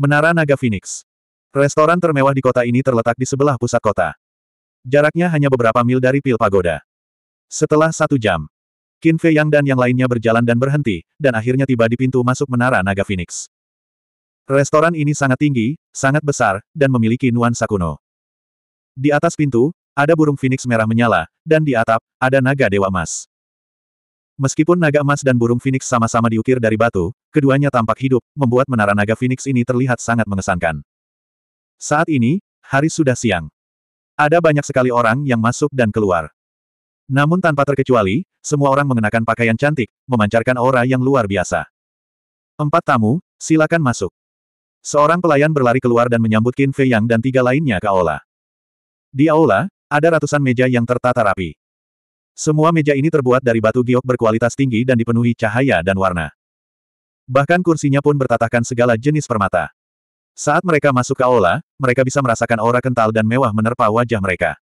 Menara Naga Phoenix. Restoran termewah di kota ini terletak di sebelah pusat kota. Jaraknya hanya beberapa mil dari pil pagoda. Setelah satu jam, Qin Fei Yang dan yang lainnya berjalan dan berhenti, dan akhirnya tiba di pintu masuk Menara Naga Phoenix. Restoran ini sangat tinggi, sangat besar, dan memiliki nuansa kuno. Di atas pintu, ada burung phoenix merah menyala, dan di atap, ada naga dewa emas. Meskipun naga emas dan burung phoenix sama-sama diukir dari batu, keduanya tampak hidup, membuat menara naga phoenix ini terlihat sangat mengesankan. Saat ini, hari sudah siang. Ada banyak sekali orang yang masuk dan keluar. Namun tanpa terkecuali, semua orang mengenakan pakaian cantik, memancarkan aura yang luar biasa. Empat tamu, silakan masuk. Seorang pelayan berlari keluar dan menyambut Qin Fei Yang dan tiga lainnya ke aula. Di aula, ada ratusan meja yang tertata rapi. Semua meja ini terbuat dari batu giok berkualitas tinggi dan dipenuhi cahaya dan warna. Bahkan kursinya pun bertatahkan segala jenis permata. Saat mereka masuk ke aula, mereka bisa merasakan aura kental dan mewah menerpa wajah mereka.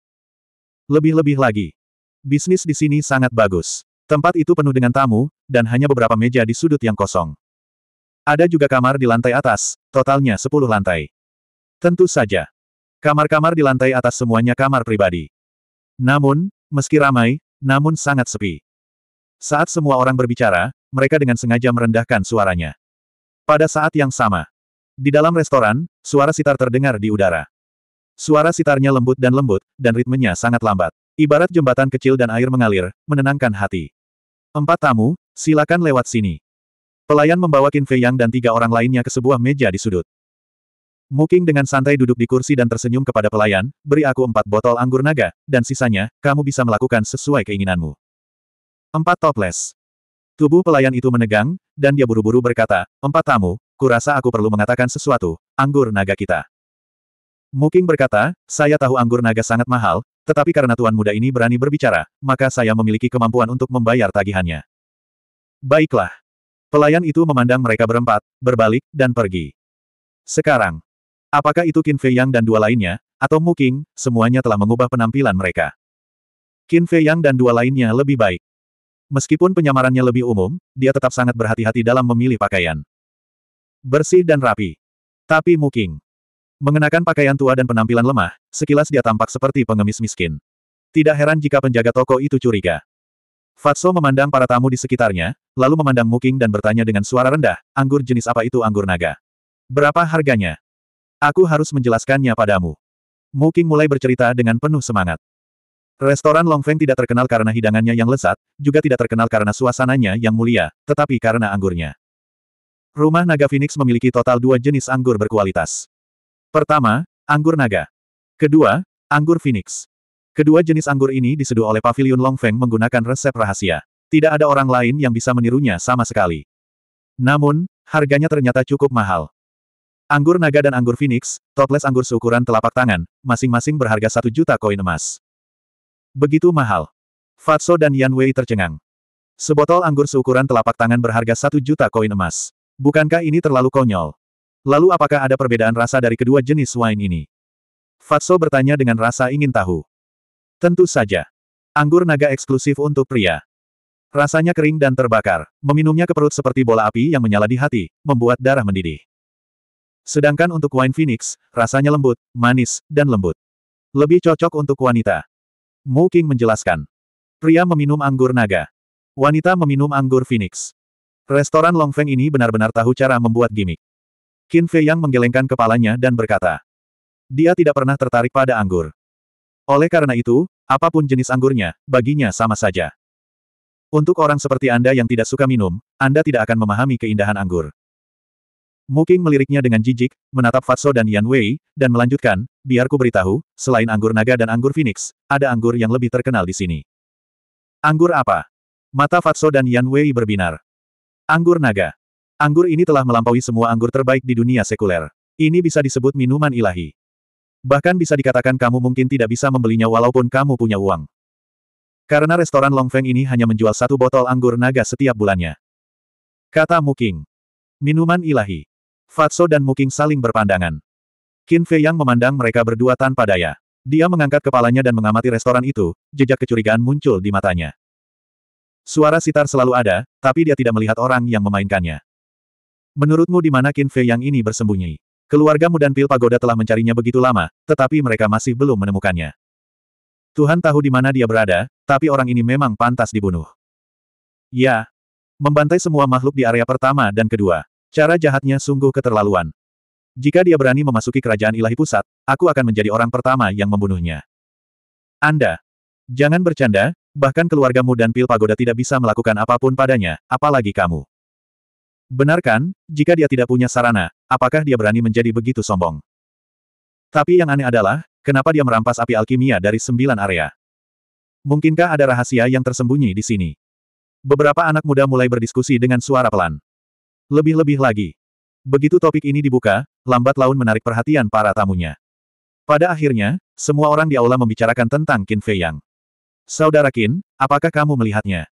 Lebih-lebih lagi, bisnis di sini sangat bagus. Tempat itu penuh dengan tamu, dan hanya beberapa meja di sudut yang kosong. Ada juga kamar di lantai atas, totalnya 10 lantai. Tentu saja. Kamar-kamar di lantai atas semuanya kamar pribadi. Namun, meski ramai, namun sangat sepi. Saat semua orang berbicara, mereka dengan sengaja merendahkan suaranya. Pada saat yang sama, di dalam restoran, suara sitar terdengar di udara. Suara sitarnya lembut dan lembut, dan ritmenya sangat lambat. Ibarat jembatan kecil dan air mengalir, menenangkan hati. Empat tamu, silakan lewat sini. Pelayan membawa Qin Fei Yang dan tiga orang lainnya ke sebuah meja di sudut. Muking dengan santai duduk di kursi dan tersenyum kepada pelayan, beri aku empat botol anggur naga, dan sisanya, kamu bisa melakukan sesuai keinginanmu. Empat toples. Tubuh pelayan itu menegang, dan dia buru-buru berkata, empat tamu, kurasa aku perlu mengatakan sesuatu, anggur naga kita. Muking berkata, saya tahu anggur naga sangat mahal, tetapi karena tuan muda ini berani berbicara, maka saya memiliki kemampuan untuk membayar tagihannya. Baiklah. Pelayan itu memandang mereka berempat, berbalik, dan pergi. Sekarang, Apakah itu Qin Fei Yang dan dua lainnya, atau Mu King, semuanya telah mengubah penampilan mereka. Qin Fei Yang dan dua lainnya lebih baik. Meskipun penyamarannya lebih umum, dia tetap sangat berhati-hati dalam memilih pakaian. Bersih dan rapi. Tapi Mu King. Mengenakan pakaian tua dan penampilan lemah, sekilas dia tampak seperti pengemis miskin. Tidak heran jika penjaga toko itu curiga. Fatso memandang para tamu di sekitarnya, lalu memandang Mu King dan bertanya dengan suara rendah, anggur jenis apa itu anggur naga? Berapa harganya? Aku harus menjelaskannya padamu. Muking mulai bercerita dengan penuh semangat. Restoran Long Feng tidak terkenal karena hidangannya yang lezat, juga tidak terkenal karena suasananya yang mulia, tetapi karena anggurnya. Rumah naga Phoenix memiliki total dua jenis anggur berkualitas. Pertama, anggur naga. Kedua, anggur Phoenix. Kedua jenis anggur ini diseduh oleh pavilion Feng menggunakan resep rahasia. Tidak ada orang lain yang bisa menirunya sama sekali. Namun, harganya ternyata cukup mahal. Anggur naga dan anggur phoenix, toples anggur seukuran telapak tangan, masing-masing berharga satu juta koin emas. Begitu mahal. Fatso dan Yan Wei tercengang. Sebotol anggur seukuran telapak tangan berharga satu juta koin emas. Bukankah ini terlalu konyol? Lalu apakah ada perbedaan rasa dari kedua jenis wine ini? Fatso bertanya dengan rasa ingin tahu. Tentu saja. Anggur naga eksklusif untuk pria. Rasanya kering dan terbakar, meminumnya ke perut seperti bola api yang menyala di hati, membuat darah mendidih. Sedangkan untuk wine phoenix, rasanya lembut, manis, dan lembut. Lebih cocok untuk wanita. Mu King menjelaskan. Pria meminum anggur naga. Wanita meminum anggur phoenix. Restoran Long Feng ini benar-benar tahu cara membuat gimmick. Qin Fei Yang menggelengkan kepalanya dan berkata. Dia tidak pernah tertarik pada anggur. Oleh karena itu, apapun jenis anggurnya, baginya sama saja. Untuk orang seperti Anda yang tidak suka minum, Anda tidak akan memahami keindahan anggur. Muking meliriknya dengan jijik, menatap Fatso dan Yan Wei, dan melanjutkan, biarku beritahu, selain anggur naga dan anggur phoenix, ada anggur yang lebih terkenal di sini. Anggur apa? Mata Fatso dan Yan Wei berbinar. Anggur naga. Anggur ini telah melampaui semua anggur terbaik di dunia sekuler. Ini bisa disebut minuman ilahi. Bahkan bisa dikatakan kamu mungkin tidak bisa membelinya walaupun kamu punya uang. Karena restoran Longfeng ini hanya menjual satu botol anggur naga setiap bulannya. Kata Muking. Minuman ilahi. Fatso dan Muking saling berpandangan. Qin Fei Yang memandang mereka berdua tanpa daya. Dia mengangkat kepalanya dan mengamati restoran itu, jejak kecurigaan muncul di matanya. Suara sitar selalu ada, tapi dia tidak melihat orang yang memainkannya. Menurutmu di mana Qin Fei Yang ini bersembunyi? Keluargamu dan Pil Pagoda telah mencarinya begitu lama, tetapi mereka masih belum menemukannya. Tuhan tahu di mana dia berada, tapi orang ini memang pantas dibunuh. Ya. Membantai semua makhluk di area pertama dan kedua. Cara jahatnya sungguh keterlaluan. Jika dia berani memasuki kerajaan ilahi pusat, aku akan menjadi orang pertama yang membunuhnya. Anda. Jangan bercanda, bahkan keluargamu dan pil pagoda tidak bisa melakukan apapun padanya, apalagi kamu. Benarkan? jika dia tidak punya sarana, apakah dia berani menjadi begitu sombong? Tapi yang aneh adalah, kenapa dia merampas api alkimia dari sembilan area? Mungkinkah ada rahasia yang tersembunyi di sini? Beberapa anak muda mulai berdiskusi dengan suara pelan. Lebih-lebih lagi. Begitu topik ini dibuka, lambat laun menarik perhatian para tamunya. Pada akhirnya, semua orang di aula membicarakan tentang Qin Fei Yang. Saudara Qin, apakah kamu melihatnya?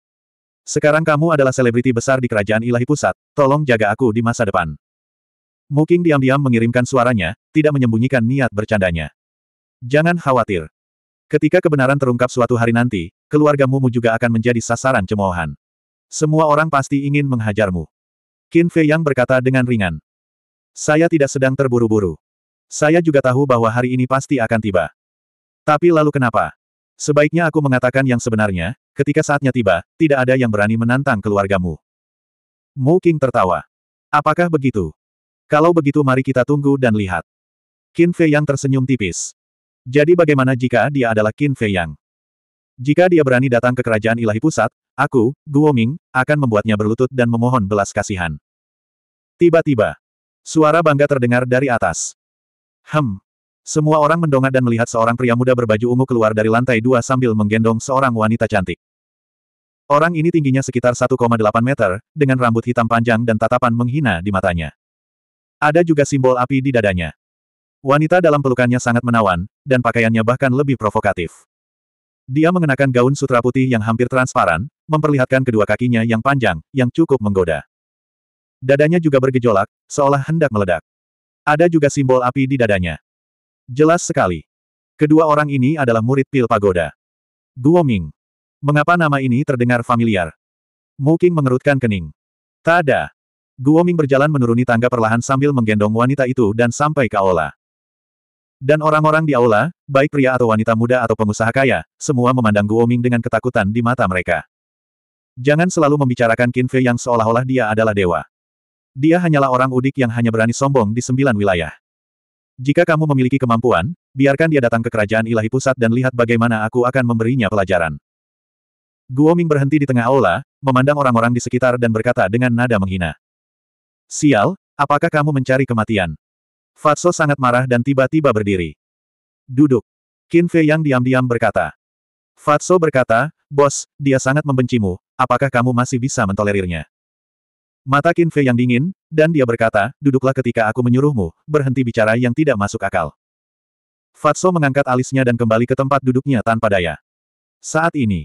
Sekarang kamu adalah selebriti besar di kerajaan ilahi pusat, tolong jaga aku di masa depan. Muking diam-diam mengirimkan suaranya, tidak menyembunyikan niat bercandanya. Jangan khawatir. Ketika kebenaran terungkap suatu hari nanti, keluargamu juga akan menjadi sasaran cemoohan. Semua orang pasti ingin menghajarmu. Qin Fei Yang berkata dengan ringan. Saya tidak sedang terburu-buru. Saya juga tahu bahwa hari ini pasti akan tiba. Tapi lalu kenapa? Sebaiknya aku mengatakan yang sebenarnya, ketika saatnya tiba, tidak ada yang berani menantang keluargamu. Mu King tertawa. Apakah begitu? Kalau begitu mari kita tunggu dan lihat. Qin Fei Yang tersenyum tipis. Jadi bagaimana jika dia adalah Qin Fei Yang? Jika dia berani datang ke kerajaan ilahi pusat, aku, Guo Ming, akan membuatnya berlutut dan memohon belas kasihan. Tiba-tiba, suara bangga terdengar dari atas. Hem. Semua orang mendongak dan melihat seorang pria muda berbaju ungu keluar dari lantai dua sambil menggendong seorang wanita cantik. Orang ini tingginya sekitar 1,8 meter, dengan rambut hitam panjang dan tatapan menghina di matanya. Ada juga simbol api di dadanya. Wanita dalam pelukannya sangat menawan, dan pakaiannya bahkan lebih provokatif. Dia mengenakan gaun sutra putih yang hampir transparan, memperlihatkan kedua kakinya yang panjang, yang cukup menggoda. Dadanya juga bergejolak, seolah hendak meledak. Ada juga simbol api di dadanya. Jelas sekali. Kedua orang ini adalah murid pil pagoda. Ming. Mengapa nama ini terdengar familiar? Muking mengerutkan kening. Tada. Ming berjalan menuruni tangga perlahan sambil menggendong wanita itu dan sampai ke aula. Dan orang-orang di aula, baik pria atau wanita muda atau pengusaha kaya, semua memandang Guoming dengan ketakutan di mata mereka. Jangan selalu membicarakan Qin Fei yang seolah-olah dia adalah dewa. Dia hanyalah orang udik yang hanya berani sombong di sembilan wilayah. Jika kamu memiliki kemampuan, biarkan dia datang ke kerajaan ilahi pusat dan lihat bagaimana aku akan memberinya pelajaran. Guoming berhenti di tengah aula, memandang orang-orang di sekitar dan berkata dengan nada menghina. Sial, apakah kamu mencari kematian? Fatso sangat marah dan tiba-tiba berdiri. Duduk. Qin Fei yang diam-diam berkata. Fatso berkata, Bos, dia sangat membencimu, apakah kamu masih bisa mentolerirnya? Mata Qin Fei yang dingin, dan dia berkata, duduklah ketika aku menyuruhmu, berhenti bicara yang tidak masuk akal. Fatso mengangkat alisnya dan kembali ke tempat duduknya tanpa daya. Saat ini,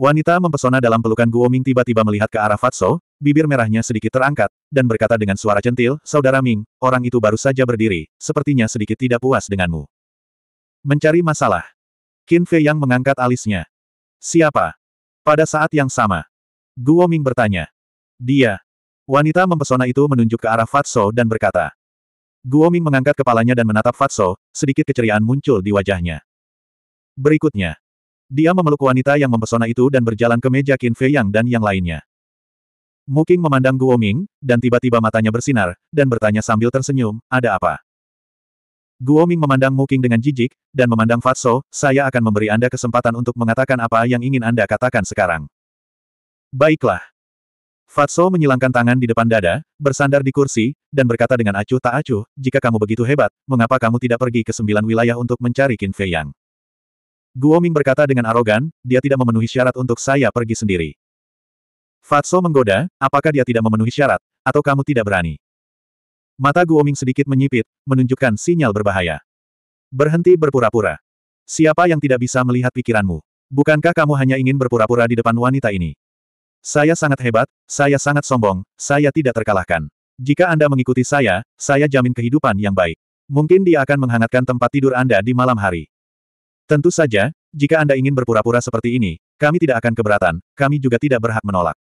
wanita mempesona dalam pelukan Guoming tiba-tiba melihat ke arah Fatso, bibir merahnya sedikit terangkat, dan berkata dengan suara centil, Saudara Ming, orang itu baru saja berdiri, sepertinya sedikit tidak puas denganmu. Mencari masalah. Qin Fei yang mengangkat alisnya. Siapa? Pada saat yang sama. Guo Ming bertanya. Dia. Wanita mempesona itu menunjuk ke arah Fatso dan berkata. Guo Ming mengangkat kepalanya dan menatap Fatso, sedikit keceriaan muncul di wajahnya. Berikutnya. Dia memeluk wanita yang mempesona itu dan berjalan ke meja Qin Fei Yang dan yang lainnya. Muking memandang Guoming, dan tiba-tiba matanya bersinar, dan bertanya sambil tersenyum, ada apa? Guoming memandang Muking dengan jijik, dan memandang Fatso, saya akan memberi Anda kesempatan untuk mengatakan apa yang ingin Anda katakan sekarang. Baiklah. Fatso menyilangkan tangan di depan dada, bersandar di kursi, dan berkata dengan acuh tak acuh, jika kamu begitu hebat, mengapa kamu tidak pergi ke sembilan wilayah untuk mencari Qin Fei Yang? Guoming berkata dengan arogan, dia tidak memenuhi syarat untuk saya pergi sendiri. Fatso menggoda, apakah dia tidak memenuhi syarat, atau kamu tidak berani? Mata Guoming sedikit menyipit, menunjukkan sinyal berbahaya. Berhenti berpura-pura. Siapa yang tidak bisa melihat pikiranmu? Bukankah kamu hanya ingin berpura-pura di depan wanita ini? Saya sangat hebat, saya sangat sombong, saya tidak terkalahkan. Jika Anda mengikuti saya, saya jamin kehidupan yang baik. Mungkin dia akan menghangatkan tempat tidur Anda di malam hari. Tentu saja, jika Anda ingin berpura-pura seperti ini, kami tidak akan keberatan, kami juga tidak berhak menolak.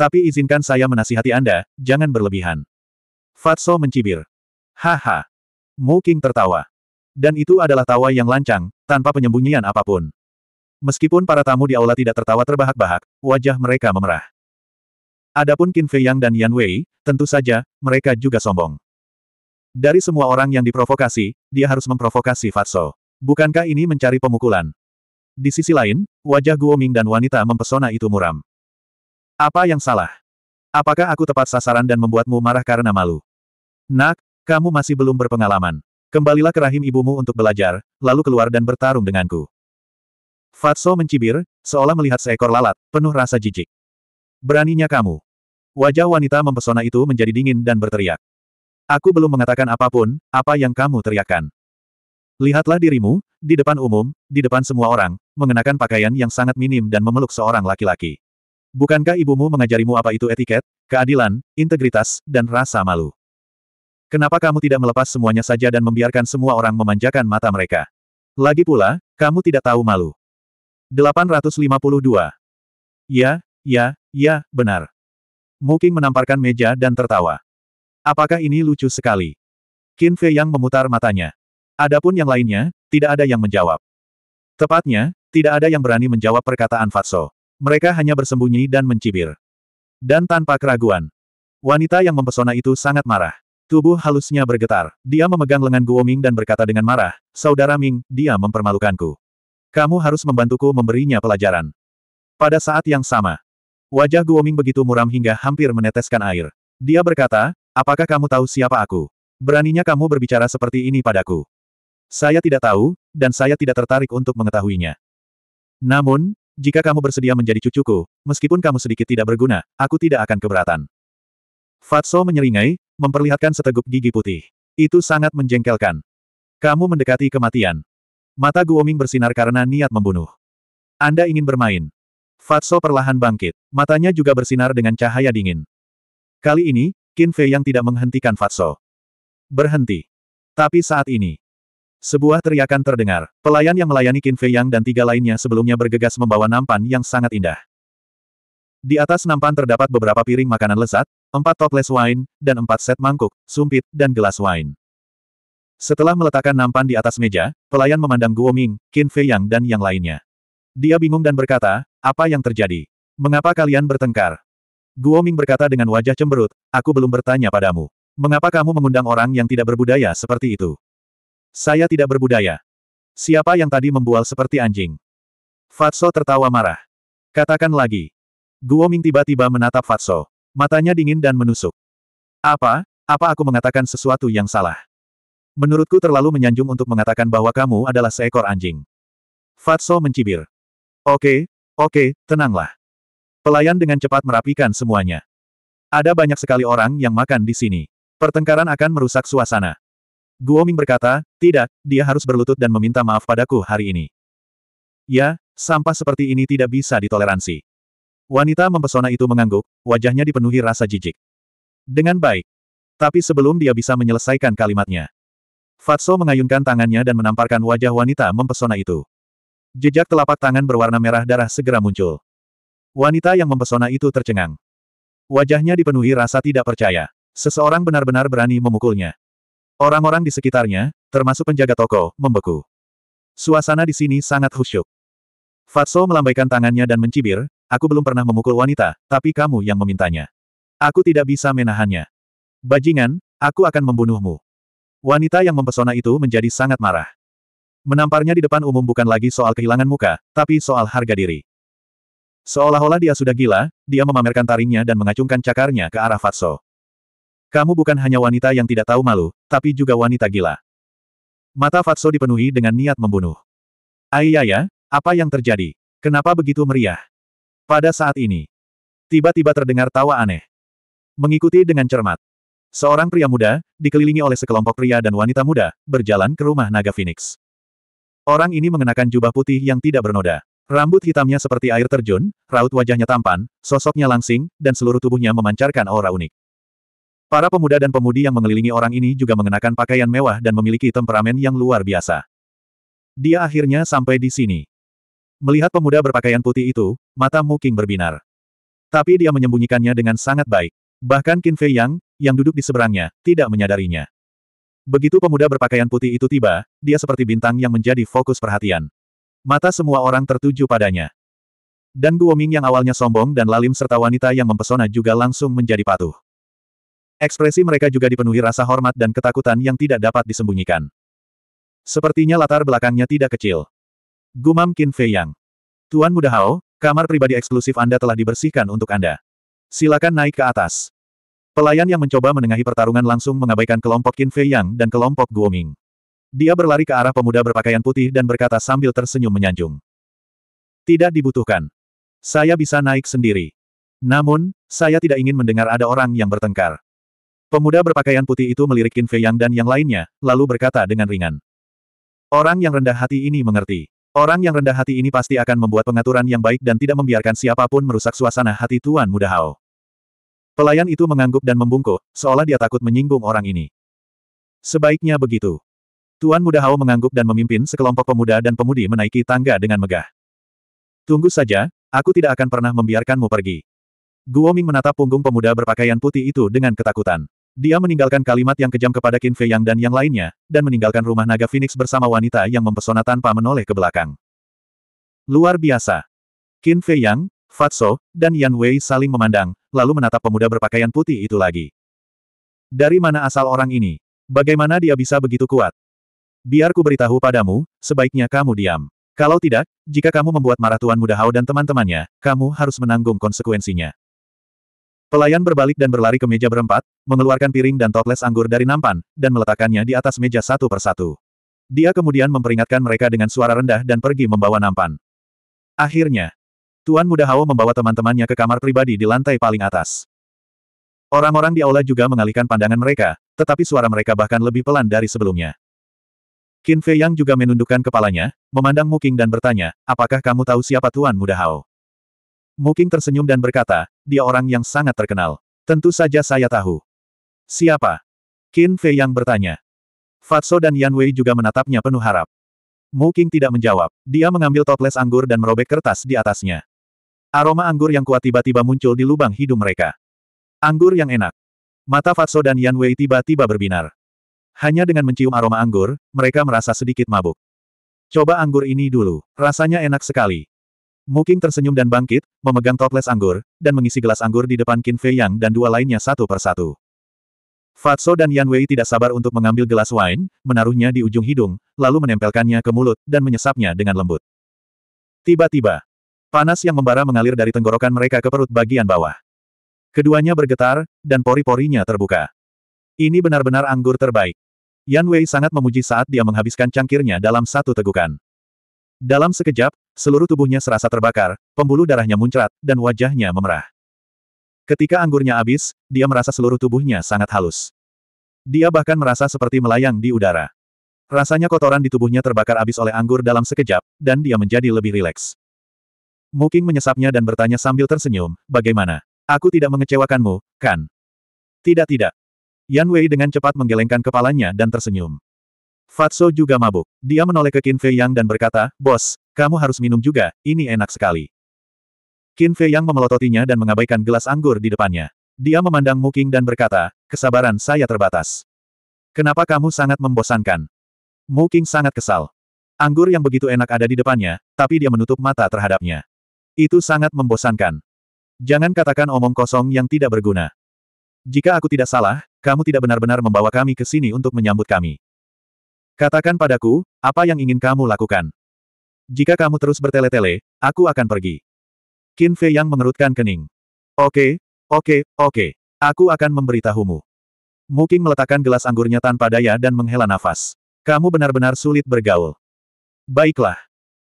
Tapi izinkan saya menasihati Anda, jangan berlebihan. Fatso mencibir. Haha. Mu King tertawa. Dan itu adalah tawa yang lancang, tanpa penyembunyian apapun. Meskipun para tamu di aula tidak tertawa terbahak-bahak, wajah mereka memerah. Adapun Qin Fei Yang dan Yan Wei, tentu saja, mereka juga sombong. Dari semua orang yang diprovokasi, dia harus memprovokasi Fatso. Bukankah ini mencari pemukulan? Di sisi lain, wajah Guoming dan wanita mempesona itu muram. Apa yang salah? Apakah aku tepat sasaran dan membuatmu marah karena malu? Nak, kamu masih belum berpengalaman. Kembalilah ke rahim ibumu untuk belajar, lalu keluar dan bertarung denganku. Fatso mencibir, seolah melihat seekor lalat, penuh rasa jijik. Beraninya kamu. Wajah wanita mempesona itu menjadi dingin dan berteriak. Aku belum mengatakan apapun, apa yang kamu teriakkan. Lihatlah dirimu, di depan umum, di depan semua orang, mengenakan pakaian yang sangat minim dan memeluk seorang laki-laki. Bukankah ibumu mengajarimu apa itu etiket, keadilan, integritas, dan rasa malu? Kenapa kamu tidak melepas semuanya saja dan membiarkan semua orang memanjakan mata mereka? Lagi pula, kamu tidak tahu malu. 852. Ya, ya, ya, benar. Muking menamparkan meja dan tertawa. Apakah ini lucu sekali? Qin Fei yang memutar matanya. Adapun yang lainnya, tidak ada yang menjawab. Tepatnya, tidak ada yang berani menjawab perkataan Fatso. Mereka hanya bersembunyi dan mencibir. Dan tanpa keraguan. Wanita yang mempesona itu sangat marah. Tubuh halusnya bergetar. Dia memegang lengan Guo Ming dan berkata dengan marah, Saudara Ming, dia mempermalukanku. Kamu harus membantuku memberinya pelajaran. Pada saat yang sama, wajah Guo Ming begitu muram hingga hampir meneteskan air. Dia berkata, apakah kamu tahu siapa aku? Beraninya kamu berbicara seperti ini padaku. Saya tidak tahu, dan saya tidak tertarik untuk mengetahuinya. Namun, jika kamu bersedia menjadi cucuku, meskipun kamu sedikit tidak berguna, aku tidak akan keberatan. Fatso menyeringai, memperlihatkan seteguk gigi putih. Itu sangat menjengkelkan. Kamu mendekati kematian. Mata Guoming bersinar karena niat membunuh. Anda ingin bermain. Fatso perlahan bangkit. Matanya juga bersinar dengan cahaya dingin. Kali ini, Qin Fei yang tidak menghentikan Fatso. Berhenti. Tapi saat ini, sebuah teriakan terdengar. Pelayan yang melayani Qin Fei Yang dan tiga lainnya sebelumnya bergegas membawa nampan yang sangat indah. Di atas nampan terdapat beberapa piring makanan lezat, empat toples wine, dan empat set mangkuk, sumpit, dan gelas wine. Setelah meletakkan nampan di atas meja, pelayan memandang Guo Ming, Qin Fei Yang dan yang lainnya. Dia bingung dan berkata, apa yang terjadi? Mengapa kalian bertengkar? Guo Ming berkata dengan wajah cemberut, aku belum bertanya padamu. Mengapa kamu mengundang orang yang tidak berbudaya seperti itu? Saya tidak berbudaya. Siapa yang tadi membual seperti anjing? Fatso tertawa marah. Katakan lagi. Guo Ming tiba-tiba menatap Fatso. Matanya dingin dan menusuk. Apa? Apa aku mengatakan sesuatu yang salah? Menurutku terlalu menyanjung untuk mengatakan bahwa kamu adalah seekor anjing. Fatso mencibir. Oke, oke, tenanglah. Pelayan dengan cepat merapikan semuanya. Ada banyak sekali orang yang makan di sini. Pertengkaran akan merusak suasana. Guo Ming berkata, tidak, dia harus berlutut dan meminta maaf padaku hari ini. Ya, sampah seperti ini tidak bisa ditoleransi. Wanita mempesona itu mengangguk, wajahnya dipenuhi rasa jijik. Dengan baik. Tapi sebelum dia bisa menyelesaikan kalimatnya, Fatso mengayunkan tangannya dan menamparkan wajah wanita mempesona itu. Jejak telapak tangan berwarna merah darah segera muncul. Wanita yang mempesona itu tercengang. Wajahnya dipenuhi rasa tidak percaya. Seseorang benar-benar berani memukulnya. Orang-orang di sekitarnya, termasuk penjaga toko, membeku. Suasana di sini sangat khusyuk. Fatso melambaikan tangannya dan mencibir, aku belum pernah memukul wanita, tapi kamu yang memintanya. Aku tidak bisa menahannya. Bajingan, aku akan membunuhmu. Wanita yang mempesona itu menjadi sangat marah. Menamparnya di depan umum bukan lagi soal kehilangan muka, tapi soal harga diri. Seolah-olah dia sudah gila, dia memamerkan taringnya dan mengacungkan cakarnya ke arah Fatso. Kamu bukan hanya wanita yang tidak tahu malu, tapi juga wanita gila. Mata Fatso dipenuhi dengan niat membunuh. Ayaya, ya, apa yang terjadi? Kenapa begitu meriah? Pada saat ini, tiba-tiba terdengar tawa aneh. Mengikuti dengan cermat, seorang pria muda, dikelilingi oleh sekelompok pria dan wanita muda, berjalan ke rumah naga Phoenix. Orang ini mengenakan jubah putih yang tidak bernoda. Rambut hitamnya seperti air terjun, raut wajahnya tampan, sosoknya langsing, dan seluruh tubuhnya memancarkan aura unik. Para pemuda dan pemudi yang mengelilingi orang ini juga mengenakan pakaian mewah dan memiliki temperamen yang luar biasa. Dia akhirnya sampai di sini. Melihat pemuda berpakaian putih itu, mata Muking berbinar. Tapi dia menyembunyikannya dengan sangat baik. Bahkan Qin Fei Yang, yang duduk di seberangnya, tidak menyadarinya. Begitu pemuda berpakaian putih itu tiba, dia seperti bintang yang menjadi fokus perhatian. Mata semua orang tertuju padanya. Dan Guoming yang awalnya sombong dan lalim serta wanita yang mempesona juga langsung menjadi patuh. Ekspresi mereka juga dipenuhi rasa hormat dan ketakutan yang tidak dapat disembunyikan. Sepertinya latar belakangnya tidak kecil. Gumam Qin Fei Yang. Tuan Muda Hao, kamar pribadi eksklusif Anda telah dibersihkan untuk Anda. Silakan naik ke atas. Pelayan yang mencoba menengahi pertarungan langsung mengabaikan kelompok Qin Fei Yang dan kelompok Guoming. Dia berlari ke arah pemuda berpakaian putih dan berkata sambil tersenyum menyanjung. Tidak dibutuhkan. Saya bisa naik sendiri. Namun, saya tidak ingin mendengar ada orang yang bertengkar. Pemuda berpakaian putih itu melirik Qin Fei Yang dan yang lainnya, lalu berkata dengan ringan. Orang yang rendah hati ini mengerti. Orang yang rendah hati ini pasti akan membuat pengaturan yang baik dan tidak membiarkan siapapun merusak suasana hati Tuan Muda Hao. Pelayan itu mengangguk dan membungkuk, seolah dia takut menyinggung orang ini. Sebaiknya begitu. Tuan Muda Hao mengangguk dan memimpin sekelompok pemuda dan pemudi menaiki tangga dengan megah. Tunggu saja, aku tidak akan pernah membiarkanmu pergi. Guoming menatap punggung pemuda berpakaian putih itu dengan ketakutan. Dia meninggalkan kalimat yang kejam kepada Qin Fei Yang dan yang lainnya, dan meninggalkan rumah naga Phoenix bersama wanita yang mempesona tanpa menoleh ke belakang. Luar biasa. Qin Fei Yang, Fatso, dan Yan Wei saling memandang, lalu menatap pemuda berpakaian putih itu lagi. Dari mana asal orang ini? Bagaimana dia bisa begitu kuat? Biar ku beritahu padamu, sebaiknya kamu diam. Kalau tidak, jika kamu membuat marah Tuan Muda Hao dan teman-temannya, kamu harus menanggung konsekuensinya. Pelayan berbalik dan berlari ke meja berempat, mengeluarkan piring dan toples anggur dari nampan, dan meletakkannya di atas meja satu persatu. Dia kemudian memperingatkan mereka dengan suara rendah dan pergi membawa nampan. Akhirnya, Tuan Muda Hao membawa teman-temannya ke kamar pribadi di lantai paling atas. Orang-orang di aula juga mengalihkan pandangan mereka, tetapi suara mereka bahkan lebih pelan dari sebelumnya. Qin Fei Yang juga menundukkan kepalanya, memandang Mu Qing dan bertanya, apakah kamu tahu siapa Tuan Muda Hao? Muking tersenyum dan berkata, dia orang yang sangat terkenal. Tentu saja saya tahu. Siapa? Qin Fei yang bertanya. Fatso dan Yan Wei juga menatapnya penuh harap. Muking tidak menjawab. Dia mengambil toples anggur dan merobek kertas di atasnya. Aroma anggur yang kuat tiba-tiba muncul di lubang hidung mereka. Anggur yang enak. Mata Fatso dan Yan Wei tiba-tiba berbinar. Hanya dengan mencium aroma anggur, mereka merasa sedikit mabuk. Coba anggur ini dulu, rasanya enak sekali. Muking tersenyum dan bangkit, memegang toples anggur, dan mengisi gelas anggur di depan Qin Fei Yang dan dua lainnya satu persatu. Fatso dan Yan Wei tidak sabar untuk mengambil gelas wine, menaruhnya di ujung hidung, lalu menempelkannya ke mulut, dan menyesapnya dengan lembut. Tiba-tiba, panas yang membara mengalir dari tenggorokan mereka ke perut bagian bawah. Keduanya bergetar, dan pori-porinya terbuka. Ini benar-benar anggur terbaik. Yan Wei sangat memuji saat dia menghabiskan cangkirnya dalam satu tegukan. Dalam sekejap, seluruh tubuhnya serasa terbakar, pembuluh darahnya muncrat, dan wajahnya memerah. Ketika anggurnya habis, dia merasa seluruh tubuhnya sangat halus. Dia bahkan merasa seperti melayang di udara. Rasanya kotoran di tubuhnya terbakar habis oleh anggur dalam sekejap, dan dia menjadi lebih rileks. Muking menyesapnya dan bertanya sambil tersenyum, bagaimana? Aku tidak mengecewakanmu, kan? Tidak-tidak. Yan Wei dengan cepat menggelengkan kepalanya dan tersenyum. Fatso juga mabuk. Dia menoleh ke Qin Fei Yang dan berkata, Bos, kamu harus minum juga, ini enak sekali. Qin Fei Yang memelototinya dan mengabaikan gelas anggur di depannya. Dia memandang Muking dan berkata, kesabaran saya terbatas. Kenapa kamu sangat membosankan? Muking sangat kesal. Anggur yang begitu enak ada di depannya, tapi dia menutup mata terhadapnya. Itu sangat membosankan. Jangan katakan omong kosong yang tidak berguna. Jika aku tidak salah, kamu tidak benar-benar membawa kami ke sini untuk menyambut kami. Katakan padaku, apa yang ingin kamu lakukan? Jika kamu terus bertele-tele, aku akan pergi. Qin Fei yang mengerutkan kening. Oke, oke, oke. Aku akan memberitahumu. Muking meletakkan gelas anggurnya tanpa daya dan menghela nafas. Kamu benar-benar sulit bergaul. Baiklah.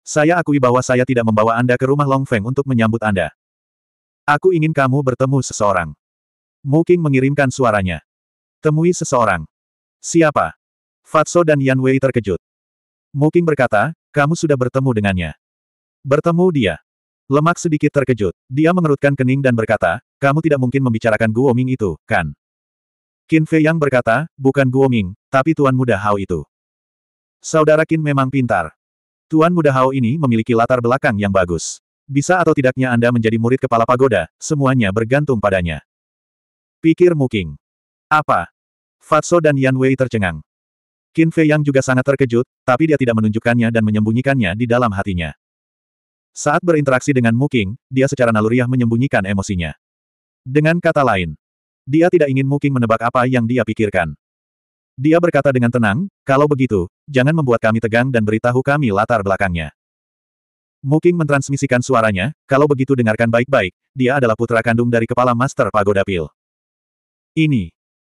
Saya akui bahwa saya tidak membawa Anda ke rumah Long Feng untuk menyambut Anda. Aku ingin kamu bertemu seseorang. Muking mengirimkan suaranya. Temui seseorang. Siapa? Fatso dan Yan Wei terkejut. Muking berkata, kamu sudah bertemu dengannya. Bertemu dia. Lemak sedikit terkejut. Dia mengerutkan kening dan berkata, kamu tidak mungkin membicarakan Guo Ming itu, kan? Qin Fei Yang berkata, bukan Guo Ming, tapi Tuan Muda Hao itu. Saudara Qin memang pintar. Tuan Muda Hao ini memiliki latar belakang yang bagus. Bisa atau tidaknya Anda menjadi murid kepala pagoda, semuanya bergantung padanya. Pikir Muking. Apa? Fatso dan Yan Wei tercengang. Qin Fei Yang juga sangat terkejut, tapi dia tidak menunjukkannya dan menyembunyikannya di dalam hatinya. Saat berinteraksi dengan Muking, dia secara naluriah menyembunyikan emosinya. Dengan kata lain, dia tidak ingin Muking menebak apa yang dia pikirkan. Dia berkata dengan tenang, kalau begitu, jangan membuat kami tegang dan beritahu kami latar belakangnya. Muking mentransmisikan suaranya, kalau begitu dengarkan baik-baik, dia adalah putra kandung dari kepala Master Pagoda Pil. Ini.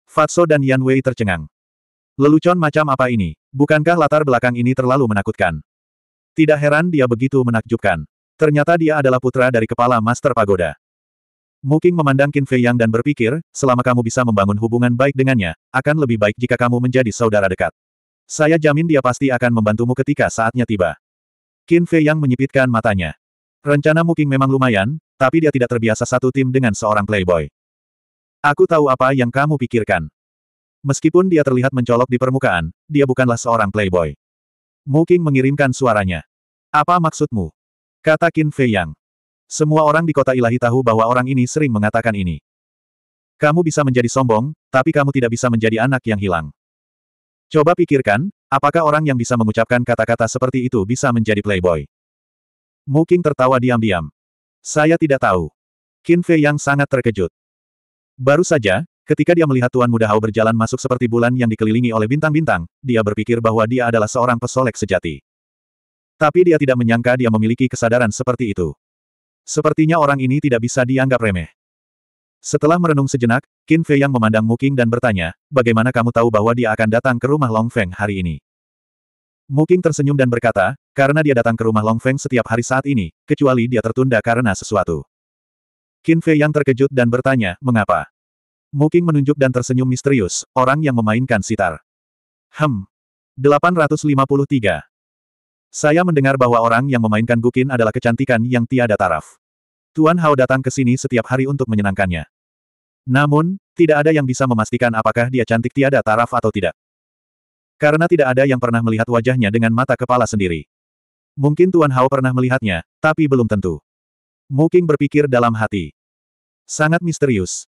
Fatso dan Yan Wei tercengang. Lelucon macam apa ini? Bukankah latar belakang ini terlalu menakutkan? Tidak heran dia begitu menakjubkan. Ternyata dia adalah putra dari kepala Master Pagoda. Muking memandang Qin Fei Yang dan berpikir, selama kamu bisa membangun hubungan baik dengannya, akan lebih baik jika kamu menjadi saudara dekat. Saya jamin dia pasti akan membantumu ketika saatnya tiba. Qin Fei Yang menyipitkan matanya. Rencana Muking memang lumayan, tapi dia tidak terbiasa satu tim dengan seorang playboy. Aku tahu apa yang kamu pikirkan. Meskipun dia terlihat mencolok di permukaan, dia bukanlah seorang playboy. Mu Qing mengirimkan suaranya. Apa maksudmu? Kata Qin Fei Yang. Semua orang di kota ilahi tahu bahwa orang ini sering mengatakan ini. Kamu bisa menjadi sombong, tapi kamu tidak bisa menjadi anak yang hilang. Coba pikirkan, apakah orang yang bisa mengucapkan kata-kata seperti itu bisa menjadi playboy? Mu Qing tertawa diam-diam. Saya tidak tahu. Qin Fei Yang sangat terkejut. Baru saja, Ketika dia melihat Tuan Muda Hao berjalan masuk seperti bulan yang dikelilingi oleh bintang-bintang, dia berpikir bahwa dia adalah seorang pesolek sejati. Tapi dia tidak menyangka dia memiliki kesadaran seperti itu. Sepertinya orang ini tidak bisa dianggap remeh. Setelah merenung sejenak, Qin Fei yang memandang Muking dan bertanya, bagaimana kamu tahu bahwa dia akan datang ke rumah Long Feng hari ini? Muking tersenyum dan berkata, karena dia datang ke rumah Long Feng setiap hari saat ini, kecuali dia tertunda karena sesuatu. Qin Fei yang terkejut dan bertanya, mengapa? Muking menunjuk dan tersenyum misterius, orang yang memainkan sitar. Hem. 853. Saya mendengar bahwa orang yang memainkan gukin adalah kecantikan yang tiada taraf. Tuan Hao datang ke sini setiap hari untuk menyenangkannya. Namun, tidak ada yang bisa memastikan apakah dia cantik tiada taraf atau tidak. Karena tidak ada yang pernah melihat wajahnya dengan mata kepala sendiri. Mungkin Tuan Hao pernah melihatnya, tapi belum tentu. Muking berpikir dalam hati. Sangat misterius.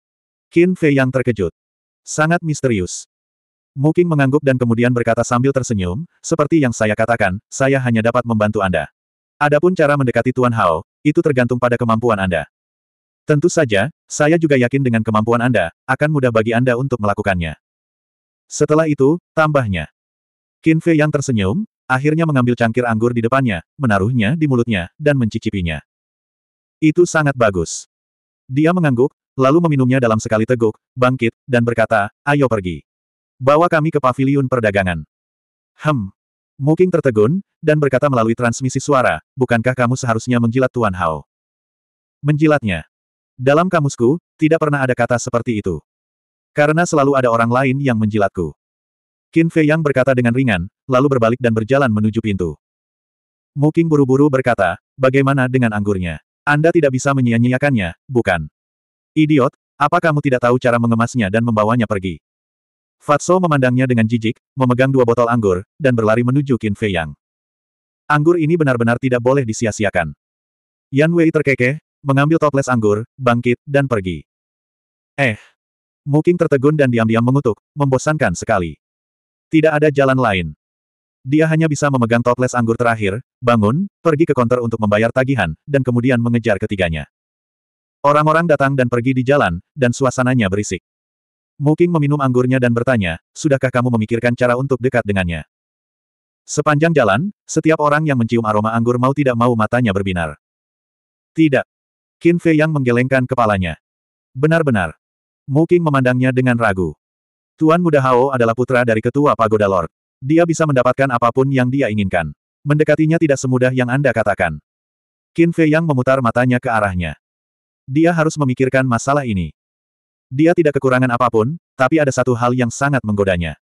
Qin Fei yang terkejut. Sangat misterius. Muking mengangguk dan kemudian berkata sambil tersenyum, seperti yang saya katakan, saya hanya dapat membantu Anda. Adapun cara mendekati Tuan Hao, itu tergantung pada kemampuan Anda. Tentu saja, saya juga yakin dengan kemampuan Anda, akan mudah bagi Anda untuk melakukannya. Setelah itu, tambahnya. Qin Fei yang tersenyum, akhirnya mengambil cangkir anggur di depannya, menaruhnya di mulutnya, dan mencicipinya. Itu sangat bagus. Dia mengangguk, lalu meminumnya dalam sekali teguk, bangkit, dan berkata, ayo pergi. Bawa kami ke pavilion perdagangan. Hem. Muking tertegun, dan berkata melalui transmisi suara, bukankah kamu seharusnya menjilat Tuan Hao? Menjilatnya. Dalam kamusku, tidak pernah ada kata seperti itu. Karena selalu ada orang lain yang menjilatku. Qin Fei Yang berkata dengan ringan, lalu berbalik dan berjalan menuju pintu. Muking buru-buru berkata, bagaimana dengan anggurnya? Anda tidak bisa menyia-nyiakannya, bukan? Idiot, apa kamu tidak tahu cara mengemasnya dan membawanya pergi? Fatso memandangnya dengan jijik, memegang dua botol anggur, dan berlari menuju Qin Fei Yang. Anggur ini benar-benar tidak boleh disia-siakan. Yan Wei terkekeh, mengambil toples anggur, bangkit, dan pergi. Eh. Muking tertegun dan diam-diam mengutuk, membosankan sekali. Tidak ada jalan lain. Dia hanya bisa memegang toples anggur terakhir, bangun, pergi ke konter untuk membayar tagihan, dan kemudian mengejar ketiganya. Orang-orang datang dan pergi di jalan, dan suasananya berisik. Muking meminum anggurnya dan bertanya, sudahkah kamu memikirkan cara untuk dekat dengannya? Sepanjang jalan, setiap orang yang mencium aroma anggur mau tidak mau matanya berbinar. Tidak. Qin Fei yang menggelengkan kepalanya. Benar-benar. Muking memandangnya dengan ragu. Tuan Muda Hao adalah putra dari ketua Pagoda Lord. Dia bisa mendapatkan apapun yang dia inginkan. Mendekatinya tidak semudah yang Anda katakan. Qin Fei yang memutar matanya ke arahnya dia harus memikirkan masalah ini. Dia tidak kekurangan apapun, tapi ada satu hal yang sangat menggodanya.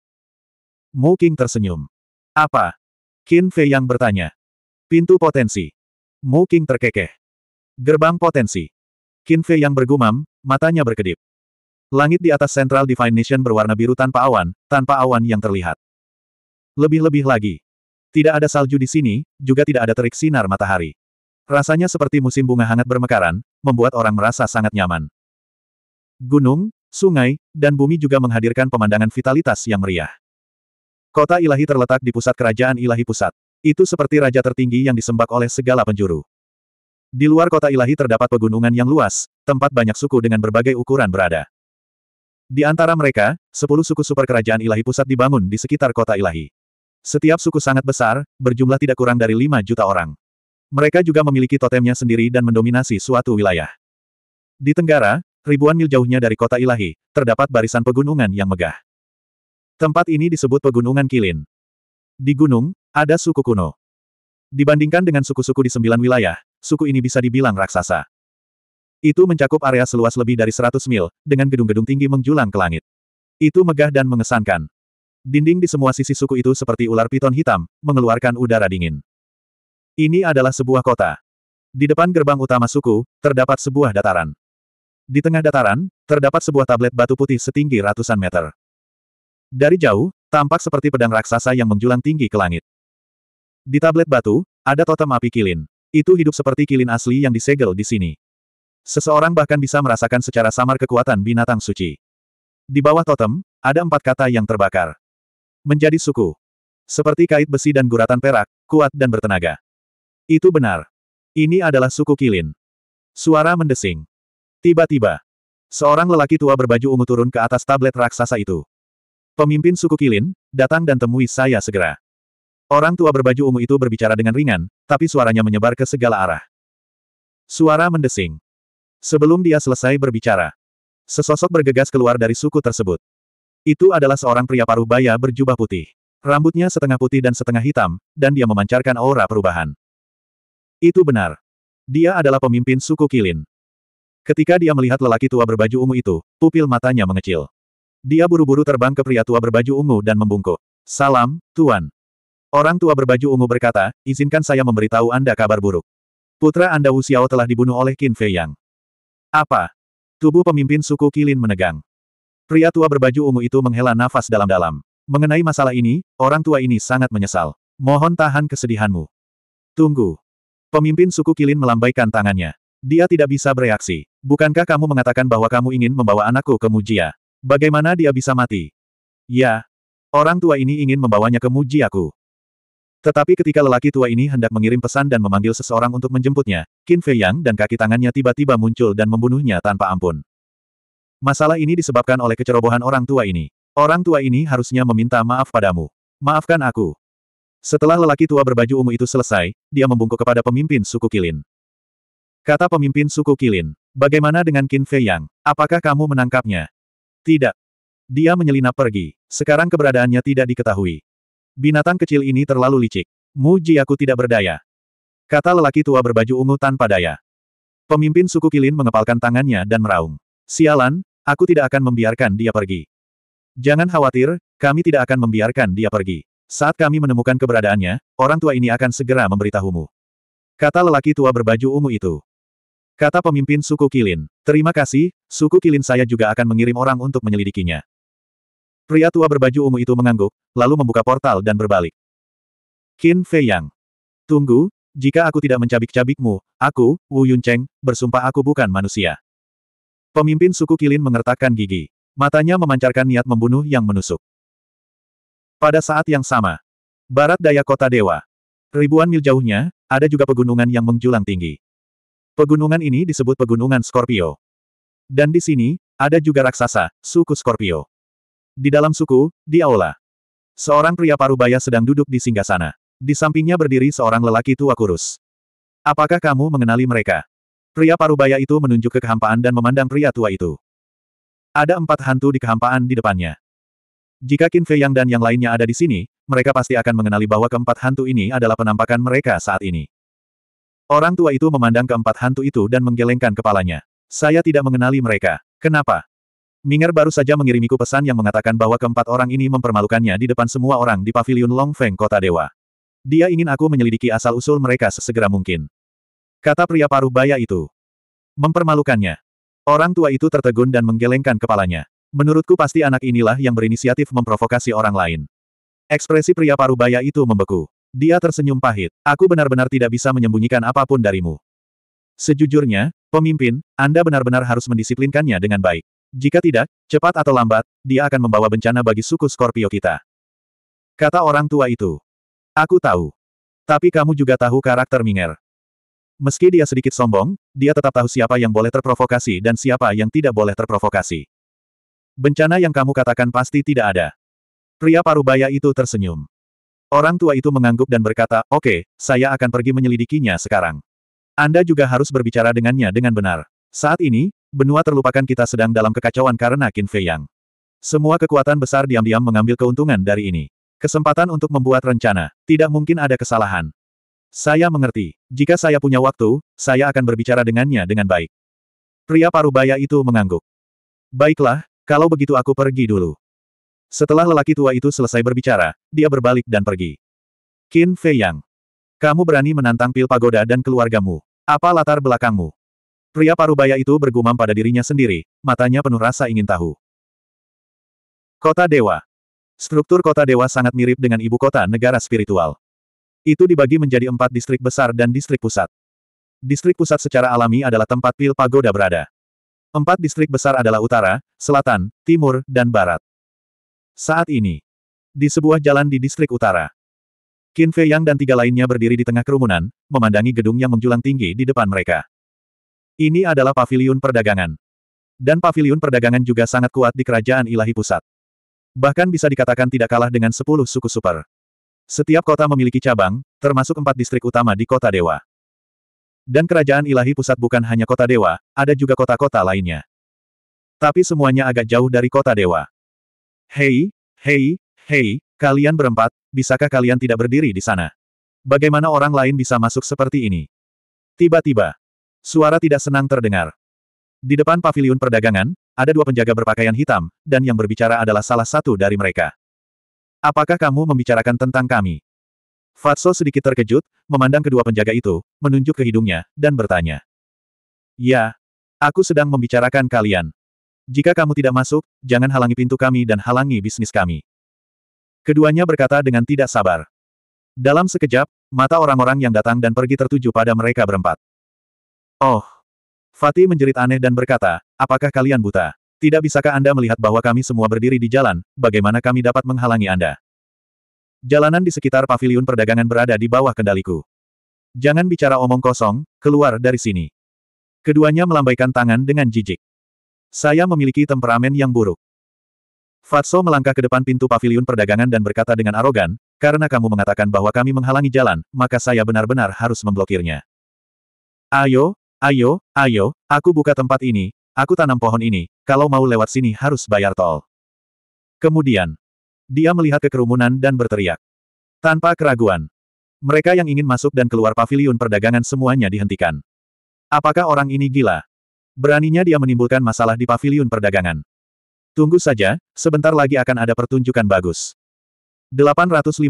Mu Qing tersenyum. Apa? Qin Fei yang bertanya. Pintu potensi. Mu Qing terkekeh. Gerbang potensi. Qin Fei yang bergumam, matanya berkedip. Langit di atas Central Divine Nation berwarna biru tanpa awan, tanpa awan yang terlihat. Lebih-lebih lagi. Tidak ada salju di sini, juga tidak ada terik sinar matahari. Rasanya seperti musim bunga hangat bermekaran, membuat orang merasa sangat nyaman. Gunung, sungai, dan bumi juga menghadirkan pemandangan vitalitas yang meriah. Kota ilahi terletak di pusat kerajaan ilahi pusat. Itu seperti raja tertinggi yang disembak oleh segala penjuru. Di luar kota ilahi terdapat pegunungan yang luas, tempat banyak suku dengan berbagai ukuran berada. Di antara mereka, sepuluh suku super kerajaan ilahi pusat dibangun di sekitar kota ilahi. Setiap suku sangat besar, berjumlah tidak kurang dari lima juta orang. Mereka juga memiliki totemnya sendiri dan mendominasi suatu wilayah. Di tenggara, ribuan mil jauhnya dari kota ilahi, terdapat barisan pegunungan yang megah. Tempat ini disebut Pegunungan Kilin. Di gunung, ada suku kuno. Dibandingkan dengan suku-suku di sembilan wilayah, suku ini bisa dibilang raksasa. Itu mencakup area seluas lebih dari 100 mil, dengan gedung-gedung tinggi menjulang ke langit. Itu megah dan mengesankan. Dinding di semua sisi suku itu seperti ular piton hitam, mengeluarkan udara dingin. Ini adalah sebuah kota. Di depan gerbang utama suku, terdapat sebuah dataran. Di tengah dataran, terdapat sebuah tablet batu putih setinggi ratusan meter. Dari jauh, tampak seperti pedang raksasa yang menjulang tinggi ke langit. Di tablet batu, ada totem api kilin. Itu hidup seperti kilin asli yang disegel di sini. Seseorang bahkan bisa merasakan secara samar kekuatan binatang suci. Di bawah totem, ada empat kata yang terbakar. Menjadi suku. Seperti kait besi dan guratan perak, kuat dan bertenaga. Itu benar. Ini adalah suku Kilin. Suara mendesing. Tiba-tiba, seorang lelaki tua berbaju ungu turun ke atas tablet raksasa itu. Pemimpin suku Kilin, datang dan temui saya segera. Orang tua berbaju ungu itu berbicara dengan ringan, tapi suaranya menyebar ke segala arah. Suara mendesing. Sebelum dia selesai berbicara, sesosok bergegas keluar dari suku tersebut. Itu adalah seorang pria paruh baya berjubah putih. Rambutnya setengah putih dan setengah hitam, dan dia memancarkan aura perubahan. Itu benar. Dia adalah pemimpin suku Kilin. Ketika dia melihat lelaki tua berbaju ungu itu, pupil matanya mengecil. Dia buru-buru terbang ke pria tua berbaju ungu dan membungkuk. Salam, Tuan. Orang tua berbaju ungu berkata, izinkan saya memberitahu Anda kabar buruk. Putra Anda Wu Xiao telah dibunuh oleh Qin Fei Yang. Apa? Tubuh pemimpin suku Kilin menegang. Pria tua berbaju ungu itu menghela nafas dalam-dalam. Mengenai masalah ini, orang tua ini sangat menyesal. Mohon tahan kesedihanmu. Tunggu. Pemimpin suku Kilin melambaikan tangannya. Dia tidak bisa bereaksi. Bukankah kamu mengatakan bahwa kamu ingin membawa anakku ke Mujia? Bagaimana dia bisa mati? Ya. Orang tua ini ingin membawanya ke Mujiaku. Tetapi ketika lelaki tua ini hendak mengirim pesan dan memanggil seseorang untuk menjemputnya, Qin Fei Yang dan kaki tangannya tiba-tiba muncul dan membunuhnya tanpa ampun. Masalah ini disebabkan oleh kecerobohan orang tua ini. Orang tua ini harusnya meminta maaf padamu. Maafkan aku. Setelah lelaki tua berbaju ungu itu selesai, dia membungkuk kepada pemimpin suku Kilin. Kata pemimpin suku Kilin, bagaimana dengan Qin Fei Yang? Apakah kamu menangkapnya? Tidak. Dia menyelinap pergi. Sekarang keberadaannya tidak diketahui. Binatang kecil ini terlalu licik. Muji aku tidak berdaya. Kata lelaki tua berbaju ungu tanpa daya. Pemimpin suku Kilin mengepalkan tangannya dan meraung. Sialan, aku tidak akan membiarkan dia pergi. Jangan khawatir, kami tidak akan membiarkan dia pergi. Saat kami menemukan keberadaannya, orang tua ini akan segera memberitahumu. Kata lelaki tua berbaju ungu itu. Kata pemimpin suku Kilin. Terima kasih, suku Kilin saya juga akan mengirim orang untuk menyelidikinya. Pria tua berbaju ungu itu mengangguk, lalu membuka portal dan berbalik. Qin Fei Yang. Tunggu, jika aku tidak mencabik-cabikmu, aku, Wu Yun Cheng, bersumpah aku bukan manusia. Pemimpin suku Kilin mengertakkan gigi. Matanya memancarkan niat membunuh yang menusuk. Pada saat yang sama, barat daya kota dewa, ribuan mil jauhnya, ada juga pegunungan yang menjulang tinggi. Pegunungan ini disebut Pegunungan Scorpio. Dan di sini, ada juga raksasa, suku Scorpio. Di dalam suku, di aula. Seorang pria parubaya sedang duduk di singgasana. Di sampingnya berdiri seorang lelaki tua kurus. Apakah kamu mengenali mereka? Pria parubaya itu menunjuk ke kehampaan dan memandang pria tua itu. Ada empat hantu di kehampaan di depannya. Jika Qin Fei Yang dan yang lainnya ada di sini, mereka pasti akan mengenali bahwa keempat hantu ini adalah penampakan mereka saat ini. Orang tua itu memandang keempat hantu itu dan menggelengkan kepalanya. Saya tidak mengenali mereka. Kenapa? Minger baru saja mengirimiku pesan yang mengatakan bahwa keempat orang ini mempermalukannya di depan semua orang di pavilion Feng Kota Dewa. Dia ingin aku menyelidiki asal-usul mereka sesegera mungkin. Kata pria paruh baya itu. Mempermalukannya. Orang tua itu tertegun dan menggelengkan kepalanya. Menurutku pasti anak inilah yang berinisiatif memprovokasi orang lain. Ekspresi pria parubaya itu membeku. Dia tersenyum pahit. Aku benar-benar tidak bisa menyembunyikan apapun darimu. Sejujurnya, pemimpin, Anda benar-benar harus mendisiplinkannya dengan baik. Jika tidak, cepat atau lambat, dia akan membawa bencana bagi suku Scorpio kita. Kata orang tua itu. Aku tahu. Tapi kamu juga tahu karakter Minger. Meski dia sedikit sombong, dia tetap tahu siapa yang boleh terprovokasi dan siapa yang tidak boleh terprovokasi. Bencana yang kamu katakan pasti tidak ada. Pria parubaya itu tersenyum. Orang tua itu mengangguk dan berkata, oke, okay, saya akan pergi menyelidikinya sekarang. Anda juga harus berbicara dengannya dengan benar. Saat ini, benua terlupakan kita sedang dalam kekacauan karena Qin Fei Yang. Semua kekuatan besar diam-diam mengambil keuntungan dari ini. Kesempatan untuk membuat rencana, tidak mungkin ada kesalahan. Saya mengerti. Jika saya punya waktu, saya akan berbicara dengannya dengan baik. Pria parubaya itu mengangguk. Baiklah, kalau begitu aku pergi dulu. Setelah lelaki tua itu selesai berbicara, dia berbalik dan pergi. Qin Fei Yang, Kamu berani menantang pil pagoda dan keluargamu. Apa latar belakangmu? Pria parubaya itu bergumam pada dirinya sendiri, matanya penuh rasa ingin tahu. Kota Dewa. Struktur kota dewa sangat mirip dengan ibu kota negara spiritual. Itu dibagi menjadi empat distrik besar dan distrik pusat. Distrik pusat secara alami adalah tempat pil pagoda berada. Empat distrik besar adalah utara, selatan, timur, dan barat. Saat ini, di sebuah jalan di distrik utara, Qin Fei Yang dan tiga lainnya berdiri di tengah kerumunan, memandangi gedung yang menjulang tinggi di depan mereka. Ini adalah paviliun perdagangan. Dan paviliun perdagangan juga sangat kuat di kerajaan ilahi pusat. Bahkan bisa dikatakan tidak kalah dengan sepuluh suku super. Setiap kota memiliki cabang, termasuk empat distrik utama di kota dewa. Dan kerajaan ilahi pusat bukan hanya kota dewa, ada juga kota-kota lainnya. Tapi semuanya agak jauh dari kota dewa. Hei, hei, hei, kalian berempat, bisakah kalian tidak berdiri di sana? Bagaimana orang lain bisa masuk seperti ini? Tiba-tiba, suara tidak senang terdengar. Di depan paviliun perdagangan, ada dua penjaga berpakaian hitam, dan yang berbicara adalah salah satu dari mereka. Apakah kamu membicarakan tentang kami? Fatso sedikit terkejut, memandang kedua penjaga itu, menunjuk ke hidungnya, dan bertanya. Ya, aku sedang membicarakan kalian. Jika kamu tidak masuk, jangan halangi pintu kami dan halangi bisnis kami. Keduanya berkata dengan tidak sabar. Dalam sekejap, mata orang-orang yang datang dan pergi tertuju pada mereka berempat. Oh! Fatih menjerit aneh dan berkata, apakah kalian buta? Tidak bisakah Anda melihat bahwa kami semua berdiri di jalan, bagaimana kami dapat menghalangi Anda? Jalanan di sekitar paviliun perdagangan berada di bawah kendaliku. Jangan bicara omong kosong, keluar dari sini. Keduanya melambaikan tangan dengan jijik. Saya memiliki temperamen yang buruk. Fatso melangkah ke depan pintu paviliun perdagangan dan berkata dengan arogan, karena kamu mengatakan bahwa kami menghalangi jalan, maka saya benar-benar harus memblokirnya. Ayo, ayo, ayo, aku buka tempat ini, aku tanam pohon ini, kalau mau lewat sini harus bayar tol. Kemudian, dia melihat kekerumunan dan berteriak. Tanpa keraguan. Mereka yang ingin masuk dan keluar pavilion perdagangan semuanya dihentikan. Apakah orang ini gila? Beraninya dia menimbulkan masalah di pavilion perdagangan. Tunggu saja, sebentar lagi akan ada pertunjukan bagus. 854.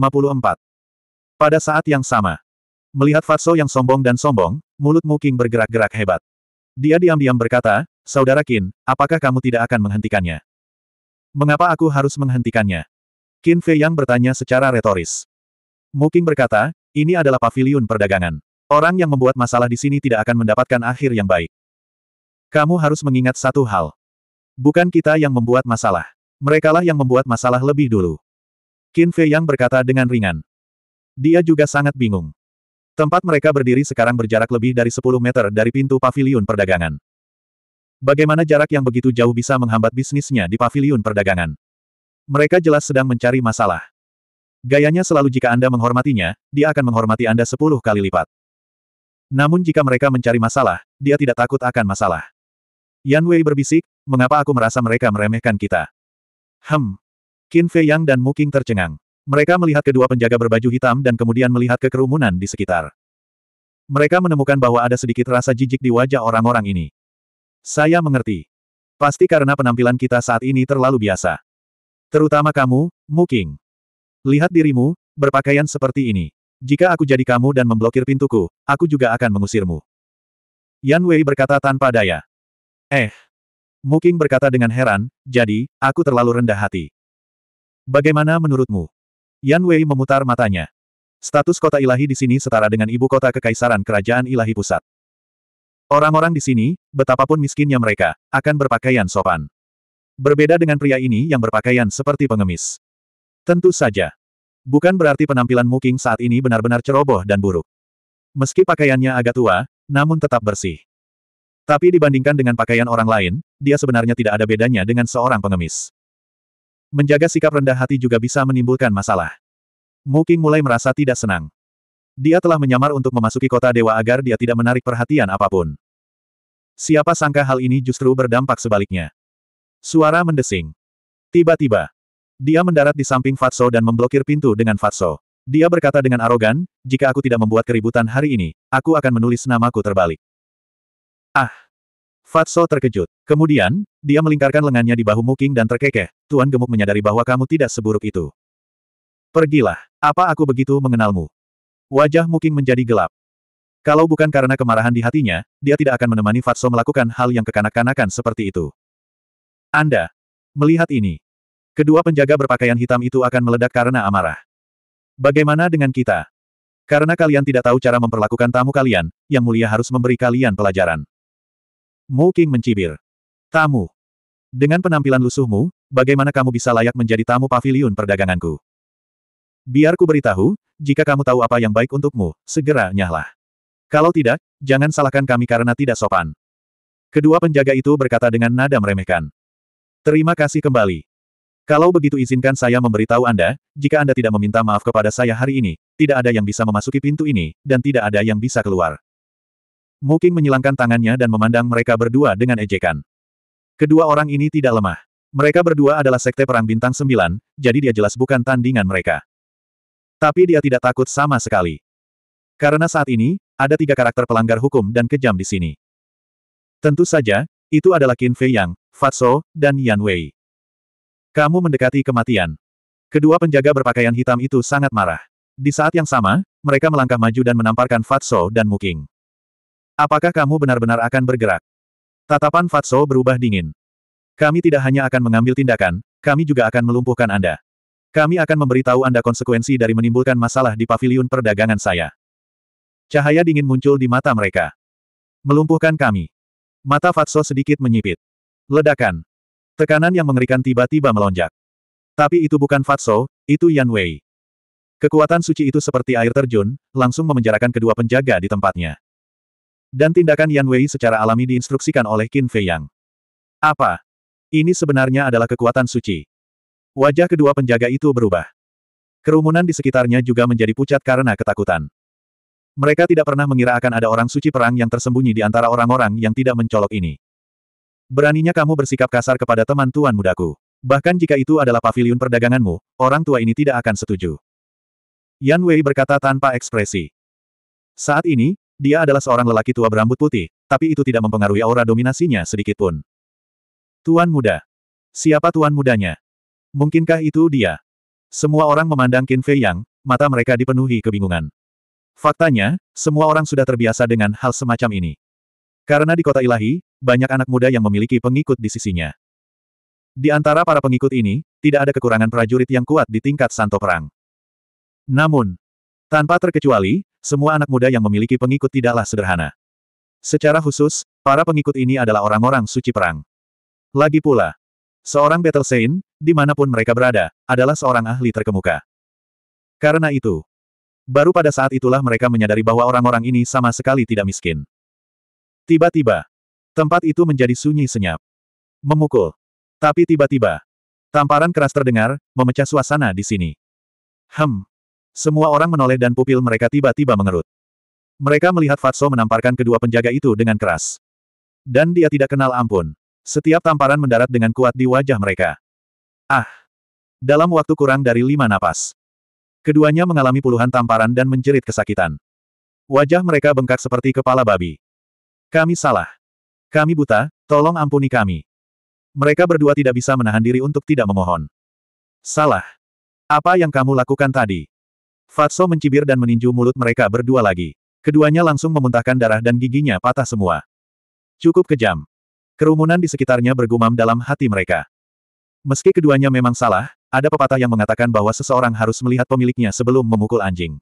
Pada saat yang sama, melihat Fatso yang sombong dan sombong, mulut Muking bergerak-gerak hebat. Dia diam-diam berkata, Saudara Kin, apakah kamu tidak akan menghentikannya? Mengapa aku harus menghentikannya? Qin Fei Yang bertanya secara retoris. Muking berkata, ini adalah pavilion perdagangan. Orang yang membuat masalah di sini tidak akan mendapatkan akhir yang baik. Kamu harus mengingat satu hal. Bukan kita yang membuat masalah. Merekalah yang membuat masalah lebih dulu. Qin Fei Yang berkata dengan ringan. Dia juga sangat bingung. Tempat mereka berdiri sekarang berjarak lebih dari 10 meter dari pintu pavilion perdagangan. Bagaimana jarak yang begitu jauh bisa menghambat bisnisnya di pavilion perdagangan? Mereka jelas sedang mencari masalah. Gayanya selalu jika Anda menghormatinya, dia akan menghormati Anda sepuluh kali lipat. Namun jika mereka mencari masalah, dia tidak takut akan masalah. Yan Wei berbisik, mengapa aku merasa mereka meremehkan kita? Hem. Qin Fei Yang dan Mu Muking tercengang. Mereka melihat kedua penjaga berbaju hitam dan kemudian melihat kekerumunan di sekitar. Mereka menemukan bahwa ada sedikit rasa jijik di wajah orang-orang ini. Saya mengerti. Pasti karena penampilan kita saat ini terlalu biasa. Terutama kamu, Muking. Lihat dirimu, berpakaian seperti ini. Jika aku jadi kamu dan memblokir pintuku, aku juga akan mengusirmu. Yan Wei berkata tanpa daya. Eh. Muking berkata dengan heran, jadi, aku terlalu rendah hati. Bagaimana menurutmu? Yan Wei memutar matanya. Status kota ilahi di sini setara dengan ibu kota kekaisaran kerajaan ilahi pusat. Orang-orang di sini, betapapun miskinnya mereka, akan berpakaian sopan. Berbeda dengan pria ini yang berpakaian seperti pengemis. Tentu saja. Bukan berarti penampilan Muking saat ini benar-benar ceroboh dan buruk. Meski pakaiannya agak tua, namun tetap bersih. Tapi dibandingkan dengan pakaian orang lain, dia sebenarnya tidak ada bedanya dengan seorang pengemis. Menjaga sikap rendah hati juga bisa menimbulkan masalah. Muking mulai merasa tidak senang. Dia telah menyamar untuk memasuki kota dewa agar dia tidak menarik perhatian apapun. Siapa sangka hal ini justru berdampak sebaliknya. Suara mendesing. Tiba-tiba. Dia mendarat di samping Fatso dan memblokir pintu dengan Fatso. Dia berkata dengan arogan, jika aku tidak membuat keributan hari ini, aku akan menulis namaku terbalik. Ah! Fatso terkejut. Kemudian, dia melingkarkan lengannya di bahu Muking dan terkekeh, Tuan Gemuk menyadari bahwa kamu tidak seburuk itu. Pergilah, apa aku begitu mengenalmu? Wajah Muking menjadi gelap. Kalau bukan karena kemarahan di hatinya, dia tidak akan menemani Fatso melakukan hal yang kekanak-kanakan seperti itu. Anda. Melihat ini. Kedua penjaga berpakaian hitam itu akan meledak karena amarah. Bagaimana dengan kita? Karena kalian tidak tahu cara memperlakukan tamu kalian, yang mulia harus memberi kalian pelajaran. Mu King mencibir. Tamu. Dengan penampilan lusuhmu, bagaimana kamu bisa layak menjadi tamu pavilion perdaganganku? Biar ku beritahu, jika kamu tahu apa yang baik untukmu, segera nyahlah. Kalau tidak, jangan salahkan kami karena tidak sopan. Kedua penjaga itu berkata dengan nada meremehkan. Terima kasih kembali. Kalau begitu izinkan saya memberitahu Anda, jika Anda tidak meminta maaf kepada saya hari ini, tidak ada yang bisa memasuki pintu ini, dan tidak ada yang bisa keluar. Muking menyilangkan tangannya dan memandang mereka berdua dengan ejekan. Kedua orang ini tidak lemah. Mereka berdua adalah sekte perang bintang sembilan, jadi dia jelas bukan tandingan mereka. Tapi dia tidak takut sama sekali. Karena saat ini, ada tiga karakter pelanggar hukum dan kejam di sini. Tentu saja, itu adalah Qin Fei Yang, Fatso, dan Yan Wei. Kamu mendekati kematian. Kedua penjaga berpakaian hitam itu sangat marah. Di saat yang sama, mereka melangkah maju dan menamparkan Fatso dan Muking. Apakah kamu benar-benar akan bergerak? Tatapan Fatso berubah dingin. Kami tidak hanya akan mengambil tindakan, kami juga akan melumpuhkan Anda. Kami akan memberitahu Anda konsekuensi dari menimbulkan masalah di paviliun perdagangan saya. Cahaya dingin muncul di mata mereka. Melumpuhkan kami. Mata Fatso sedikit menyipit. Ledakan. Tekanan yang mengerikan tiba-tiba melonjak. Tapi itu bukan Fatso, itu Yan Wei. Kekuatan suci itu seperti air terjun, langsung memenjarakan kedua penjaga di tempatnya. Dan tindakan Yan Wei secara alami diinstruksikan oleh Qin Fei Yang. Apa? Ini sebenarnya adalah kekuatan suci. Wajah kedua penjaga itu berubah. Kerumunan di sekitarnya juga menjadi pucat karena ketakutan. Mereka tidak pernah mengira akan ada orang suci perang yang tersembunyi di antara orang-orang yang tidak mencolok ini. Beraninya kamu bersikap kasar kepada teman tuan mudaku. Bahkan jika itu adalah pavilion perdaganganmu, orang tua ini tidak akan setuju. Yan Wei berkata tanpa ekspresi. Saat ini, dia adalah seorang lelaki tua berambut putih, tapi itu tidak mempengaruhi aura dominasinya sedikitpun. Tuan muda. Siapa tuan mudanya? Mungkinkah itu dia? Semua orang memandang Qin Fei Yang, mata mereka dipenuhi kebingungan. Faktanya, semua orang sudah terbiasa dengan hal semacam ini. Karena di kota ilahi, banyak anak muda yang memiliki pengikut di sisinya. Di antara para pengikut ini, tidak ada kekurangan prajurit yang kuat di tingkat santo perang. Namun, tanpa terkecuali, semua anak muda yang memiliki pengikut tidaklah sederhana. Secara khusus, para pengikut ini adalah orang-orang suci perang. Lagi pula, seorang Battle Saint, dimanapun mereka berada, adalah seorang ahli terkemuka. Karena itu, baru pada saat itulah mereka menyadari bahwa orang-orang ini sama sekali tidak miskin. Tiba-tiba, Tempat itu menjadi sunyi senyap. Memukul. Tapi tiba-tiba, tamparan keras terdengar, memecah suasana di sini. Hem. Semua orang menoleh dan pupil mereka tiba-tiba mengerut. Mereka melihat Fatso menamparkan kedua penjaga itu dengan keras. Dan dia tidak kenal ampun. Setiap tamparan mendarat dengan kuat di wajah mereka. Ah! Dalam waktu kurang dari lima napas. Keduanya mengalami puluhan tamparan dan menjerit kesakitan. Wajah mereka bengkak seperti kepala babi. Kami salah. Kami buta, tolong ampuni kami. Mereka berdua tidak bisa menahan diri untuk tidak memohon. Salah. Apa yang kamu lakukan tadi? Fatso mencibir dan meninju mulut mereka berdua lagi. Keduanya langsung memuntahkan darah dan giginya patah semua. Cukup kejam. Kerumunan di sekitarnya bergumam dalam hati mereka. Meski keduanya memang salah, ada pepatah yang mengatakan bahwa seseorang harus melihat pemiliknya sebelum memukul anjing.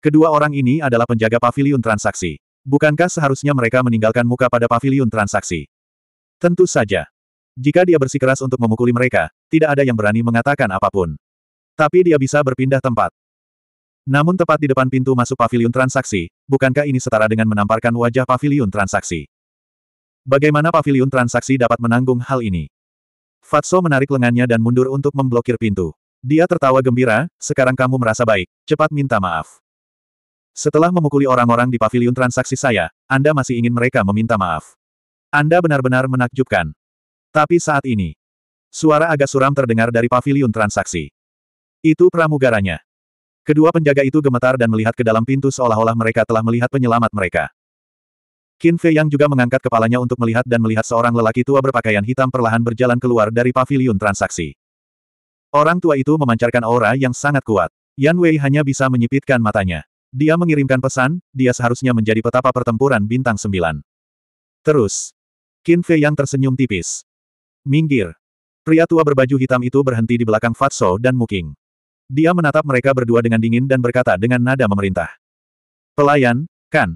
Kedua orang ini adalah penjaga pavilion transaksi. Bukankah seharusnya mereka meninggalkan muka pada pavilion transaksi? Tentu saja. Jika dia bersikeras untuk memukuli mereka, tidak ada yang berani mengatakan apapun. Tapi dia bisa berpindah tempat. Namun tepat di depan pintu masuk pavilion transaksi, bukankah ini setara dengan menamparkan wajah pavilion transaksi? Bagaimana pavilion transaksi dapat menanggung hal ini? Fatso menarik lengannya dan mundur untuk memblokir pintu. Dia tertawa gembira, sekarang kamu merasa baik, cepat minta maaf. Setelah memukuli orang-orang di pavilion transaksi saya, Anda masih ingin mereka meminta maaf. Anda benar-benar menakjubkan. Tapi saat ini, suara agak suram terdengar dari pavilion transaksi. Itu pramugaranya. Kedua penjaga itu gemetar dan melihat ke dalam pintu seolah-olah mereka telah melihat penyelamat mereka. Qin Fei yang juga mengangkat kepalanya untuk melihat dan melihat seorang lelaki tua berpakaian hitam perlahan berjalan keluar dari pavilion transaksi. Orang tua itu memancarkan aura yang sangat kuat. Yan Wei hanya bisa menyipitkan matanya. Dia mengirimkan pesan, dia seharusnya menjadi petapa pertempuran bintang sembilan. Terus. Qin Fei yang tersenyum tipis. Minggir. Pria tua berbaju hitam itu berhenti di belakang Fatso dan Muking. Dia menatap mereka berdua dengan dingin dan berkata dengan nada memerintah. Pelayan, kan?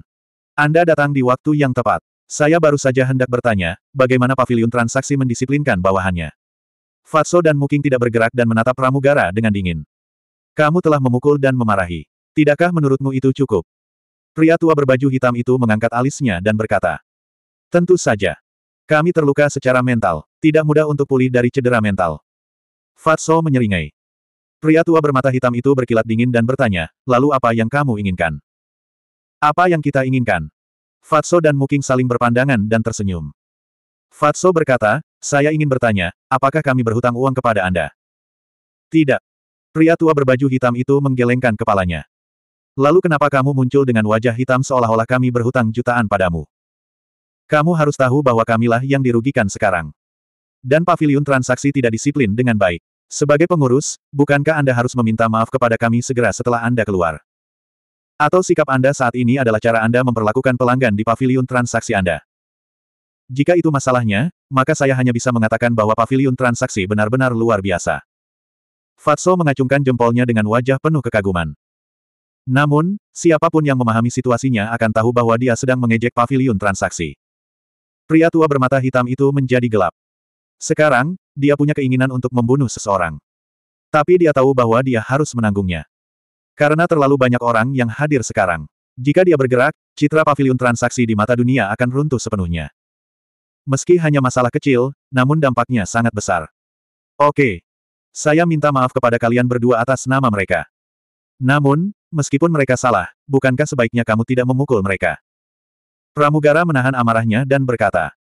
Anda datang di waktu yang tepat. Saya baru saja hendak bertanya, bagaimana pavilion transaksi mendisiplinkan bawahannya. Fatso dan Muking tidak bergerak dan menatap pramugara dengan dingin. Kamu telah memukul dan memarahi. Tidakkah menurutmu itu cukup? Pria tua berbaju hitam itu mengangkat alisnya dan berkata. Tentu saja. Kami terluka secara mental. Tidak mudah untuk pulih dari cedera mental. Fatso menyeringai. Pria tua bermata hitam itu berkilat dingin dan bertanya, lalu apa yang kamu inginkan? Apa yang kita inginkan? Fatso dan Muking saling berpandangan dan tersenyum. Fatso berkata, saya ingin bertanya, apakah kami berhutang uang kepada Anda? Tidak. Pria tua berbaju hitam itu menggelengkan kepalanya. Lalu kenapa kamu muncul dengan wajah hitam seolah-olah kami berhutang jutaan padamu? Kamu harus tahu bahwa kamilah yang dirugikan sekarang. Dan pavilion transaksi tidak disiplin dengan baik. Sebagai pengurus, bukankah Anda harus meminta maaf kepada kami segera setelah Anda keluar? Atau sikap Anda saat ini adalah cara Anda memperlakukan pelanggan di pavilion transaksi Anda? Jika itu masalahnya, maka saya hanya bisa mengatakan bahwa pavilion transaksi benar-benar luar biasa. Fatso mengacungkan jempolnya dengan wajah penuh kekaguman. Namun, siapapun yang memahami situasinya akan tahu bahwa dia sedang mengejek pavilion transaksi. Pria tua bermata hitam itu menjadi gelap. Sekarang, dia punya keinginan untuk membunuh seseorang. Tapi dia tahu bahwa dia harus menanggungnya. Karena terlalu banyak orang yang hadir sekarang. Jika dia bergerak, citra pavilion transaksi di mata dunia akan runtuh sepenuhnya. Meski hanya masalah kecil, namun dampaknya sangat besar. Oke. Saya minta maaf kepada kalian berdua atas nama mereka. Namun, Meskipun mereka salah, bukankah sebaiknya kamu tidak memukul mereka? Pramugara menahan amarahnya dan berkata,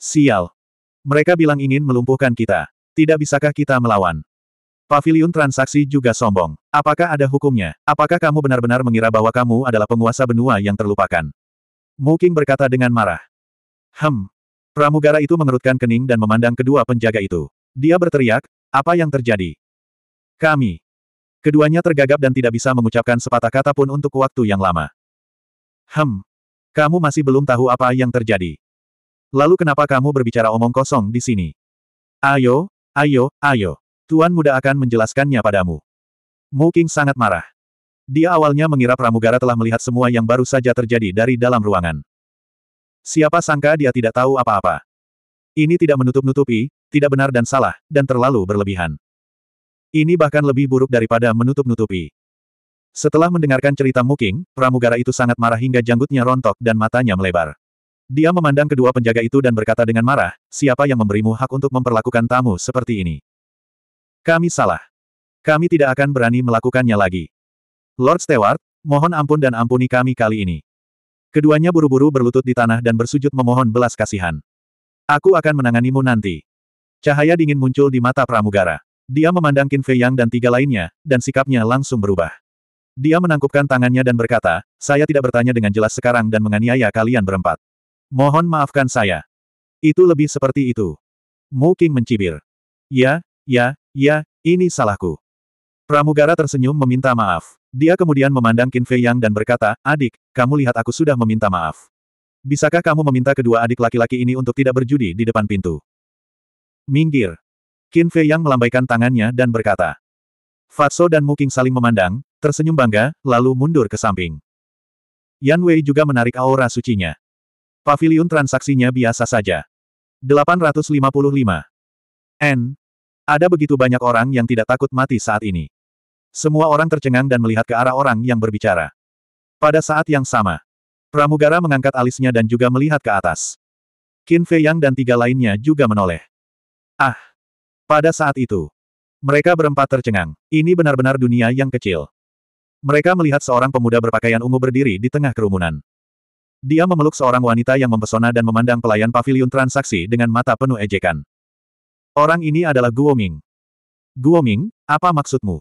Sial! Mereka bilang ingin melumpuhkan kita. Tidak bisakah kita melawan? Paviliun transaksi juga sombong. Apakah ada hukumnya? Apakah kamu benar-benar mengira bahwa kamu adalah penguasa benua yang terlupakan? Muking berkata dengan marah. Hem. Pramugara itu mengerutkan kening dan memandang kedua penjaga itu. Dia berteriak, apa yang terjadi? Kami. Keduanya tergagap dan tidak bisa mengucapkan sepatah kata pun untuk waktu yang lama. Hem. Kamu masih belum tahu apa yang terjadi. Lalu kenapa kamu berbicara omong kosong di sini? Ayo, ayo, ayo. Tuan muda akan menjelaskannya padamu. Mu sangat marah. Dia awalnya mengira pramugara telah melihat semua yang baru saja terjadi dari dalam ruangan. Siapa sangka dia tidak tahu apa-apa. Ini tidak menutup-nutupi, tidak benar dan salah, dan terlalu berlebihan. Ini bahkan lebih buruk daripada menutup-nutupi. Setelah mendengarkan cerita Muking, pramugara itu sangat marah hingga janggutnya rontok dan matanya melebar. Dia memandang kedua penjaga itu dan berkata dengan marah, siapa yang memberimu hak untuk memperlakukan tamu seperti ini? Kami salah. Kami tidak akan berani melakukannya lagi. Lord Stewart, mohon ampun dan ampuni kami kali ini. Keduanya buru-buru berlutut di tanah dan bersujud memohon belas kasihan. Aku akan menanganimu nanti. Cahaya dingin muncul di mata pramugara. Dia memandang Qin Fei Yang dan tiga lainnya, dan sikapnya langsung berubah. Dia menangkupkan tangannya dan berkata, saya tidak bertanya dengan jelas sekarang dan menganiaya kalian berempat. Mohon maafkan saya. Itu lebih seperti itu. Mu Qing mencibir. Ya, ya, ya, ini salahku. Pramugara tersenyum meminta maaf. Dia kemudian memandang Qin Fei Yang dan berkata, adik, kamu lihat aku sudah meminta maaf. Bisakah kamu meminta kedua adik laki-laki ini untuk tidak berjudi di depan pintu? Minggir. Qin Fei Yang melambaikan tangannya dan berkata. Fatso dan Muking saling memandang, tersenyum bangga, lalu mundur ke samping. Yan Wei juga menarik aura sucinya. Pavilion transaksinya biasa saja. 855. N. Ada begitu banyak orang yang tidak takut mati saat ini. Semua orang tercengang dan melihat ke arah orang yang berbicara. Pada saat yang sama, Pramugara mengangkat alisnya dan juga melihat ke atas. Qin Fei Yang dan tiga lainnya juga menoleh. Ah! Pada saat itu, mereka berempat tercengang. Ini benar-benar dunia yang kecil. Mereka melihat seorang pemuda berpakaian ungu berdiri di tengah kerumunan. Dia memeluk seorang wanita yang mempesona dan memandang pelayan pavilion transaksi dengan mata penuh ejekan. Orang ini adalah Guo Ming. Guo Ming, apa maksudmu?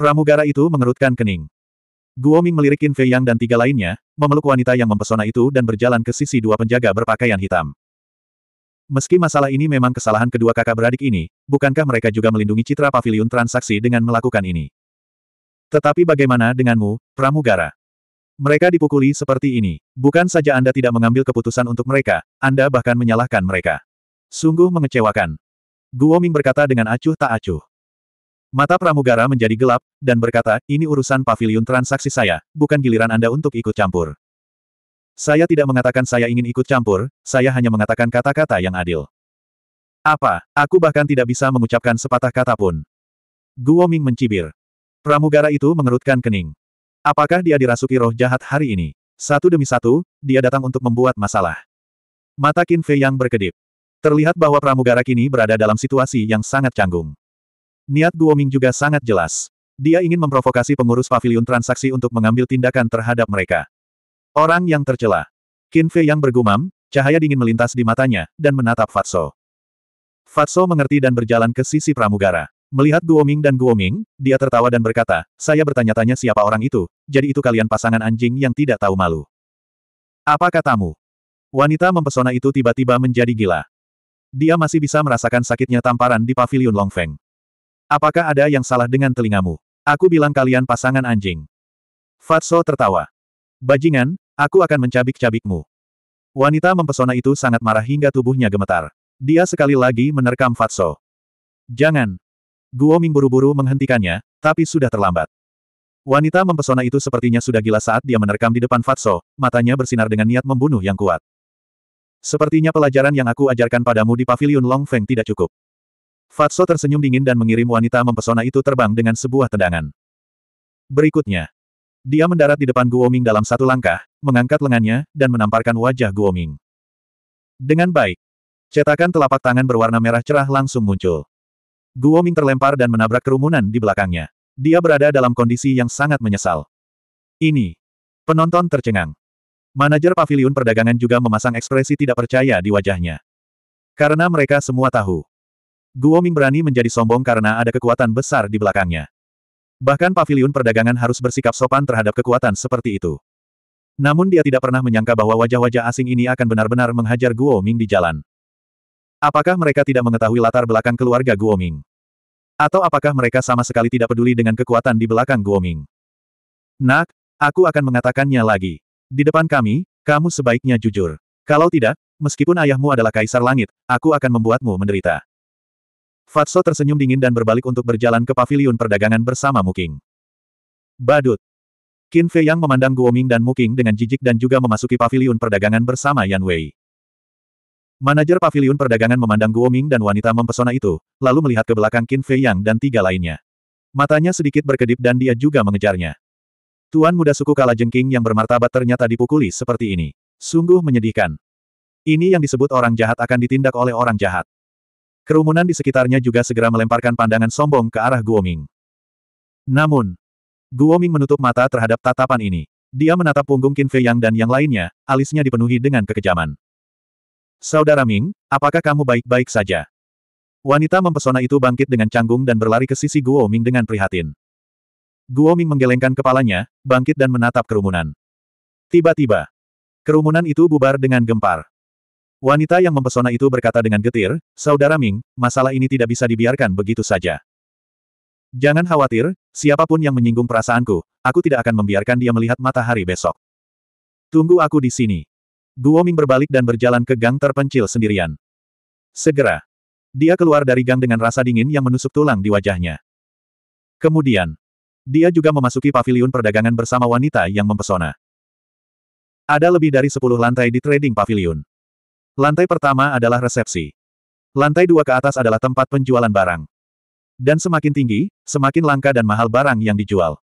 Pramugara itu mengerutkan kening. Guo Ming melirikin Fei Yang dan tiga lainnya, memeluk wanita yang mempesona itu dan berjalan ke sisi dua penjaga berpakaian hitam. Meski masalah ini memang kesalahan kedua kakak beradik ini, bukankah mereka juga melindungi citra pavilion transaksi dengan melakukan ini? Tetapi bagaimana denganmu, Pramugara? Mereka dipukuli seperti ini. Bukan saja Anda tidak mengambil keputusan untuk mereka, Anda bahkan menyalahkan mereka. Sungguh mengecewakan. Guo Ming berkata dengan acuh tak acuh. Mata pramugara menjadi gelap, dan berkata, ini urusan pavilion transaksi saya, bukan giliran Anda untuk ikut campur. Saya tidak mengatakan saya ingin ikut campur, saya hanya mengatakan kata-kata yang adil. Apa, aku bahkan tidak bisa mengucapkan sepatah kata pun. Guo Ming mencibir. Pramugara itu mengerutkan kening. Apakah dia dirasuki roh jahat hari ini? Satu demi satu, dia datang untuk membuat masalah. Mata Qin Fei yang berkedip. Terlihat bahwa pramugara kini berada dalam situasi yang sangat canggung. Niat Guo Ming juga sangat jelas. Dia ingin memprovokasi pengurus pavilion transaksi untuk mengambil tindakan terhadap mereka. Orang yang tercela. Qin Fei yang bergumam, cahaya dingin melintas di matanya, dan menatap Fatso. Fatso mengerti dan berjalan ke sisi pramugara. Melihat Guoming dan Guoming, dia tertawa dan berkata, saya bertanya-tanya siapa orang itu, jadi itu kalian pasangan anjing yang tidak tahu malu. Apa katamu? Wanita mempesona itu tiba-tiba menjadi gila. Dia masih bisa merasakan sakitnya tamparan di pavilion Longfeng. Apakah ada yang salah dengan telingamu? Aku bilang kalian pasangan anjing. Fatso tertawa. Bajingan, Aku akan mencabik-cabikmu. Wanita mempesona itu sangat marah hingga tubuhnya gemetar. Dia sekali lagi menerkam Fatso. Jangan. Guo Ming buru-buru menghentikannya, tapi sudah terlambat. Wanita mempesona itu sepertinya sudah gila saat dia menerkam di depan Fatso, matanya bersinar dengan niat membunuh yang kuat. Sepertinya pelajaran yang aku ajarkan padamu di Paviliun Feng tidak cukup. Fatso tersenyum dingin dan mengirim wanita mempesona itu terbang dengan sebuah tendangan. Berikutnya. Dia mendarat di depan Guo Ming dalam satu langkah, mengangkat lengannya, dan menamparkan wajah Guoming. Dengan baik, cetakan telapak tangan berwarna merah cerah langsung muncul. Guoming terlempar dan menabrak kerumunan di belakangnya. Dia berada dalam kondisi yang sangat menyesal. Ini. Penonton tercengang. Manajer pavilion perdagangan juga memasang ekspresi tidak percaya di wajahnya. Karena mereka semua tahu. Guoming berani menjadi sombong karena ada kekuatan besar di belakangnya. Bahkan pavilion perdagangan harus bersikap sopan terhadap kekuatan seperti itu. Namun dia tidak pernah menyangka bahwa wajah-wajah asing ini akan benar-benar menghajar Guo Ming di jalan. Apakah mereka tidak mengetahui latar belakang keluarga Guo Ming? Atau apakah mereka sama sekali tidak peduli dengan kekuatan di belakang Guo Ming? Nak, aku akan mengatakannya lagi. Di depan kami, kamu sebaiknya jujur. Kalau tidak, meskipun ayahmu adalah kaisar langit, aku akan membuatmu menderita. Fatso tersenyum dingin dan berbalik untuk berjalan ke paviliun perdagangan bersama Muking. Badut, Qin Fei Yang memandang Guoming dan Muking dengan jijik dan juga memasuki paviliun perdagangan bersama Yan Wei. Manajer paviliun perdagangan memandang Guoming dan wanita mempesona itu, lalu melihat ke belakang Qin Fei Yang dan tiga lainnya. Matanya sedikit berkedip dan dia juga mengejarnya. Tuan muda suku Kalajengking yang bermartabat ternyata dipukuli seperti ini. Sungguh menyedihkan. Ini yang disebut orang jahat akan ditindak oleh orang jahat. Kerumunan di sekitarnya juga segera melemparkan pandangan sombong ke arah Guoming. Namun, Guo Ming menutup mata terhadap tatapan ini. Dia menatap punggung Qin Fei Yang dan yang lainnya, alisnya dipenuhi dengan kekejaman. Saudara Ming, apakah kamu baik-baik saja? Wanita mempesona itu bangkit dengan canggung dan berlari ke sisi Guo Ming dengan prihatin. Guo Ming menggelengkan kepalanya, bangkit dan menatap kerumunan. Tiba-tiba, kerumunan itu bubar dengan gempar. Wanita yang mempesona itu berkata dengan getir, Saudara Ming, masalah ini tidak bisa dibiarkan begitu saja. Jangan khawatir, siapapun yang menyinggung perasaanku, aku tidak akan membiarkan dia melihat matahari besok. Tunggu aku di sini. Guo Ming berbalik dan berjalan ke gang terpencil sendirian. Segera. Dia keluar dari gang dengan rasa dingin yang menusuk tulang di wajahnya. Kemudian, dia juga memasuki paviliun perdagangan bersama wanita yang mempesona. Ada lebih dari 10 lantai di trading paviliun. Lantai pertama adalah resepsi. Lantai dua ke atas adalah tempat penjualan barang. Dan semakin tinggi, semakin langka dan mahal barang yang dijual.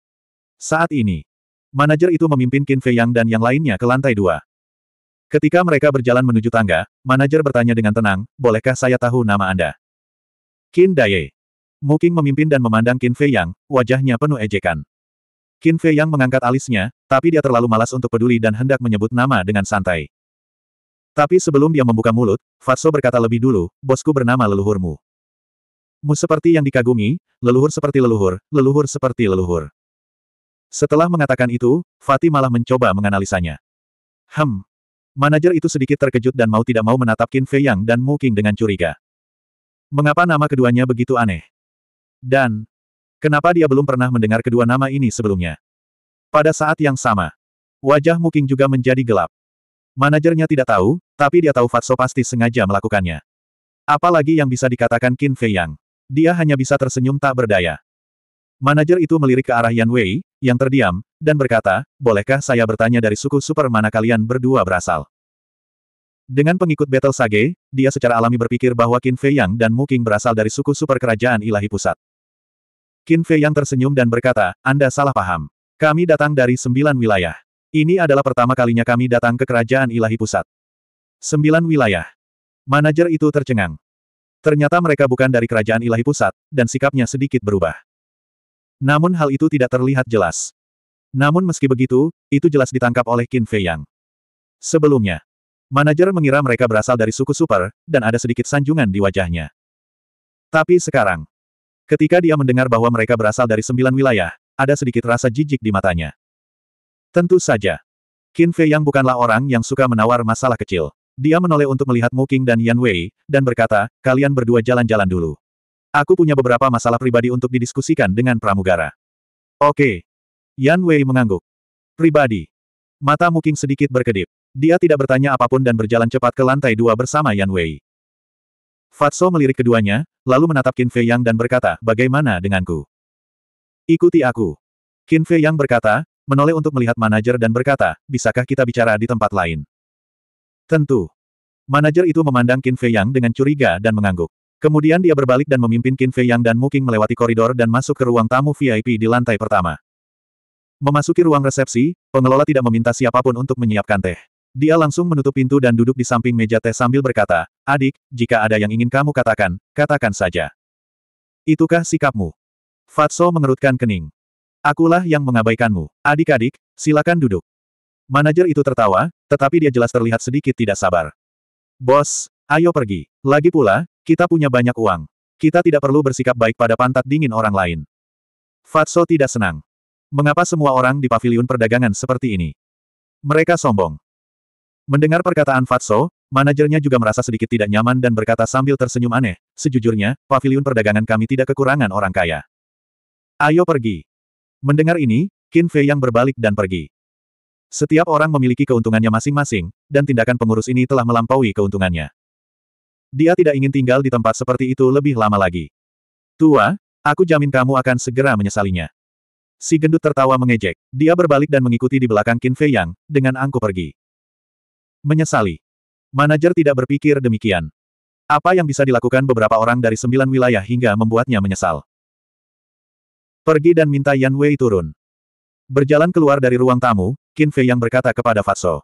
Saat ini, manajer itu memimpin Qin Fei Yang dan yang lainnya ke lantai dua. Ketika mereka berjalan menuju tangga, manajer bertanya dengan tenang, bolehkah saya tahu nama Anda? Qin Daye. Muking memimpin dan memandang Qin Fei Yang, wajahnya penuh ejekan. Qin Fei Yang mengangkat alisnya, tapi dia terlalu malas untuk peduli dan hendak menyebut nama dengan santai. Tapi sebelum dia membuka mulut, Fatso berkata lebih dulu, bosku bernama leluhurmu. Mu seperti yang dikagumi, leluhur seperti leluhur, leluhur seperti leluhur. Setelah mengatakan itu, Fatih malah mencoba menganalisanya. Hem. Manajer itu sedikit terkejut dan mau tidak mau menatap Qin Fei Yang dan Mu Qing dengan curiga. Mengapa nama keduanya begitu aneh? Dan, kenapa dia belum pernah mendengar kedua nama ini sebelumnya? Pada saat yang sama, wajah Mu Qing juga menjadi gelap. Manajernya tidak tahu, tapi dia tahu Fatso pasti sengaja melakukannya. Apalagi yang bisa dikatakan Qin Fei Yang. Dia hanya bisa tersenyum tak berdaya. Manajer itu melirik ke arah Yan Wei, yang terdiam, dan berkata, bolehkah saya bertanya dari suku super mana kalian berdua berasal? Dengan pengikut Battle Sage, dia secara alami berpikir bahwa Qin Fei Yang dan Mu Qing berasal dari suku super kerajaan ilahi pusat. Qin Fei Yang tersenyum dan berkata, Anda salah paham. Kami datang dari sembilan wilayah. Ini adalah pertama kalinya kami datang ke kerajaan ilahi pusat. Sembilan wilayah. Manajer itu tercengang. Ternyata mereka bukan dari kerajaan ilahi pusat, dan sikapnya sedikit berubah. Namun hal itu tidak terlihat jelas. Namun meski begitu, itu jelas ditangkap oleh Qin Fei Yang. Sebelumnya, manajer mengira mereka berasal dari suku super, dan ada sedikit sanjungan di wajahnya. Tapi sekarang, ketika dia mendengar bahwa mereka berasal dari sembilan wilayah, ada sedikit rasa jijik di matanya. Tentu saja, Qin Fei Yang bukanlah orang yang suka menawar masalah kecil. Dia menoleh untuk melihat Muking dan Yan Wei, dan berkata, kalian berdua jalan-jalan dulu. Aku punya beberapa masalah pribadi untuk didiskusikan dengan pramugara. Oke. Yan Wei mengangguk. Pribadi. Mata Muking sedikit berkedip. Dia tidak bertanya apapun dan berjalan cepat ke lantai dua bersama Yan Wei. Fatso melirik keduanya, lalu menatap Qin Fei Yang dan berkata, bagaimana denganku? Ikuti aku. Qin Fei Yang berkata, menoleh untuk melihat manajer dan berkata, bisakah kita bicara di tempat lain? Tentu. Manajer itu memandang Qin Fei Yang dengan curiga dan mengangguk. Kemudian dia berbalik dan memimpin Qin Fei Yang dan Qing melewati koridor dan masuk ke ruang tamu VIP di lantai pertama. Memasuki ruang resepsi, pengelola tidak meminta siapapun untuk menyiapkan teh. Dia langsung menutup pintu dan duduk di samping meja teh sambil berkata, Adik, jika ada yang ingin kamu katakan, katakan saja. Itukah sikapmu? Fatso mengerutkan kening. Akulah yang mengabaikanmu. Adik-adik, silakan duduk. Manajer itu tertawa, tetapi dia jelas terlihat sedikit tidak sabar. Bos, ayo pergi. Lagi pula, kita punya banyak uang. Kita tidak perlu bersikap baik pada pantat dingin orang lain. Fatso tidak senang. Mengapa semua orang di paviliun perdagangan seperti ini? Mereka sombong. Mendengar perkataan Fatso, manajernya juga merasa sedikit tidak nyaman dan berkata sambil tersenyum aneh, sejujurnya, paviliun perdagangan kami tidak kekurangan orang kaya. Ayo pergi. Mendengar ini, Kin Fei yang berbalik dan pergi. Setiap orang memiliki keuntungannya masing-masing, dan tindakan pengurus ini telah melampaui keuntungannya. Dia tidak ingin tinggal di tempat seperti itu lebih lama lagi. Tua, aku jamin kamu akan segera menyesalinya. Si gendut tertawa mengejek. Dia berbalik dan mengikuti di belakang Qin Fei Yang, dengan angku pergi. Menyesali. Manajer tidak berpikir demikian. Apa yang bisa dilakukan beberapa orang dari sembilan wilayah hingga membuatnya menyesal. Pergi dan minta Yan Wei turun. Berjalan keluar dari ruang tamu, Qin Fei yang berkata kepada Fatso.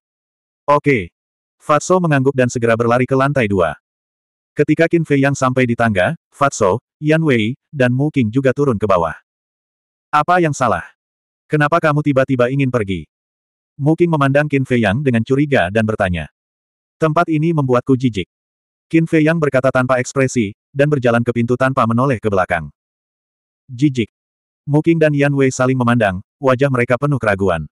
Oke. Fatso mengangguk dan segera berlari ke lantai dua. Ketika Qin Fei yang sampai di tangga, Fatso, Yan Wei, dan Mu Qing juga turun ke bawah. Apa yang salah? Kenapa kamu tiba-tiba ingin pergi? Mu Qing memandang Qin Fei yang dengan curiga dan bertanya. Tempat ini membuatku jijik. Qin Fei yang berkata tanpa ekspresi, dan berjalan ke pintu tanpa menoleh ke belakang. Jijik. Mu Qing dan Yan Wei saling memandang, wajah mereka penuh keraguan.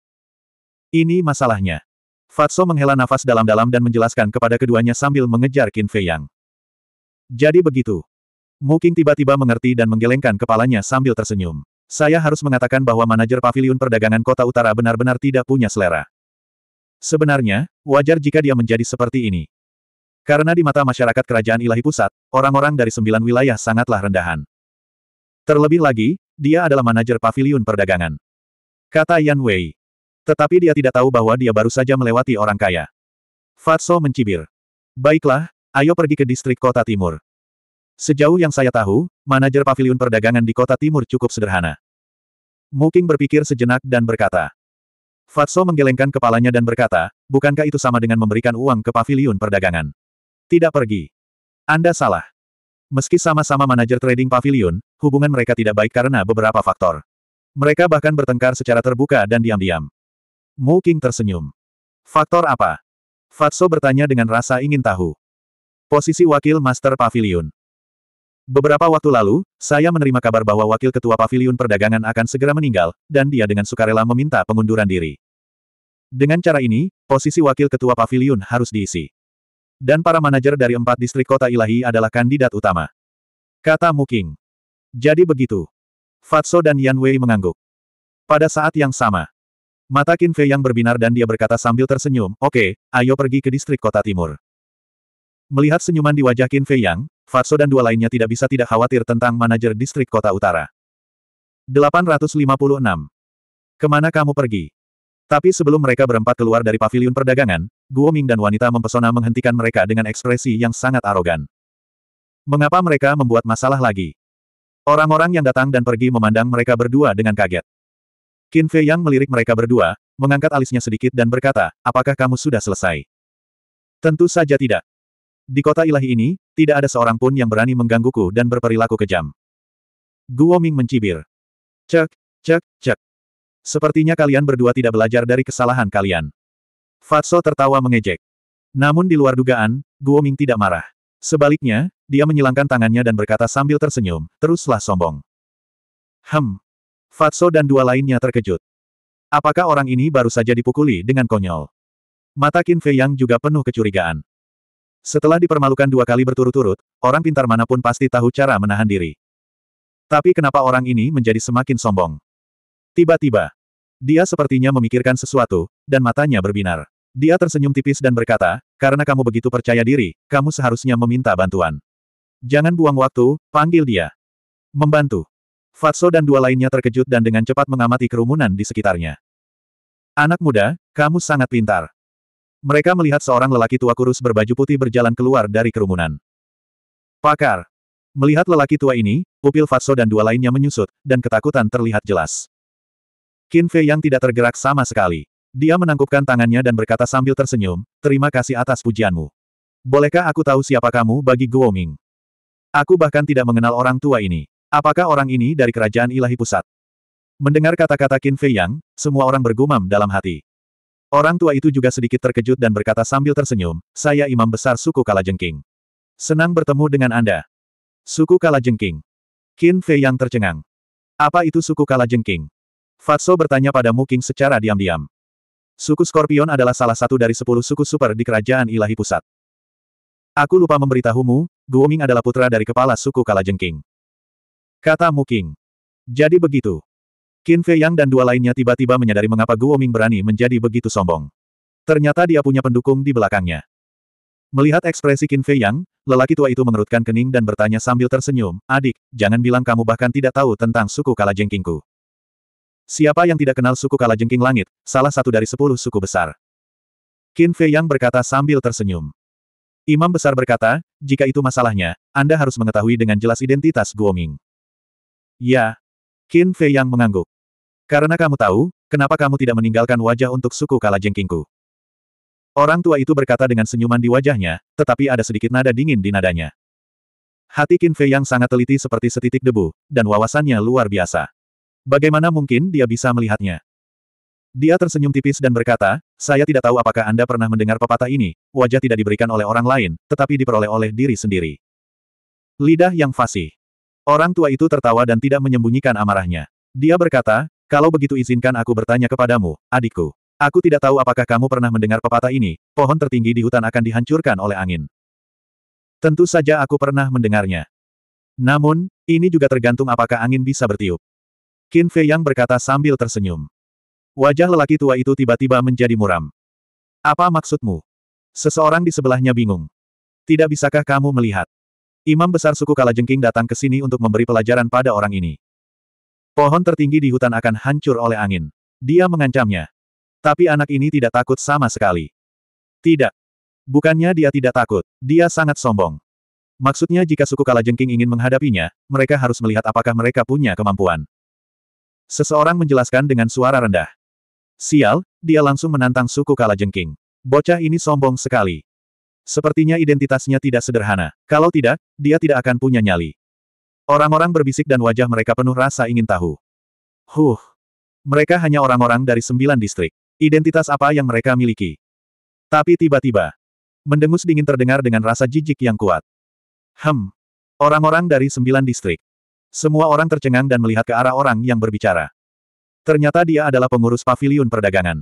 Ini masalahnya. Fatso menghela nafas dalam-dalam dan menjelaskan kepada keduanya sambil mengejar Qin Fei Yang. Jadi begitu. Muking tiba-tiba mengerti dan menggelengkan kepalanya sambil tersenyum. Saya harus mengatakan bahwa manajer pavilion perdagangan kota utara benar-benar tidak punya selera. Sebenarnya, wajar jika dia menjadi seperti ini. Karena di mata masyarakat kerajaan ilahi pusat, orang-orang dari sembilan wilayah sangatlah rendahan. Terlebih lagi, dia adalah manajer pavilion perdagangan. Kata Yan Wei. Tetapi dia tidak tahu bahwa dia baru saja melewati orang kaya. Fatso mencibir. Baiklah, ayo pergi ke distrik kota timur. Sejauh yang saya tahu, manajer pavilion perdagangan di kota timur cukup sederhana. Muking berpikir sejenak dan berkata. Fatso menggelengkan kepalanya dan berkata, bukankah itu sama dengan memberikan uang ke pavilion perdagangan? Tidak pergi. Anda salah. Meski sama-sama manajer trading pavilion, hubungan mereka tidak baik karena beberapa faktor. Mereka bahkan bertengkar secara terbuka dan diam-diam. Muking Qing tersenyum. Faktor apa? Fatso bertanya dengan rasa ingin tahu. Posisi Wakil Master Pavilion. Beberapa waktu lalu, saya menerima kabar bahwa Wakil Ketua Pavilion Perdagangan akan segera meninggal, dan dia dengan sukarela meminta pengunduran diri. Dengan cara ini, posisi Wakil Ketua Pavilion harus diisi. Dan para manajer dari empat distrik kota ilahi adalah kandidat utama. Kata Muking. Jadi begitu. Fatso dan Yan Wei mengangguk. Pada saat yang sama, Mata Qin Fei yang berbinar dan dia berkata sambil tersenyum, oke, okay, ayo pergi ke distrik kota timur. Melihat senyuman di wajah Qin Fei Yang, Fatso dan dua lainnya tidak bisa tidak khawatir tentang manajer distrik kota utara. 856. Kemana kamu pergi? Tapi sebelum mereka berempat keluar dari paviliun perdagangan, Guo Ming dan wanita mempesona menghentikan mereka dengan ekspresi yang sangat arogan. Mengapa mereka membuat masalah lagi? Orang-orang yang datang dan pergi memandang mereka berdua dengan kaget. Qin Fei Yang melirik mereka berdua, mengangkat alisnya sedikit dan berkata, apakah kamu sudah selesai? Tentu saja tidak. Di kota ilahi ini, tidak ada seorang pun yang berani menggangguku dan berperilaku kejam. Guo Ming mencibir. Cek, cek, cek. Sepertinya kalian berdua tidak belajar dari kesalahan kalian. Fatso tertawa mengejek. Namun di luar dugaan, Guo Ming tidak marah. Sebaliknya, dia menyilangkan tangannya dan berkata sambil tersenyum, teruslah sombong. Hem, Fatso dan dua lainnya terkejut. Apakah orang ini baru saja dipukuli dengan konyol? Mata Qin Fei Yang juga penuh kecurigaan. Setelah dipermalukan dua kali berturut-turut, orang pintar manapun pasti tahu cara menahan diri. Tapi kenapa orang ini menjadi semakin sombong? Tiba-tiba, dia sepertinya memikirkan sesuatu, dan matanya berbinar. Dia tersenyum tipis dan berkata, karena kamu begitu percaya diri, kamu seharusnya meminta bantuan. Jangan buang waktu, panggil dia. Membantu. Fatso dan dua lainnya terkejut dan dengan cepat mengamati kerumunan di sekitarnya. Anak muda, kamu sangat pintar. Mereka melihat seorang lelaki tua kurus berbaju putih berjalan keluar dari kerumunan. Pakar. Melihat lelaki tua ini, pupil Fatso dan dua lainnya menyusut, dan ketakutan terlihat jelas. Qin Fei yang tidak tergerak sama sekali. Dia menangkupkan tangannya dan berkata sambil tersenyum, terima kasih atas pujianmu. Bolehkah aku tahu siapa kamu bagi Guoming? Aku bahkan tidak mengenal orang tua ini. Apakah orang ini dari kerajaan ilahi pusat? Mendengar kata-kata Qin Fei Yang, semua orang bergumam dalam hati. Orang tua itu juga sedikit terkejut dan berkata sambil tersenyum, saya imam besar suku Kalajengking. Senang bertemu dengan Anda. Suku Kalajengking. Qin Fei Yang tercengang. Apa itu suku Kalajengking? Fatso bertanya pada Mu King secara diam-diam. Suku Scorpion adalah salah satu dari sepuluh suku super di kerajaan ilahi pusat. Aku lupa memberitahumu, Guoming adalah putra dari kepala suku Kalajengking. Kata Muking. Jadi begitu. Qin Fei Yang dan dua lainnya tiba-tiba menyadari mengapa Guo Ming berani menjadi begitu sombong. Ternyata dia punya pendukung di belakangnya. Melihat ekspresi Qin Fei Yang, lelaki tua itu mengerutkan kening dan bertanya sambil tersenyum, Adik, jangan bilang kamu bahkan tidak tahu tentang suku Kalajengkingku. Siapa yang tidak kenal suku Kalajengking Langit, salah satu dari sepuluh suku besar. Qin Fei Yang berkata sambil tersenyum. Imam besar berkata, jika itu masalahnya, Anda harus mengetahui dengan jelas identitas Guo Ming. Ya. Qin Fei yang mengangguk. Karena kamu tahu, kenapa kamu tidak meninggalkan wajah untuk suku Kalajengkingku. Orang tua itu berkata dengan senyuman di wajahnya, tetapi ada sedikit nada dingin di nadanya. Hati Qin Fei yang sangat teliti seperti setitik debu, dan wawasannya luar biasa. Bagaimana mungkin dia bisa melihatnya? Dia tersenyum tipis dan berkata, saya tidak tahu apakah Anda pernah mendengar pepatah ini, wajah tidak diberikan oleh orang lain, tetapi diperoleh oleh diri sendiri. Lidah yang fasih. Orang tua itu tertawa dan tidak menyembunyikan amarahnya. Dia berkata, kalau begitu izinkan aku bertanya kepadamu, adikku. Aku tidak tahu apakah kamu pernah mendengar pepatah ini, pohon tertinggi di hutan akan dihancurkan oleh angin. Tentu saja aku pernah mendengarnya. Namun, ini juga tergantung apakah angin bisa bertiup. Qin Fei Yang berkata sambil tersenyum. Wajah lelaki tua itu tiba-tiba menjadi muram. Apa maksudmu? Seseorang di sebelahnya bingung. Tidak bisakah kamu melihat? Imam besar suku Kalajengking datang ke sini untuk memberi pelajaran pada orang ini. Pohon tertinggi di hutan akan hancur oleh angin. Dia mengancamnya. Tapi anak ini tidak takut sama sekali. Tidak. Bukannya dia tidak takut, dia sangat sombong. Maksudnya jika suku Kalajengking ingin menghadapinya, mereka harus melihat apakah mereka punya kemampuan. Seseorang menjelaskan dengan suara rendah. Sial, dia langsung menantang suku Kalajengking. Bocah ini sombong sekali. Sepertinya identitasnya tidak sederhana. Kalau tidak, dia tidak akan punya nyali. Orang-orang berbisik dan wajah mereka penuh rasa ingin tahu. Huh. Mereka hanya orang-orang dari sembilan distrik. Identitas apa yang mereka miliki? Tapi tiba-tiba, mendengus dingin terdengar dengan rasa jijik yang kuat. Hem. Orang-orang dari sembilan distrik. Semua orang tercengang dan melihat ke arah orang yang berbicara. Ternyata dia adalah pengurus pavilion perdagangan.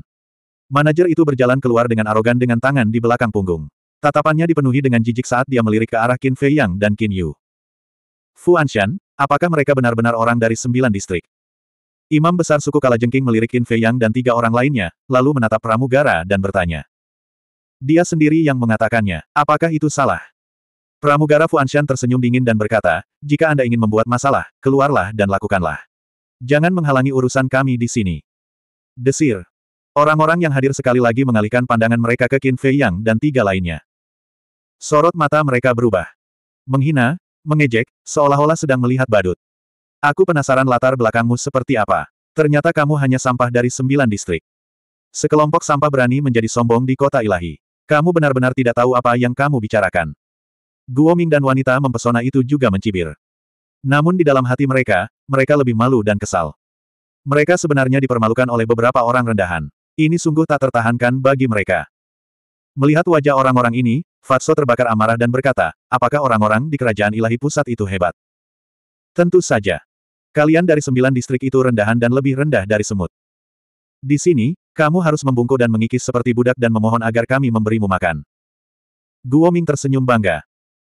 Manajer itu berjalan keluar dengan arogan dengan tangan di belakang punggung. Tatapannya dipenuhi dengan jijik saat dia melirik ke arah Qin Fei Yang dan Qin Yu. Fu Anshan, apakah mereka benar-benar orang dari sembilan distrik? Imam besar suku Kalajengking melirik Qin Fei Yang dan tiga orang lainnya, lalu menatap pramugara dan bertanya. Dia sendiri yang mengatakannya, apakah itu salah? Pramugara Fu Anshan tersenyum dingin dan berkata, jika Anda ingin membuat masalah, keluarlah dan lakukanlah. Jangan menghalangi urusan kami di sini. Desir. Orang-orang yang hadir sekali lagi mengalihkan pandangan mereka ke Qin Fei Yang dan tiga lainnya. Sorot mata mereka berubah. Menghina, mengejek, seolah-olah sedang melihat badut. Aku penasaran latar belakangmu seperti apa. Ternyata kamu hanya sampah dari sembilan distrik. Sekelompok sampah berani menjadi sombong di kota ilahi. Kamu benar-benar tidak tahu apa yang kamu bicarakan. Guoming dan wanita mempesona itu juga mencibir. Namun di dalam hati mereka, mereka lebih malu dan kesal. Mereka sebenarnya dipermalukan oleh beberapa orang rendahan. Ini sungguh tak tertahankan bagi mereka. Melihat wajah orang-orang ini, Fatso terbakar amarah dan berkata, apakah orang-orang di kerajaan ilahi pusat itu hebat? Tentu saja. Kalian dari sembilan distrik itu rendahan dan lebih rendah dari semut. Di sini, kamu harus membungkuk dan mengikis seperti budak dan memohon agar kami memberimu makan. Guoming tersenyum bangga.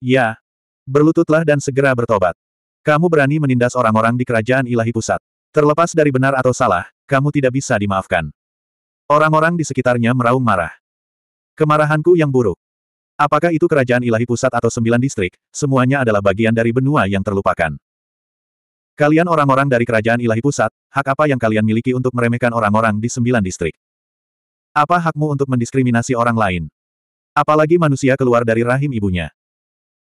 Ya. Berlututlah dan segera bertobat. Kamu berani menindas orang-orang di kerajaan ilahi pusat. Terlepas dari benar atau salah, kamu tidak bisa dimaafkan. Orang-orang di sekitarnya meraung marah. Kemarahanku yang buruk. Apakah itu kerajaan ilahi pusat atau sembilan distrik, semuanya adalah bagian dari benua yang terlupakan. Kalian orang-orang dari kerajaan ilahi pusat, hak apa yang kalian miliki untuk meremehkan orang-orang di sembilan distrik? Apa hakmu untuk mendiskriminasi orang lain? Apalagi manusia keluar dari rahim ibunya.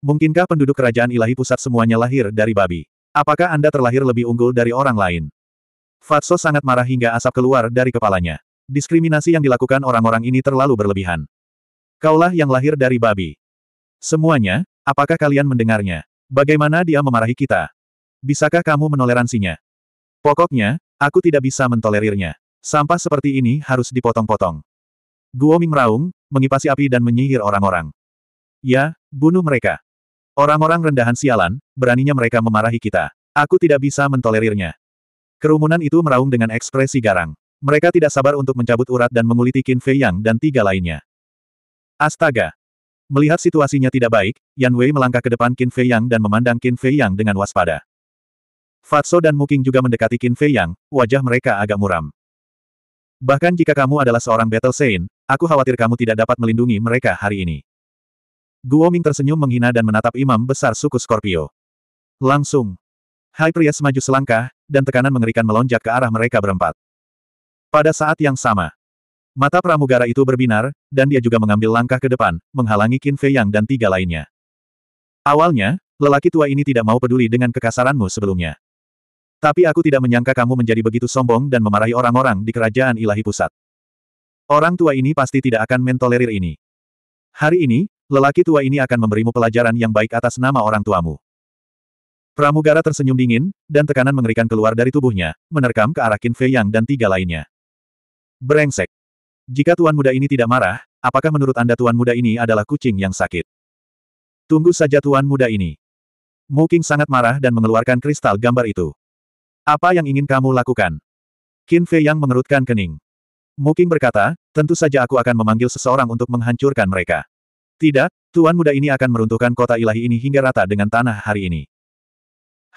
Mungkinkah penduduk kerajaan ilahi pusat semuanya lahir dari babi? Apakah Anda terlahir lebih unggul dari orang lain? Fatso sangat marah hingga asap keluar dari kepalanya. Diskriminasi yang dilakukan orang-orang ini terlalu berlebihan. Kaulah yang lahir dari babi. Semuanya, apakah kalian mendengarnya? Bagaimana dia memarahi kita? Bisakah kamu menoleransinya? Pokoknya, aku tidak bisa mentolerirnya. Sampah seperti ini harus dipotong-potong. Guo Ming meraung, mengipasi api dan menyihir orang-orang. Ya, bunuh mereka. Orang-orang rendahan sialan, beraninya mereka memarahi kita. Aku tidak bisa mentolerirnya. Kerumunan itu meraung dengan ekspresi garang. Mereka tidak sabar untuk mencabut urat dan menguliti Qin Fei Yang dan tiga lainnya. Astaga! Melihat situasinya tidak baik, Yan Wei melangkah ke depan Qin Fei Yang dan memandang Qin Fei Yang dengan waspada. Fatso dan Muking juga mendekati Qin Fei Yang, wajah mereka agak muram. Bahkan jika kamu adalah seorang Battle Saint, aku khawatir kamu tidak dapat melindungi mereka hari ini. Guo Ming tersenyum menghina dan menatap imam besar suku Scorpio. Langsung. Hai Priest maju selangkah, dan tekanan mengerikan melonjak ke arah mereka berempat. Pada saat yang sama, Mata pramugara itu berbinar, dan dia juga mengambil langkah ke depan, menghalangi Qin Fei Yang dan tiga lainnya. Awalnya, lelaki tua ini tidak mau peduli dengan kekasaranmu sebelumnya. Tapi aku tidak menyangka kamu menjadi begitu sombong dan memarahi orang-orang di kerajaan ilahi pusat. Orang tua ini pasti tidak akan mentolerir ini. Hari ini, lelaki tua ini akan memberimu pelajaran yang baik atas nama orang tuamu. Pramugara tersenyum dingin, dan tekanan mengerikan keluar dari tubuhnya, menerkam ke arah Qin Fei Yang dan tiga lainnya. Brengsek. Jika tuan muda ini tidak marah, apakah menurut Anda tuan muda ini adalah kucing yang sakit? Tunggu saja tuan muda ini. Muking sangat marah dan mengeluarkan kristal gambar itu. Apa yang ingin kamu lakukan? Qin Fei yang mengerutkan kening. Muking berkata, tentu saja aku akan memanggil seseorang untuk menghancurkan mereka. Tidak, tuan muda ini akan meruntuhkan kota ilahi ini hingga rata dengan tanah hari ini.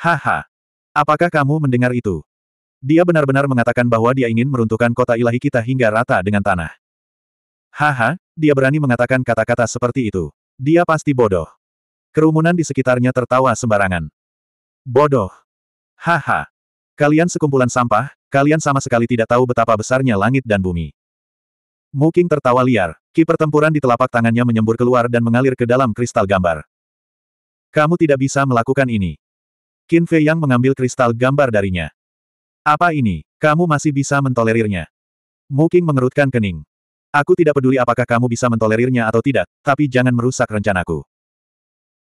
Haha. Apakah kamu mendengar itu? Dia benar-benar mengatakan bahwa dia ingin meruntuhkan kota ilahi kita hingga rata dengan tanah. Haha, dia berani mengatakan kata-kata seperti itu. Dia pasti bodoh. Kerumunan di sekitarnya tertawa sembarangan. Bodoh. Haha. Kalian sekumpulan sampah, kalian sama sekali tidak tahu betapa besarnya langit dan bumi. Muking tertawa liar, ki pertempuran di telapak tangannya menyembur keluar dan mengalir ke dalam kristal gambar. Kamu tidak bisa melakukan ini. Qin Fei Yang mengambil kristal gambar darinya. Apa ini? Kamu masih bisa mentolerirnya? Muking mengerutkan kening. Aku tidak peduli apakah kamu bisa mentolerirnya atau tidak, tapi jangan merusak rencanaku.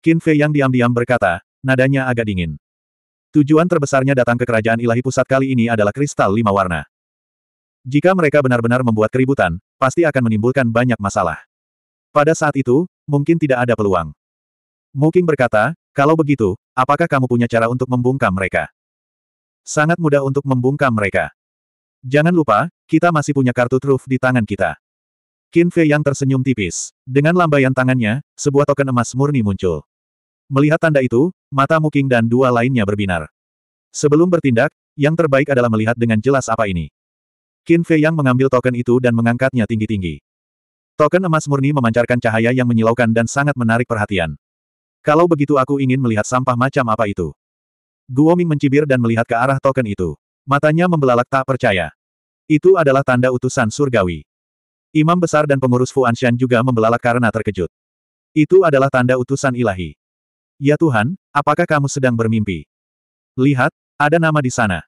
Qin Fei yang diam-diam berkata, nadanya agak dingin. Tujuan terbesarnya datang ke kerajaan ilahi pusat kali ini adalah kristal lima warna. Jika mereka benar-benar membuat keributan, pasti akan menimbulkan banyak masalah. Pada saat itu, mungkin tidak ada peluang. Muking berkata, kalau begitu, apakah kamu punya cara untuk membungkam mereka? sangat mudah untuk membungkam mereka. Jangan lupa, kita masih punya kartu truf di tangan kita. Qin Fei yang tersenyum tipis. Dengan lambaian tangannya, sebuah token emas murni muncul. Melihat tanda itu, mata Muking dan dua lainnya berbinar. Sebelum bertindak, yang terbaik adalah melihat dengan jelas apa ini. Qin Fei yang mengambil token itu dan mengangkatnya tinggi-tinggi. Token emas murni memancarkan cahaya yang menyilaukan dan sangat menarik perhatian. Kalau begitu aku ingin melihat sampah macam apa itu. Guo Ming mencibir dan melihat ke arah token itu. Matanya membelalak tak percaya. Itu adalah tanda utusan surgawi. Imam besar dan pengurus Fuanshan juga membelalak karena terkejut. Itu adalah tanda utusan ilahi. Ya Tuhan, apakah kamu sedang bermimpi? Lihat, ada nama di sana.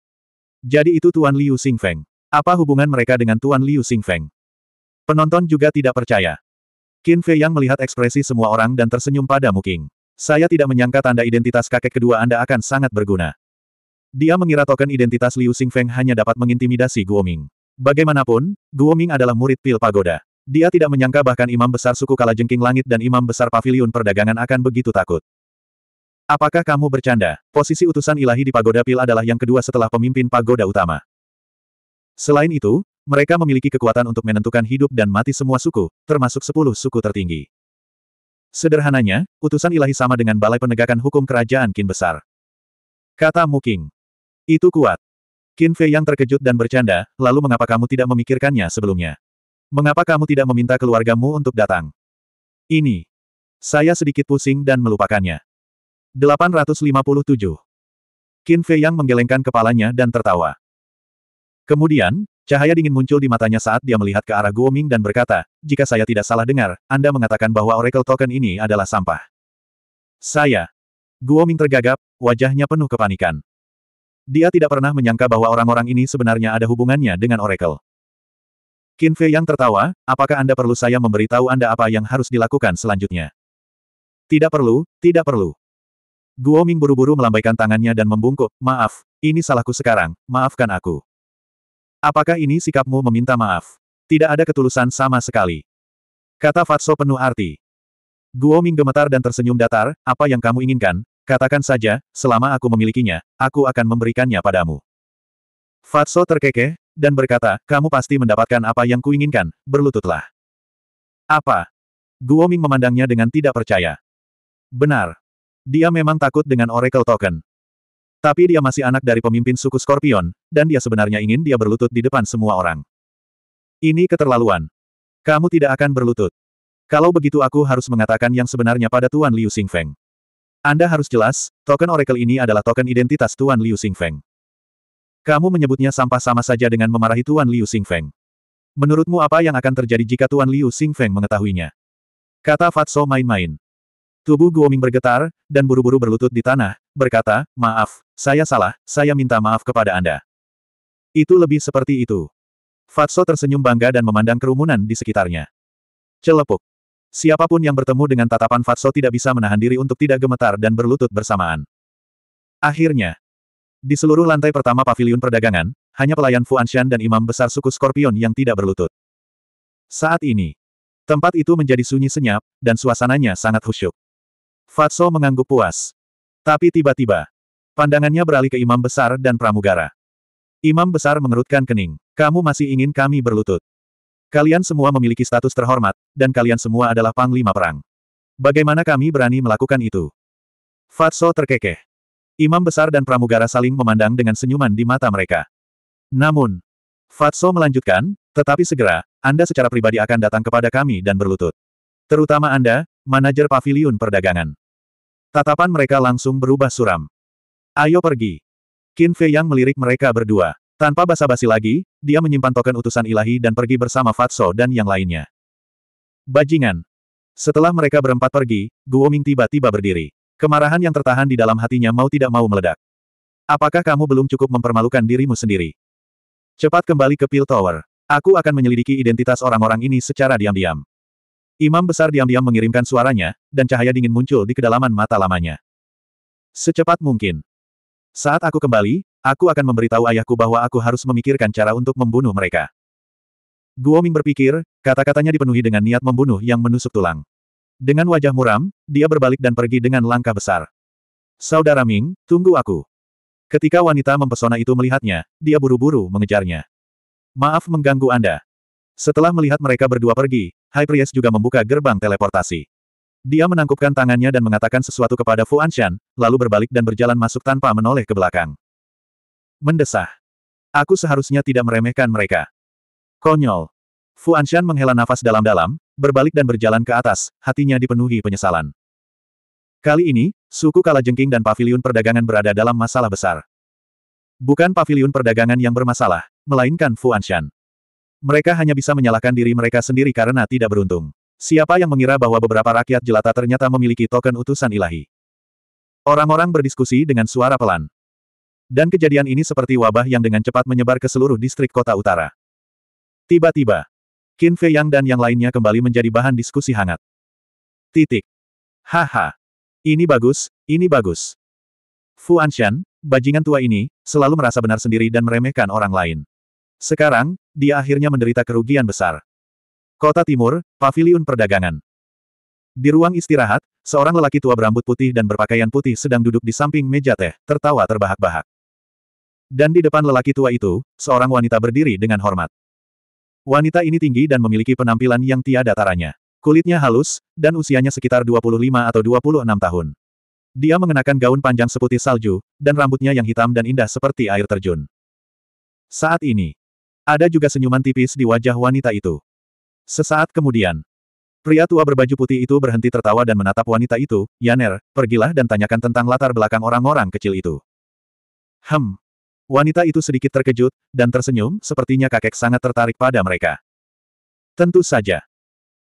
Jadi itu Tuan Liu Xingfeng. Apa hubungan mereka dengan Tuan Liu Xingfeng? Penonton juga tidak percaya. Qin Fei yang melihat ekspresi semua orang dan tersenyum pada Mu Muking. Saya tidak menyangka tanda identitas kakek kedua Anda akan sangat berguna. Dia mengira token identitas Liu Xingfeng hanya dapat mengintimidasi Guoming. Bagaimanapun, Guoming adalah murid pil pagoda. Dia tidak menyangka bahkan imam besar suku Kalajengking Langit dan imam besar paviliun perdagangan akan begitu takut. Apakah kamu bercanda? Posisi utusan ilahi di pagoda pil adalah yang kedua setelah pemimpin pagoda utama. Selain itu, mereka memiliki kekuatan untuk menentukan hidup dan mati semua suku, termasuk sepuluh suku tertinggi. Sederhananya, utusan ilahi sama dengan balai penegakan hukum kerajaan Kin besar. Kata Muking. Itu kuat. Qin Fei yang terkejut dan bercanda, lalu mengapa kamu tidak memikirkannya sebelumnya? Mengapa kamu tidak meminta keluargamu untuk datang? Ini. Saya sedikit pusing dan melupakannya. 857. Qin Fei yang menggelengkan kepalanya dan tertawa. Kemudian, Cahaya dingin muncul di matanya saat dia melihat ke arah Guo Ming dan berkata, jika saya tidak salah dengar, Anda mengatakan bahwa Oracle Token ini adalah sampah. Saya. Guo Ming tergagap, wajahnya penuh kepanikan. Dia tidak pernah menyangka bahwa orang-orang ini sebenarnya ada hubungannya dengan Oracle. Qin Fei yang tertawa, apakah Anda perlu saya memberitahu Anda apa yang harus dilakukan selanjutnya? Tidak perlu, tidak perlu. Guo Ming buru-buru melambaikan tangannya dan membungkuk, maaf, ini salahku sekarang, maafkan aku. Apakah ini sikapmu meminta maaf? Tidak ada ketulusan sama sekali. Kata Fatso penuh arti. Guo Ming gemetar dan tersenyum datar, apa yang kamu inginkan, katakan saja, selama aku memilikinya, aku akan memberikannya padamu. Fatso terkekeh, dan berkata, kamu pasti mendapatkan apa yang kuinginkan, berlututlah. Apa? Guo Ming memandangnya dengan tidak percaya. Benar. Dia memang takut dengan Oracle Token. Tapi dia masih anak dari pemimpin suku Skorpion, dan dia sebenarnya ingin dia berlutut di depan semua orang. Ini keterlaluan. Kamu tidak akan berlutut. Kalau begitu aku harus mengatakan yang sebenarnya pada Tuan Liu Xingfeng. Anda harus jelas, token Oracle ini adalah token identitas Tuan Liu Xingfeng. Kamu menyebutnya sampah sama saja dengan memarahi Tuan Liu Xingfeng. Menurutmu apa yang akan terjadi jika Tuan Liu Xingfeng mengetahuinya? Kata Fatso main-main. Tubuh Guoming bergetar, dan buru-buru berlutut di tanah, berkata, maaf, saya salah, saya minta maaf kepada Anda. Itu lebih seperti itu. Fatso tersenyum bangga dan memandang kerumunan di sekitarnya. Celepuk. Siapapun yang bertemu dengan tatapan Fatso tidak bisa menahan diri untuk tidak gemetar dan berlutut bersamaan. Akhirnya. Di seluruh lantai pertama paviliun perdagangan, hanya pelayan Fu Fuanshan dan imam besar suku Scorpion yang tidak berlutut. Saat ini, tempat itu menjadi sunyi senyap, dan suasananya sangat khusyuk. Fatso mengangguk puas. Tapi tiba-tiba, Pandangannya beralih ke imam besar dan pramugara. Imam besar mengerutkan kening. Kamu masih ingin kami berlutut. Kalian semua memiliki status terhormat, dan kalian semua adalah panglima perang. Bagaimana kami berani melakukan itu? Fatso terkekeh. Imam besar dan pramugara saling memandang dengan senyuman di mata mereka. Namun, Fatso melanjutkan, tetapi segera, Anda secara pribadi akan datang kepada kami dan berlutut. Terutama Anda, manajer pavilion perdagangan. Tatapan mereka langsung berubah suram. Ayo pergi. Qin Fei Yang melirik mereka berdua. Tanpa basa-basi lagi, dia menyimpan token utusan ilahi dan pergi bersama Fatso dan yang lainnya. Bajingan. Setelah mereka berempat pergi, Guo Ming tiba-tiba berdiri. Kemarahan yang tertahan di dalam hatinya mau tidak mau meledak. Apakah kamu belum cukup mempermalukan dirimu sendiri? Cepat kembali ke Pil Tower. Aku akan menyelidiki identitas orang-orang ini secara diam-diam. Imam besar diam-diam mengirimkan suaranya, dan cahaya dingin muncul di kedalaman mata lamanya. Secepat mungkin. Saat aku kembali, aku akan memberitahu ayahku bahwa aku harus memikirkan cara untuk membunuh mereka. Guo Ming berpikir, kata-katanya dipenuhi dengan niat membunuh yang menusuk tulang. Dengan wajah muram, dia berbalik dan pergi dengan langkah besar. Saudara Ming, tunggu aku. Ketika wanita mempesona itu melihatnya, dia buru-buru mengejarnya. Maaf mengganggu Anda. Setelah melihat mereka berdua pergi, High Priest juga membuka gerbang teleportasi. Dia menangkupkan tangannya dan mengatakan sesuatu kepada Fu Anshan, lalu berbalik dan berjalan masuk tanpa menoleh ke belakang. Mendesah. Aku seharusnya tidak meremehkan mereka. Konyol. Fu Anshan menghela nafas dalam-dalam, berbalik dan berjalan ke atas, hatinya dipenuhi penyesalan. Kali ini, suku Kalajengking dan paviliun perdagangan berada dalam masalah besar. Bukan paviliun perdagangan yang bermasalah, melainkan Fu Anshan. Mereka hanya bisa menyalahkan diri mereka sendiri karena tidak beruntung. Siapa yang mengira bahwa beberapa rakyat jelata ternyata memiliki token utusan ilahi? Orang-orang berdiskusi dengan suara pelan. Dan kejadian ini seperti wabah yang dengan cepat menyebar ke seluruh distrik kota utara. Tiba-tiba, Qin Fei Yang dan yang lainnya kembali menjadi bahan diskusi hangat. Titik. Haha. Ini bagus, ini bagus. Fu Anshan, bajingan tua ini, selalu merasa benar sendiri dan meremehkan orang lain. Sekarang, dia akhirnya menderita kerugian besar. Kota Timur, Paviliun Perdagangan. Di ruang istirahat, seorang lelaki tua berambut putih dan berpakaian putih sedang duduk di samping meja teh, tertawa terbahak-bahak. Dan di depan lelaki tua itu, seorang wanita berdiri dengan hormat. Wanita ini tinggi dan memiliki penampilan yang tiada taranya. Kulitnya halus, dan usianya sekitar 25 atau 26 tahun. Dia mengenakan gaun panjang seputih salju, dan rambutnya yang hitam dan indah seperti air terjun. Saat ini, ada juga senyuman tipis di wajah wanita itu. Sesaat kemudian, pria tua berbaju putih itu berhenti tertawa dan menatap wanita itu, Yaner, pergilah dan tanyakan tentang latar belakang orang-orang kecil itu. Hem. Wanita itu sedikit terkejut, dan tersenyum, sepertinya kakek sangat tertarik pada mereka. Tentu saja.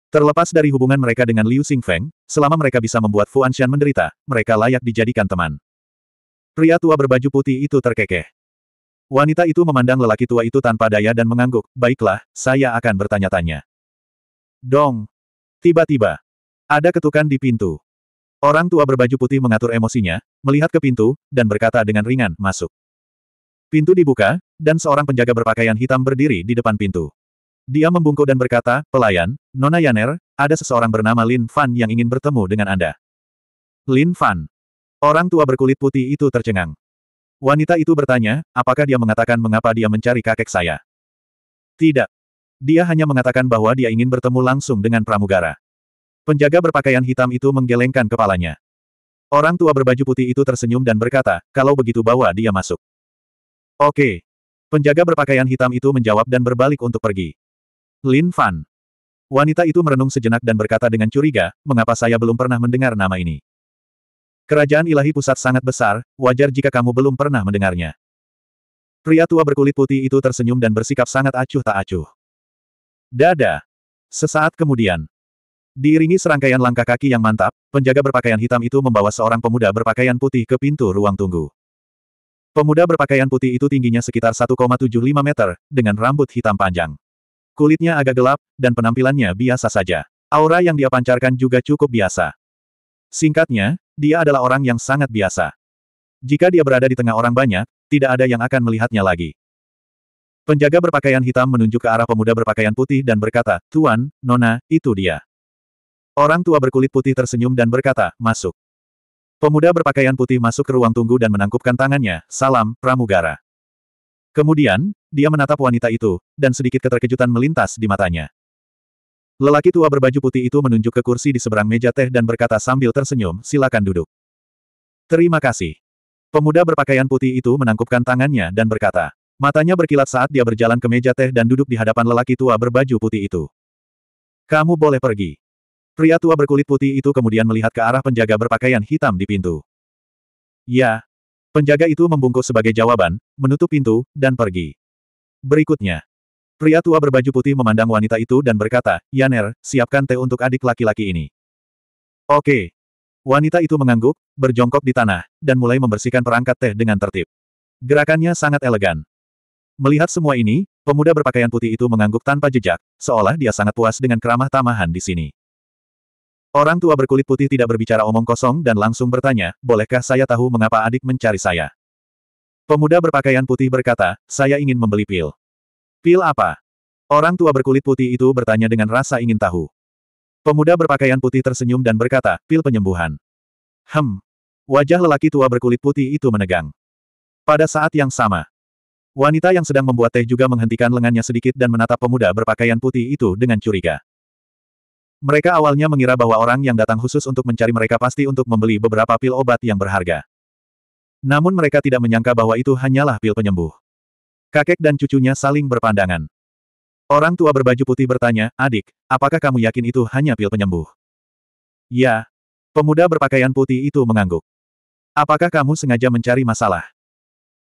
Terlepas dari hubungan mereka dengan Liu Xingfeng, selama mereka bisa membuat Fu Anshan menderita, mereka layak dijadikan teman. Pria tua berbaju putih itu terkekeh. Wanita itu memandang lelaki tua itu tanpa daya dan mengangguk, baiklah, saya akan bertanya-tanya. Dong! Tiba-tiba, ada ketukan di pintu. Orang tua berbaju putih mengatur emosinya, melihat ke pintu, dan berkata dengan ringan, masuk. Pintu dibuka, dan seorang penjaga berpakaian hitam berdiri di depan pintu. Dia membungkuk dan berkata, pelayan, Nona Yaner, ada seseorang bernama Lin Fan yang ingin bertemu dengan Anda. Lin Fan. Orang tua berkulit putih itu tercengang. Wanita itu bertanya, apakah dia mengatakan mengapa dia mencari kakek saya? Tidak. Dia hanya mengatakan bahwa dia ingin bertemu langsung dengan pramugara. Penjaga berpakaian hitam itu menggelengkan kepalanya. Orang tua berbaju putih itu tersenyum dan berkata, kalau begitu bawa dia masuk. Oke. Penjaga berpakaian hitam itu menjawab dan berbalik untuk pergi. Lin Fan. Wanita itu merenung sejenak dan berkata dengan curiga, mengapa saya belum pernah mendengar nama ini? Kerajaan ilahi pusat sangat besar, wajar jika kamu belum pernah mendengarnya. Pria tua berkulit putih itu tersenyum dan bersikap sangat acuh tak acuh. Dada. Sesaat kemudian. Diiringi serangkaian langkah kaki yang mantap, penjaga berpakaian hitam itu membawa seorang pemuda berpakaian putih ke pintu ruang tunggu. Pemuda berpakaian putih itu tingginya sekitar 1,75 meter, dengan rambut hitam panjang. Kulitnya agak gelap, dan penampilannya biasa saja. Aura yang dia pancarkan juga cukup biasa. Singkatnya, dia adalah orang yang sangat biasa. Jika dia berada di tengah orang banyak, tidak ada yang akan melihatnya lagi. Penjaga berpakaian hitam menunjuk ke arah pemuda berpakaian putih dan berkata, Tuan, Nona, itu dia. Orang tua berkulit putih tersenyum dan berkata, masuk. Pemuda berpakaian putih masuk ke ruang tunggu dan menangkupkan tangannya, salam, pramugara. Kemudian, dia menatap wanita itu, dan sedikit keterkejutan melintas di matanya. Lelaki tua berbaju putih itu menunjuk ke kursi di seberang meja teh dan berkata sambil tersenyum, silakan duduk. Terima kasih. Pemuda berpakaian putih itu menangkupkan tangannya dan berkata, Matanya berkilat saat dia berjalan ke meja teh dan duduk di hadapan lelaki tua berbaju putih itu. Kamu boleh pergi. Pria tua berkulit putih itu kemudian melihat ke arah penjaga berpakaian hitam di pintu. Ya. Penjaga itu membungkuk sebagai jawaban, menutup pintu, dan pergi. Berikutnya. Pria tua berbaju putih memandang wanita itu dan berkata, Yaner, siapkan teh untuk adik laki-laki ini. Oke, Wanita itu mengangguk, berjongkok di tanah, dan mulai membersihkan perangkat teh dengan tertib. Gerakannya sangat elegan. Melihat semua ini, pemuda berpakaian putih itu mengangguk tanpa jejak, seolah dia sangat puas dengan keramah tamahan di sini. Orang tua berkulit putih tidak berbicara omong kosong dan langsung bertanya, bolehkah saya tahu mengapa adik mencari saya? Pemuda berpakaian putih berkata, saya ingin membeli pil. Pil apa? Orang tua berkulit putih itu bertanya dengan rasa ingin tahu. Pemuda berpakaian putih tersenyum dan berkata, pil penyembuhan. Hem. Wajah lelaki tua berkulit putih itu menegang. Pada saat yang sama, Wanita yang sedang membuat teh juga menghentikan lengannya sedikit dan menatap pemuda berpakaian putih itu dengan curiga. Mereka awalnya mengira bahwa orang yang datang khusus untuk mencari mereka pasti untuk membeli beberapa pil obat yang berharga. Namun mereka tidak menyangka bahwa itu hanyalah pil penyembuh. Kakek dan cucunya saling berpandangan. Orang tua berbaju putih bertanya, adik, apakah kamu yakin itu hanya pil penyembuh? Ya. Pemuda berpakaian putih itu mengangguk. Apakah kamu sengaja mencari masalah?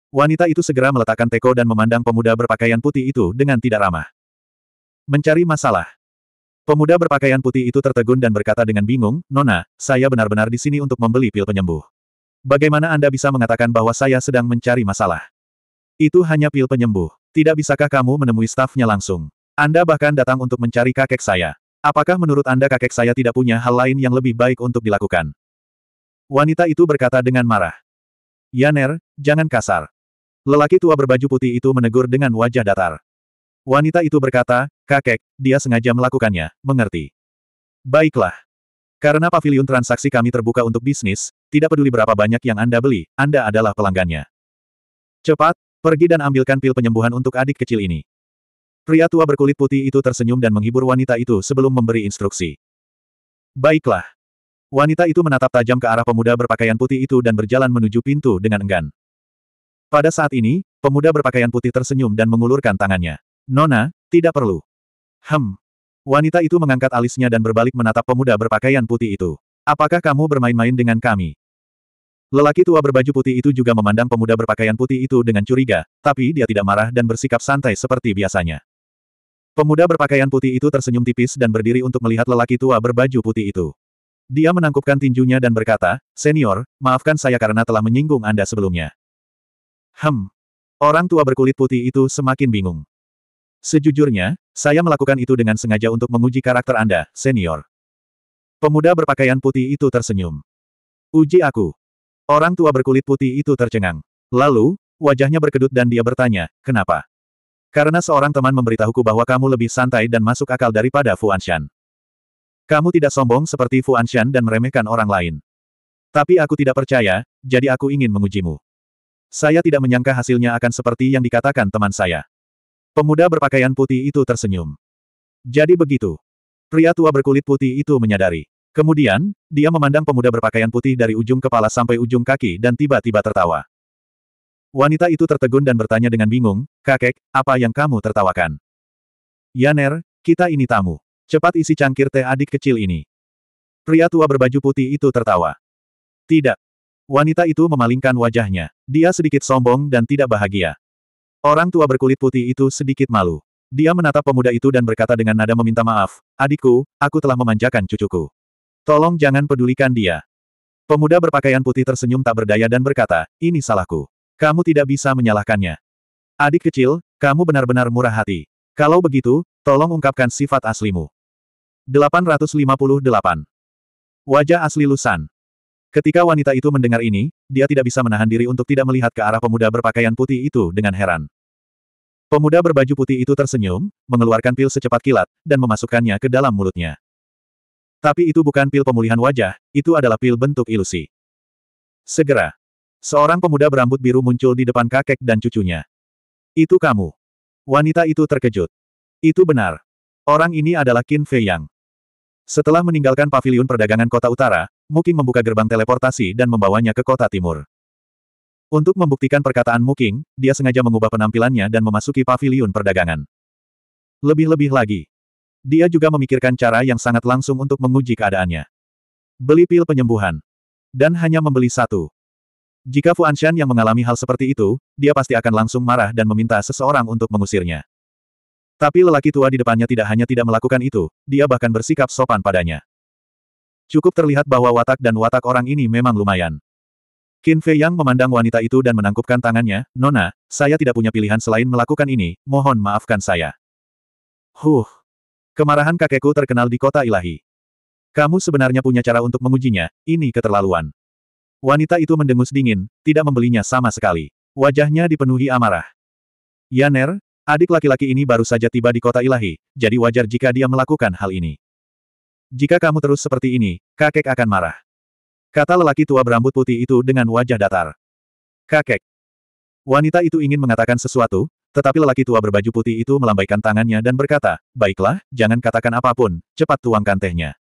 Wanita itu segera meletakkan teko dan memandang pemuda berpakaian putih itu dengan tidak ramah. Mencari masalah. Pemuda berpakaian putih itu tertegun dan berkata dengan bingung, Nona, saya benar-benar di sini untuk membeli pil penyembuh. Bagaimana Anda bisa mengatakan bahwa saya sedang mencari masalah? Itu hanya pil penyembuh. Tidak bisakah kamu menemui stafnya langsung? Anda bahkan datang untuk mencari kakek saya. Apakah menurut Anda kakek saya tidak punya hal lain yang lebih baik untuk dilakukan? Wanita itu berkata dengan marah. Yaner, jangan kasar. Lelaki tua berbaju putih itu menegur dengan wajah datar. Wanita itu berkata, kakek, dia sengaja melakukannya, mengerti. Baiklah. Karena pavilion transaksi kami terbuka untuk bisnis, tidak peduli berapa banyak yang Anda beli, Anda adalah pelanggannya. Cepat, pergi dan ambilkan pil penyembuhan untuk adik kecil ini. Pria tua berkulit putih itu tersenyum dan menghibur wanita itu sebelum memberi instruksi. Baiklah. Wanita itu menatap tajam ke arah pemuda berpakaian putih itu dan berjalan menuju pintu dengan enggan. Pada saat ini, pemuda berpakaian putih tersenyum dan mengulurkan tangannya. Nona, tidak perlu. Hem. Wanita itu mengangkat alisnya dan berbalik menatap pemuda berpakaian putih itu. Apakah kamu bermain-main dengan kami? Lelaki tua berbaju putih itu juga memandang pemuda berpakaian putih itu dengan curiga, tapi dia tidak marah dan bersikap santai seperti biasanya. Pemuda berpakaian putih itu tersenyum tipis dan berdiri untuk melihat lelaki tua berbaju putih itu. Dia menangkupkan tinjunya dan berkata, Senior, maafkan saya karena telah menyinggung Anda sebelumnya. Hem. Orang tua berkulit putih itu semakin bingung. Sejujurnya, saya melakukan itu dengan sengaja untuk menguji karakter Anda, senior. Pemuda berpakaian putih itu tersenyum. Uji aku. Orang tua berkulit putih itu tercengang. Lalu, wajahnya berkedut dan dia bertanya, kenapa? Karena seorang teman memberitahuku bahwa kamu lebih santai dan masuk akal daripada Fu Anshan. Kamu tidak sombong seperti Fu Anshan dan meremehkan orang lain. Tapi aku tidak percaya, jadi aku ingin mengujimu. Saya tidak menyangka hasilnya akan seperti yang dikatakan teman saya. Pemuda berpakaian putih itu tersenyum. Jadi begitu. Pria tua berkulit putih itu menyadari. Kemudian, dia memandang pemuda berpakaian putih dari ujung kepala sampai ujung kaki dan tiba-tiba tertawa. Wanita itu tertegun dan bertanya dengan bingung, Kakek, apa yang kamu tertawakan? Yaner, kita ini tamu. Cepat isi cangkir teh adik kecil ini. Pria tua berbaju putih itu tertawa. Tidak, Wanita itu memalingkan wajahnya. Dia sedikit sombong dan tidak bahagia. Orang tua berkulit putih itu sedikit malu. Dia menatap pemuda itu dan berkata dengan nada meminta maaf, adikku, aku telah memanjakan cucuku. Tolong jangan pedulikan dia. Pemuda berpakaian putih tersenyum tak berdaya dan berkata, ini salahku. Kamu tidak bisa menyalahkannya. Adik kecil, kamu benar-benar murah hati. Kalau begitu, tolong ungkapkan sifat aslimu. 858. Wajah asli Lusan. Ketika wanita itu mendengar ini, dia tidak bisa menahan diri untuk tidak melihat ke arah pemuda berpakaian putih itu dengan heran. Pemuda berbaju putih itu tersenyum, mengeluarkan pil secepat kilat, dan memasukkannya ke dalam mulutnya. Tapi itu bukan pil pemulihan wajah, itu adalah pil bentuk ilusi. Segera, seorang pemuda berambut biru muncul di depan kakek dan cucunya. Itu kamu. Wanita itu terkejut. Itu benar. Orang ini adalah Qin Fei Yang. Setelah meninggalkan paviliun perdagangan kota utara, Muking membuka gerbang teleportasi dan membawanya ke kota timur. Untuk membuktikan perkataan Muking, dia sengaja mengubah penampilannya dan memasuki paviliun perdagangan. Lebih-lebih lagi, dia juga memikirkan cara yang sangat langsung untuk menguji keadaannya. Beli pil penyembuhan. Dan hanya membeli satu. Jika Fu Anshan yang mengalami hal seperti itu, dia pasti akan langsung marah dan meminta seseorang untuk mengusirnya. Tapi lelaki tua di depannya tidak hanya tidak melakukan itu, dia bahkan bersikap sopan padanya. Cukup terlihat bahwa watak dan watak orang ini memang lumayan. Qin Fei Yang memandang wanita itu dan menangkupkan tangannya, Nona, saya tidak punya pilihan selain melakukan ini, mohon maafkan saya. Huh. Kemarahan kakekku terkenal di kota ilahi. Kamu sebenarnya punya cara untuk mengujinya, ini keterlaluan. Wanita itu mendengus dingin, tidak membelinya sama sekali. Wajahnya dipenuhi amarah. Yaner, adik laki-laki ini baru saja tiba di kota ilahi, jadi wajar jika dia melakukan hal ini. Jika kamu terus seperti ini, kakek akan marah. Kata lelaki tua berambut putih itu dengan wajah datar. Kakek. Wanita itu ingin mengatakan sesuatu, tetapi lelaki tua berbaju putih itu melambaikan tangannya dan berkata, Baiklah, jangan katakan apapun, cepat tuangkan tehnya.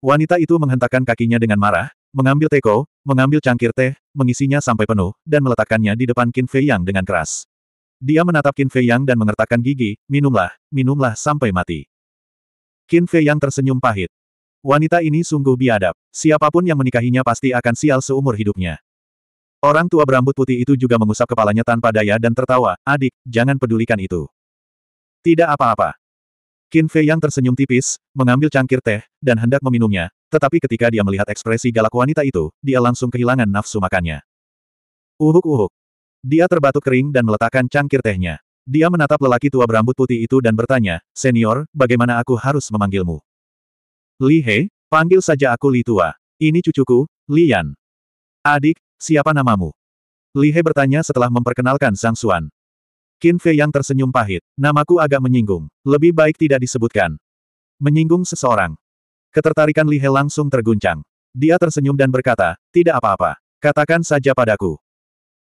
Wanita itu menghentakkan kakinya dengan marah, mengambil teko, mengambil cangkir teh, mengisinya sampai penuh, dan meletakkannya di depan Qin Fei Yang dengan keras. Dia menatap Qin Fei Yang dan mengertakkan gigi, minumlah, minumlah sampai mati. Qin Fei yang tersenyum pahit. Wanita ini sungguh biadab. Siapapun yang menikahinya pasti akan sial seumur hidupnya. Orang tua berambut putih itu juga mengusap kepalanya tanpa daya dan tertawa, adik, jangan pedulikan itu. Tidak apa-apa. Qin Fei yang tersenyum tipis, mengambil cangkir teh, dan hendak meminumnya, tetapi ketika dia melihat ekspresi galak wanita itu, dia langsung kehilangan nafsu makannya. Uhuk-uhuk. Dia terbatuk kering dan meletakkan cangkir tehnya. Dia menatap lelaki tua berambut putih itu dan bertanya, Senior, bagaimana aku harus memanggilmu? Li He, panggil saja aku Li Tua. Ini cucuku, Li Yan. Adik, siapa namamu? Li He bertanya setelah memperkenalkan Sang Xuan. Qin Fei yang tersenyum pahit. Namaku agak menyinggung. Lebih baik tidak disebutkan. Menyinggung seseorang. Ketertarikan Li He langsung terguncang. Dia tersenyum dan berkata, tidak apa-apa. Katakan saja padaku.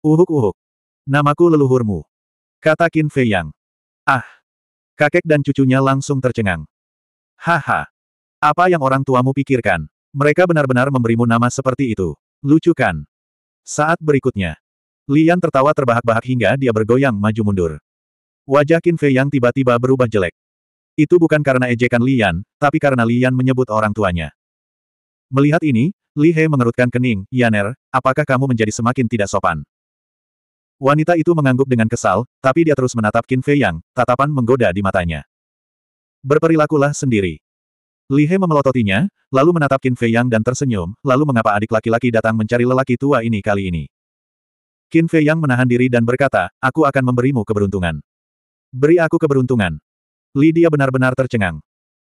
Uhuk-uhuk. Namaku leluhurmu. Kata Qin Fei Yang. Ah! Kakek dan cucunya langsung tercengang. Haha! Apa yang orang tuamu pikirkan? Mereka benar-benar memberimu nama seperti itu. Lucu kan? Saat berikutnya. Lian tertawa terbahak-bahak hingga dia bergoyang maju mundur. Wajah Qin Fei Yang tiba-tiba berubah jelek. Itu bukan karena ejekan Lian, tapi karena Lian menyebut orang tuanya. Melihat ini, Li He mengerutkan kening, Yaner, apakah kamu menjadi semakin tidak sopan? Wanita itu mengangguk dengan kesal, tapi dia terus menatap Qin Fei Yang, tatapan menggoda di matanya. Berperilakulah sendiri. Li He memelototinya, lalu menatap Qin Fei Yang dan tersenyum, lalu mengapa adik laki-laki datang mencari lelaki tua ini kali ini. Qin Fei Yang menahan diri dan berkata, aku akan memberimu keberuntungan. Beri aku keberuntungan. Li dia benar-benar tercengang.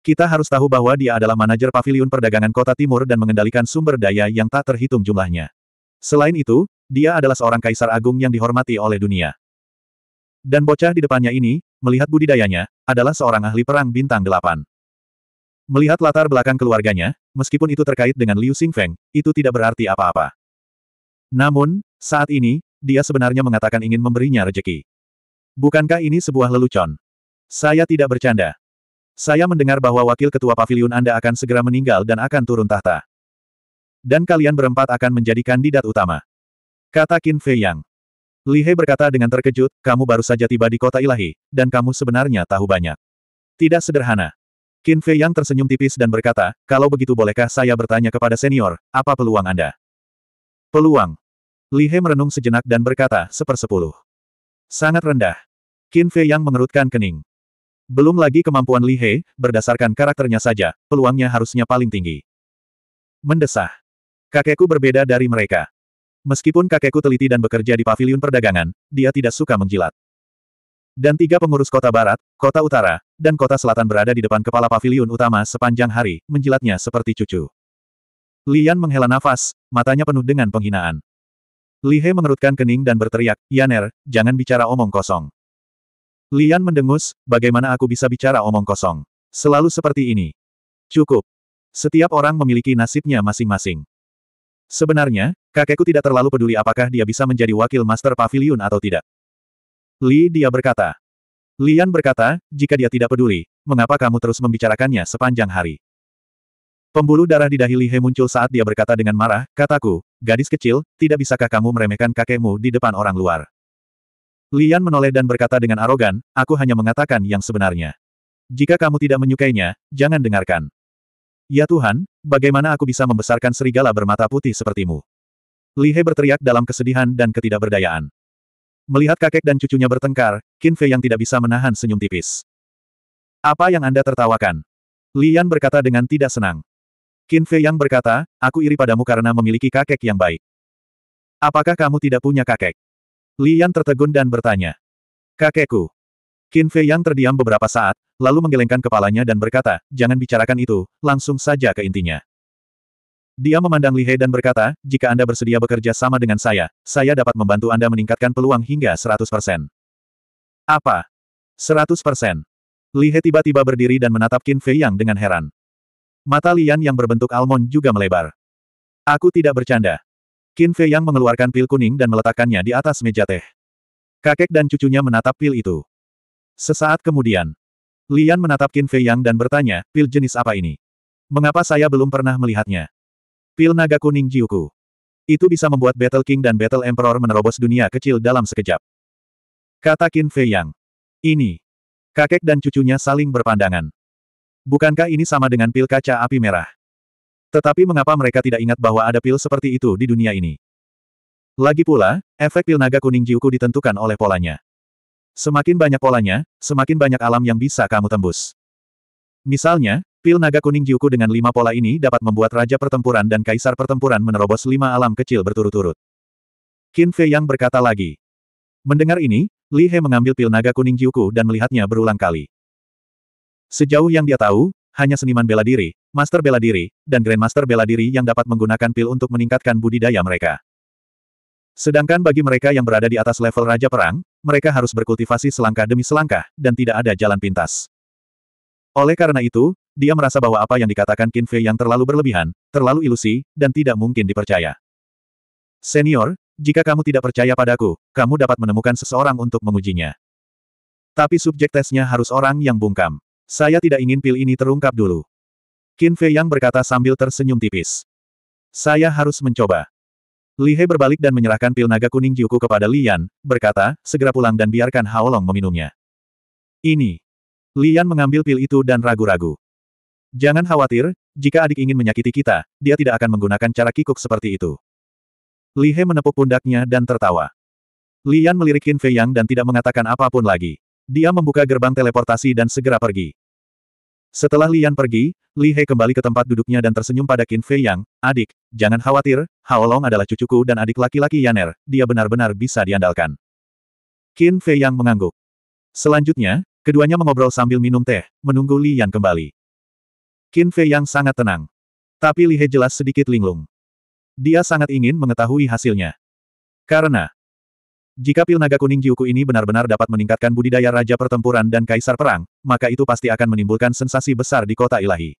Kita harus tahu bahwa dia adalah manajer pavilion perdagangan kota timur dan mengendalikan sumber daya yang tak terhitung jumlahnya. Selain itu, dia adalah seorang kaisar agung yang dihormati oleh dunia. Dan bocah di depannya ini, melihat budidayanya, adalah seorang ahli perang bintang delapan. Melihat latar belakang keluarganya, meskipun itu terkait dengan Liu Xingfeng, itu tidak berarti apa-apa. Namun, saat ini, dia sebenarnya mengatakan ingin memberinya rejeki. Bukankah ini sebuah lelucon? Saya tidak bercanda. Saya mendengar bahwa wakil ketua pavilion Anda akan segera meninggal dan akan turun tahta. Dan kalian berempat akan menjadi kandidat utama. Kata Qin Fei Yang. Li He berkata dengan terkejut, kamu baru saja tiba di kota ilahi, dan kamu sebenarnya tahu banyak. Tidak sederhana. Qin Fei Yang tersenyum tipis dan berkata, kalau begitu bolehkah saya bertanya kepada senior, apa peluang Anda? Peluang. Li He merenung sejenak dan berkata, sepersepuluh. Sangat rendah. Qin Fei Yang mengerutkan kening. Belum lagi kemampuan Li He, berdasarkan karakternya saja, peluangnya harusnya paling tinggi. Mendesah. Kakekku berbeda dari mereka. Meskipun kakekku teliti dan bekerja di pavilion perdagangan, dia tidak suka menjilat. Dan tiga pengurus kota barat, kota utara, dan kota selatan berada di depan kepala pavilion utama sepanjang hari, menjilatnya seperti cucu. Lian menghela nafas, matanya penuh dengan penghinaan. Li He mengerutkan kening dan berteriak, Yaner, jangan bicara omong kosong. Lian mendengus, bagaimana aku bisa bicara omong kosong? Selalu seperti ini. Cukup. Setiap orang memiliki nasibnya masing-masing. Sebenarnya, kakekku tidak terlalu peduli apakah dia bisa menjadi wakil Master Pavilion atau tidak. Li dia berkata. Lian berkata, jika dia tidak peduli, mengapa kamu terus membicarakannya sepanjang hari? Pembuluh darah di dahi Li He muncul saat dia berkata dengan marah, kataku, gadis kecil, tidak bisakah kamu meremehkan kakekmu di depan orang luar? Lian menoleh dan berkata dengan arogan, aku hanya mengatakan yang sebenarnya. Jika kamu tidak menyukainya, jangan dengarkan. Ya Tuhan, bagaimana aku bisa membesarkan serigala bermata putih sepertimu? Lihe berteriak dalam kesedihan dan ketidakberdayaan. Melihat kakek dan cucunya bertengkar, Qin Fei yang tidak bisa menahan senyum tipis. Apa yang Anda tertawakan? Lian berkata dengan tidak senang. Qin Fei yang berkata, aku iri padamu karena memiliki kakek yang baik. Apakah kamu tidak punya kakek? Lian tertegun dan bertanya. Kakekku. Qin Fei Yang terdiam beberapa saat, lalu menggelengkan kepalanya dan berkata, jangan bicarakan itu, langsung saja ke intinya. Dia memandang Li He dan berkata, jika Anda bersedia bekerja sama dengan saya, saya dapat membantu Anda meningkatkan peluang hingga 100%. Apa? 100%. Li He tiba-tiba berdiri dan menatap Qin Fei Yang dengan heran. Mata Lian yang berbentuk almond juga melebar. Aku tidak bercanda. Qin Fei Yang mengeluarkan pil kuning dan meletakkannya di atas meja teh. Kakek dan cucunya menatap pil itu. Sesaat kemudian, Lian menatap Qin Fei Yang dan bertanya, pil jenis apa ini? Mengapa saya belum pernah melihatnya? Pil naga kuning Jiuku. Itu bisa membuat Battle King dan Battle Emperor menerobos dunia kecil dalam sekejap. Kata Qin Fei Yang. Ini. Kakek dan cucunya saling berpandangan. Bukankah ini sama dengan pil kaca api merah? Tetapi mengapa mereka tidak ingat bahwa ada pil seperti itu di dunia ini? Lagi pula, efek pil naga kuning Jiuku ditentukan oleh polanya. Semakin banyak polanya, semakin banyak alam yang bisa kamu tembus. Misalnya, pil naga kuning Jiuku dengan lima pola ini dapat membuat Raja Pertempuran dan Kaisar Pertempuran menerobos lima alam kecil berturut-turut. Qin Fei yang berkata lagi. Mendengar ini, Li He mengambil pil naga kuning Jiuku dan melihatnya berulang kali. Sejauh yang dia tahu, hanya seniman bela diri, master bela diri, dan grandmaster bela diri yang dapat menggunakan pil untuk meningkatkan budidaya mereka. Sedangkan bagi mereka yang berada di atas level Raja Perang, mereka harus berkultivasi selangkah demi selangkah, dan tidak ada jalan pintas. Oleh karena itu, dia merasa bahwa apa yang dikatakan Qin Fei yang terlalu berlebihan, terlalu ilusi, dan tidak mungkin dipercaya. Senior, jika kamu tidak percaya padaku, kamu dapat menemukan seseorang untuk mengujinya. Tapi subjek tesnya harus orang yang bungkam. Saya tidak ingin pil ini terungkap dulu. Qin Fei yang berkata sambil tersenyum tipis. Saya harus mencoba. Lihe berbalik dan menyerahkan pil naga kuning Jiuku kepada Lian, berkata, segera pulang dan biarkan Haolong meminumnya. Ini. Lian mengambil pil itu dan ragu-ragu. Jangan khawatir, jika adik ingin menyakiti kita, dia tidak akan menggunakan cara kikuk seperti itu. Lihe menepuk pundaknya dan tertawa. Lian melirik melirikin Fei Yang dan tidak mengatakan apapun lagi. Dia membuka gerbang teleportasi dan segera pergi. Setelah Lian pergi, Li He kembali ke tempat duduknya dan tersenyum pada Qin Fei Yang, adik, jangan khawatir, Long adalah cucuku dan adik laki-laki Yaner, dia benar-benar bisa diandalkan. Qin Fei Yang mengangguk. Selanjutnya, keduanya mengobrol sambil minum teh, menunggu Li Yan kembali. Qin Fei Yang sangat tenang. Tapi Li He jelas sedikit linglung. Dia sangat ingin mengetahui hasilnya. Karena, jika pil naga kuning Jiuku ini benar-benar dapat meningkatkan budidaya Raja Pertempuran dan Kaisar Perang, maka itu pasti akan menimbulkan sensasi besar di kota ilahi.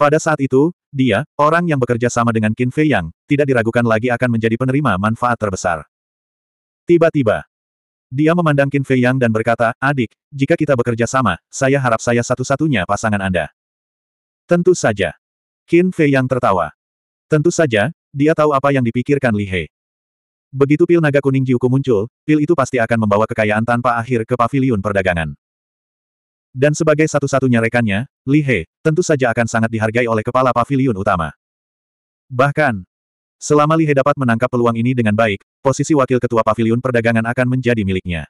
Pada saat itu, dia, orang yang bekerja sama dengan Qin Fei Yang, tidak diragukan lagi akan menjadi penerima manfaat terbesar. Tiba-tiba, dia memandang Qin Fei Yang dan berkata, Adik, jika kita bekerja sama, saya harap saya satu-satunya pasangan Anda. Tentu saja. Qin Fei Yang tertawa. Tentu saja, dia tahu apa yang dipikirkan Li He. Begitu pil naga kuning Jiuku muncul, pil itu pasti akan membawa kekayaan tanpa akhir ke paviliun perdagangan. Dan sebagai satu-satunya rekannya, Li He, tentu saja akan sangat dihargai oleh kepala paviliun utama. Bahkan, selama Li He dapat menangkap peluang ini dengan baik, posisi wakil ketua paviliun perdagangan akan menjadi miliknya.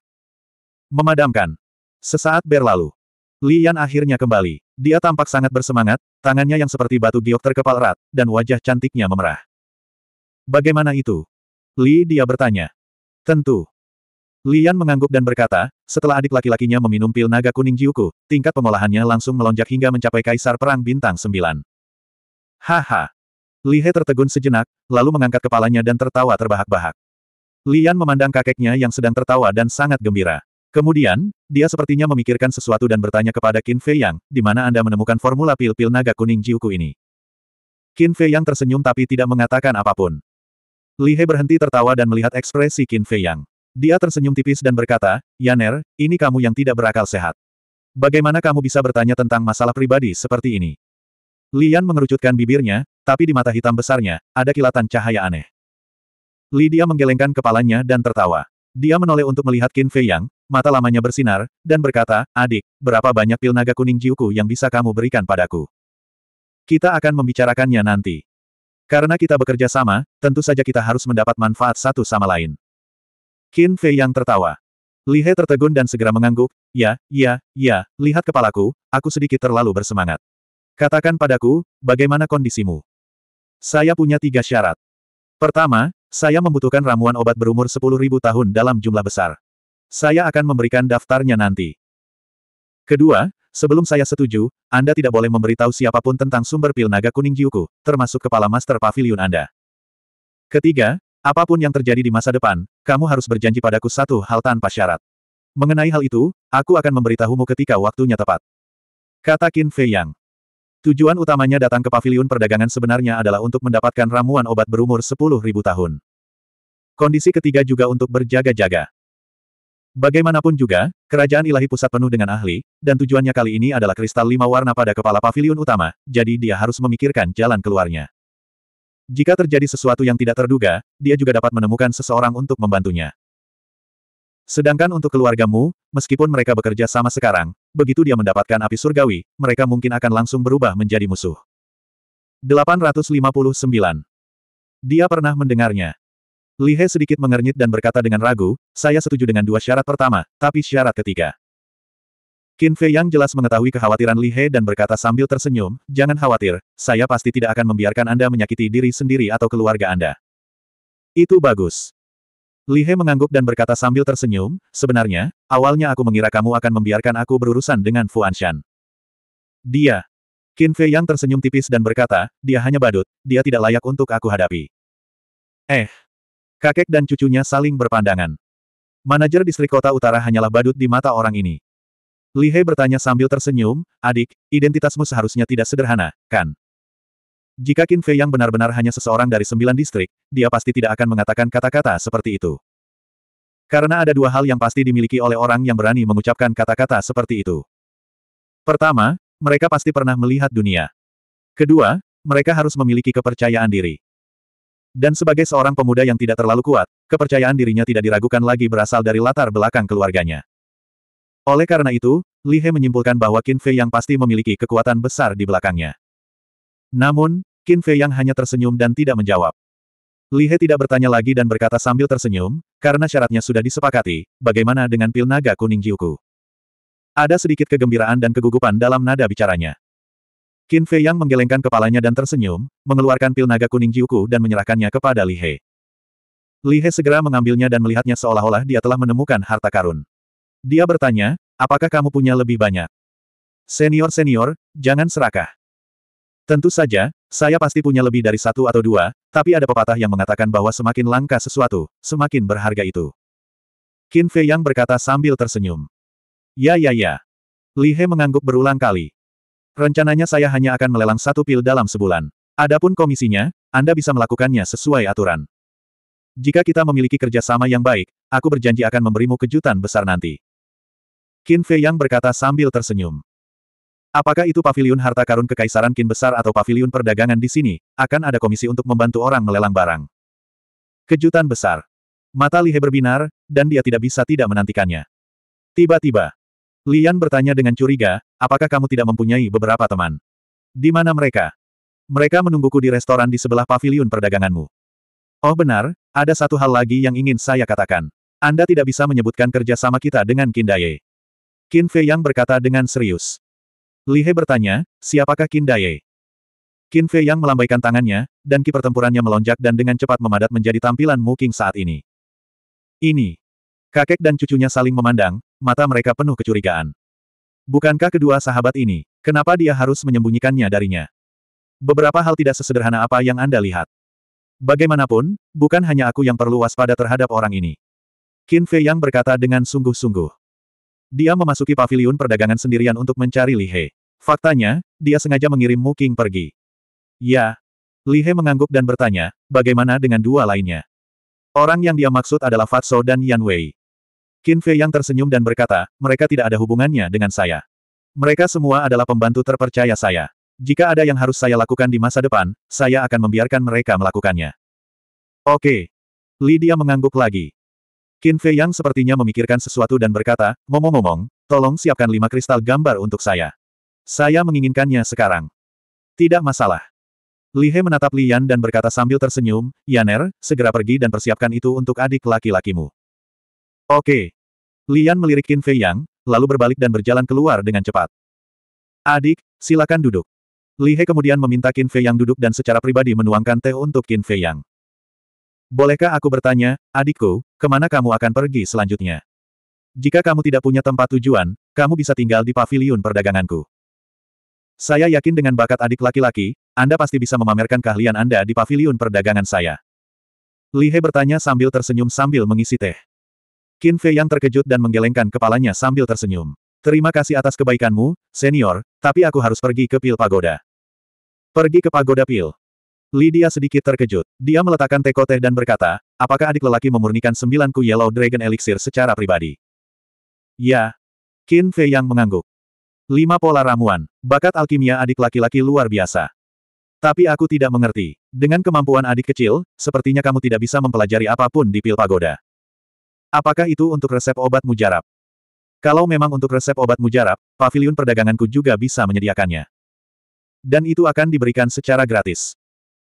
Memadamkan. Sesaat berlalu. Li Yan akhirnya kembali. Dia tampak sangat bersemangat, tangannya yang seperti batu giok terkepal erat, dan wajah cantiknya memerah. Bagaimana itu? Li dia bertanya. Tentu. Lian mengangguk dan berkata, setelah adik laki-lakinya meminum pil naga kuning Jiuku, tingkat pengolahannya langsung melonjak hingga mencapai kaisar perang bintang sembilan. Haha. Li He tertegun sejenak, lalu mengangkat kepalanya dan tertawa terbahak-bahak. Lian memandang kakeknya yang sedang tertawa dan sangat gembira. Kemudian, dia sepertinya memikirkan sesuatu dan bertanya kepada Qin Fei Yang, di mana Anda menemukan formula pil-pil naga kuning Jiuku ini? Qin Fei Yang tersenyum tapi tidak mengatakan apapun. Lihe berhenti tertawa dan melihat ekspresi Qin Fei Yang. Dia tersenyum tipis dan berkata, Yaner, ini kamu yang tidak berakal sehat. Bagaimana kamu bisa bertanya tentang masalah pribadi seperti ini? Lian mengerucutkan bibirnya, tapi di mata hitam besarnya, ada kilatan cahaya aneh. Lydia menggelengkan kepalanya dan tertawa. Dia menoleh untuk melihat Qin Fei Yang, mata lamanya bersinar, dan berkata, Adik, berapa banyak pil naga kuning jiuku yang bisa kamu berikan padaku? Kita akan membicarakannya nanti. Karena kita bekerja sama, tentu saja kita harus mendapat manfaat satu sama lain. Qin Fei yang tertawa. Li He tertegun dan segera mengangguk, ya, ya, ya, lihat kepalaku, aku sedikit terlalu bersemangat. Katakan padaku, bagaimana kondisimu? Saya punya tiga syarat. Pertama, saya membutuhkan ramuan obat berumur 10.000 tahun dalam jumlah besar. Saya akan memberikan daftarnya nanti. Kedua, Sebelum saya setuju, Anda tidak boleh memberitahu siapapun tentang sumber pil naga kuning Jiuku, termasuk kepala master pavilion Anda. Ketiga, apapun yang terjadi di masa depan, kamu harus berjanji padaku satu hal tanpa syarat. Mengenai hal itu, aku akan memberitahumu ketika waktunya tepat. Kata Qin Fei Yang. Tujuan utamanya datang ke pavilion perdagangan sebenarnya adalah untuk mendapatkan ramuan obat berumur 10.000 tahun. Kondisi ketiga juga untuk berjaga-jaga. Bagaimanapun juga, kerajaan ilahi pusat penuh dengan ahli, dan tujuannya kali ini adalah kristal lima warna pada kepala pavilion utama, jadi dia harus memikirkan jalan keluarnya. Jika terjadi sesuatu yang tidak terduga, dia juga dapat menemukan seseorang untuk membantunya. Sedangkan untuk keluargamu, meskipun mereka bekerja sama sekarang, begitu dia mendapatkan api surgawi, mereka mungkin akan langsung berubah menjadi musuh. 859. Dia pernah mendengarnya. Lihe sedikit mengernyit dan berkata dengan ragu, saya setuju dengan dua syarat pertama, tapi syarat ketiga. Qin Fei yang jelas mengetahui kekhawatiran Li He dan berkata sambil tersenyum, jangan khawatir, saya pasti tidak akan membiarkan Anda menyakiti diri sendiri atau keluarga Anda. Itu bagus. Li He mengangguk dan berkata sambil tersenyum, sebenarnya, awalnya aku mengira kamu akan membiarkan aku berurusan dengan Fu Anshan. Dia. Qin Fei yang tersenyum tipis dan berkata, dia hanya badut, dia tidak layak untuk aku hadapi. Eh, Kakek dan cucunya saling berpandangan. Manajer distrik kota utara hanyalah badut di mata orang ini. Lihe bertanya sambil tersenyum, adik, identitasmu seharusnya tidak sederhana, kan? Jika Qin Fei yang benar-benar hanya seseorang dari sembilan distrik, dia pasti tidak akan mengatakan kata-kata seperti itu. Karena ada dua hal yang pasti dimiliki oleh orang yang berani mengucapkan kata-kata seperti itu. Pertama, mereka pasti pernah melihat dunia. Kedua, mereka harus memiliki kepercayaan diri. Dan sebagai seorang pemuda yang tidak terlalu kuat, kepercayaan dirinya tidak diragukan lagi berasal dari latar belakang keluarganya. Oleh karena itu, Li He menyimpulkan bahwa Qin Fei yang pasti memiliki kekuatan besar di belakangnya. Namun, Qin Fei yang hanya tersenyum dan tidak menjawab. Li He tidak bertanya lagi dan berkata sambil tersenyum, karena syaratnya sudah disepakati, bagaimana dengan pil naga kuning Jiuku? Ada sedikit kegembiraan dan kegugupan dalam nada bicaranya. Qin Fei Yang menggelengkan kepalanya dan tersenyum, mengeluarkan pil naga kuning Jiuku dan menyerahkannya kepada Li He. Li He segera mengambilnya dan melihatnya seolah-olah dia telah menemukan harta karun. Dia bertanya, apakah kamu punya lebih banyak? Senior-senior, jangan serakah. Tentu saja, saya pasti punya lebih dari satu atau dua, tapi ada pepatah yang mengatakan bahwa semakin langka sesuatu, semakin berharga itu. Qin Fei Yang berkata sambil tersenyum. Ya ya ya. Li He mengangguk berulang kali. Rencananya saya hanya akan melelang satu pil dalam sebulan. Adapun komisinya, Anda bisa melakukannya sesuai aturan. Jika kita memiliki kerjasama yang baik, aku berjanji akan memberimu kejutan besar nanti. Qin Fei Yang berkata sambil tersenyum. Apakah itu pavilion harta karun kekaisaran Qin besar atau pavilion perdagangan di sini, akan ada komisi untuk membantu orang melelang barang. Kejutan besar. Mata Lihe berbinar, dan dia tidak bisa tidak menantikannya. Tiba-tiba, Lian bertanya dengan curiga, apakah kamu tidak mempunyai beberapa teman? Di mana mereka? Mereka menungguku di restoran di sebelah paviliun perdaganganmu. Oh benar, ada satu hal lagi yang ingin saya katakan. Anda tidak bisa menyebutkan kerja sama kita dengan Kindaye. Qin Fei Yang berkata dengan serius. Li He bertanya, siapakah Kindaye? Qin Fei Yang melambaikan tangannya, dan ki pertempurannya melonjak dan dengan cepat memadat menjadi tampilan Mu Qing saat ini. Ini. Kakek dan cucunya saling memandang, mata mereka penuh kecurigaan. Bukankah kedua sahabat ini? Kenapa dia harus menyembunyikannya darinya? Beberapa hal tidak sesederhana apa yang Anda lihat. Bagaimanapun, bukan hanya aku yang perlu waspada terhadap orang ini. Qin Fei Yang berkata dengan sungguh-sungguh. Dia memasuki paviliun perdagangan sendirian untuk mencari Li He. Faktanya, dia sengaja mengirim Mu King pergi. Ya. Li He mengangguk dan bertanya, bagaimana dengan dua lainnya? Orang yang dia maksud adalah Fatso dan Yan Wei. Qin Fei yang tersenyum dan berkata, mereka tidak ada hubungannya dengan saya. Mereka semua adalah pembantu terpercaya saya. Jika ada yang harus saya lakukan di masa depan, saya akan membiarkan mereka melakukannya. Oke. Lydia mengangguk lagi. Qin Fei yang sepertinya memikirkan sesuatu dan berkata, ngomong-ngomong, tolong siapkan lima kristal gambar untuk saya. Saya menginginkannya sekarang. Tidak masalah. Li He menatap Li dan berkata sambil tersenyum, Yaner, segera pergi dan persiapkan itu untuk adik laki-lakimu. Oke. Lian melirik Qin Fei Yang, lalu berbalik dan berjalan keluar dengan cepat. Adik, silakan duduk. Li He kemudian meminta Qin Fei Yang duduk dan secara pribadi menuangkan teh untuk Qin Fei Yang. Bolehkah aku bertanya, adikku, kemana kamu akan pergi selanjutnya? Jika kamu tidak punya tempat tujuan, kamu bisa tinggal di paviliun perdaganganku. Saya yakin dengan bakat adik laki-laki, Anda pasti bisa memamerkan keahlian Anda di paviliun perdagangan saya. Li He bertanya sambil tersenyum sambil mengisi teh. Qin Fei yang terkejut dan menggelengkan kepalanya sambil tersenyum. Terima kasih atas kebaikanmu, senior, tapi aku harus pergi ke Pil Pagoda. Pergi ke Pagoda Pil. Lydia sedikit terkejut. Dia meletakkan teko teh dan berkata, apakah adik lelaki memurnikan sembilan ku Yellow Dragon Elixir secara pribadi? Ya. Qin Fei yang mengangguk. Lima pola ramuan. Bakat alkimia adik laki-laki luar biasa. Tapi aku tidak mengerti. Dengan kemampuan adik kecil, sepertinya kamu tidak bisa mempelajari apapun di pil pagoda. Apakah itu untuk resep obat mujarab? Kalau memang untuk resep obat mujarab, pavilion perdaganganku juga bisa menyediakannya. Dan itu akan diberikan secara gratis.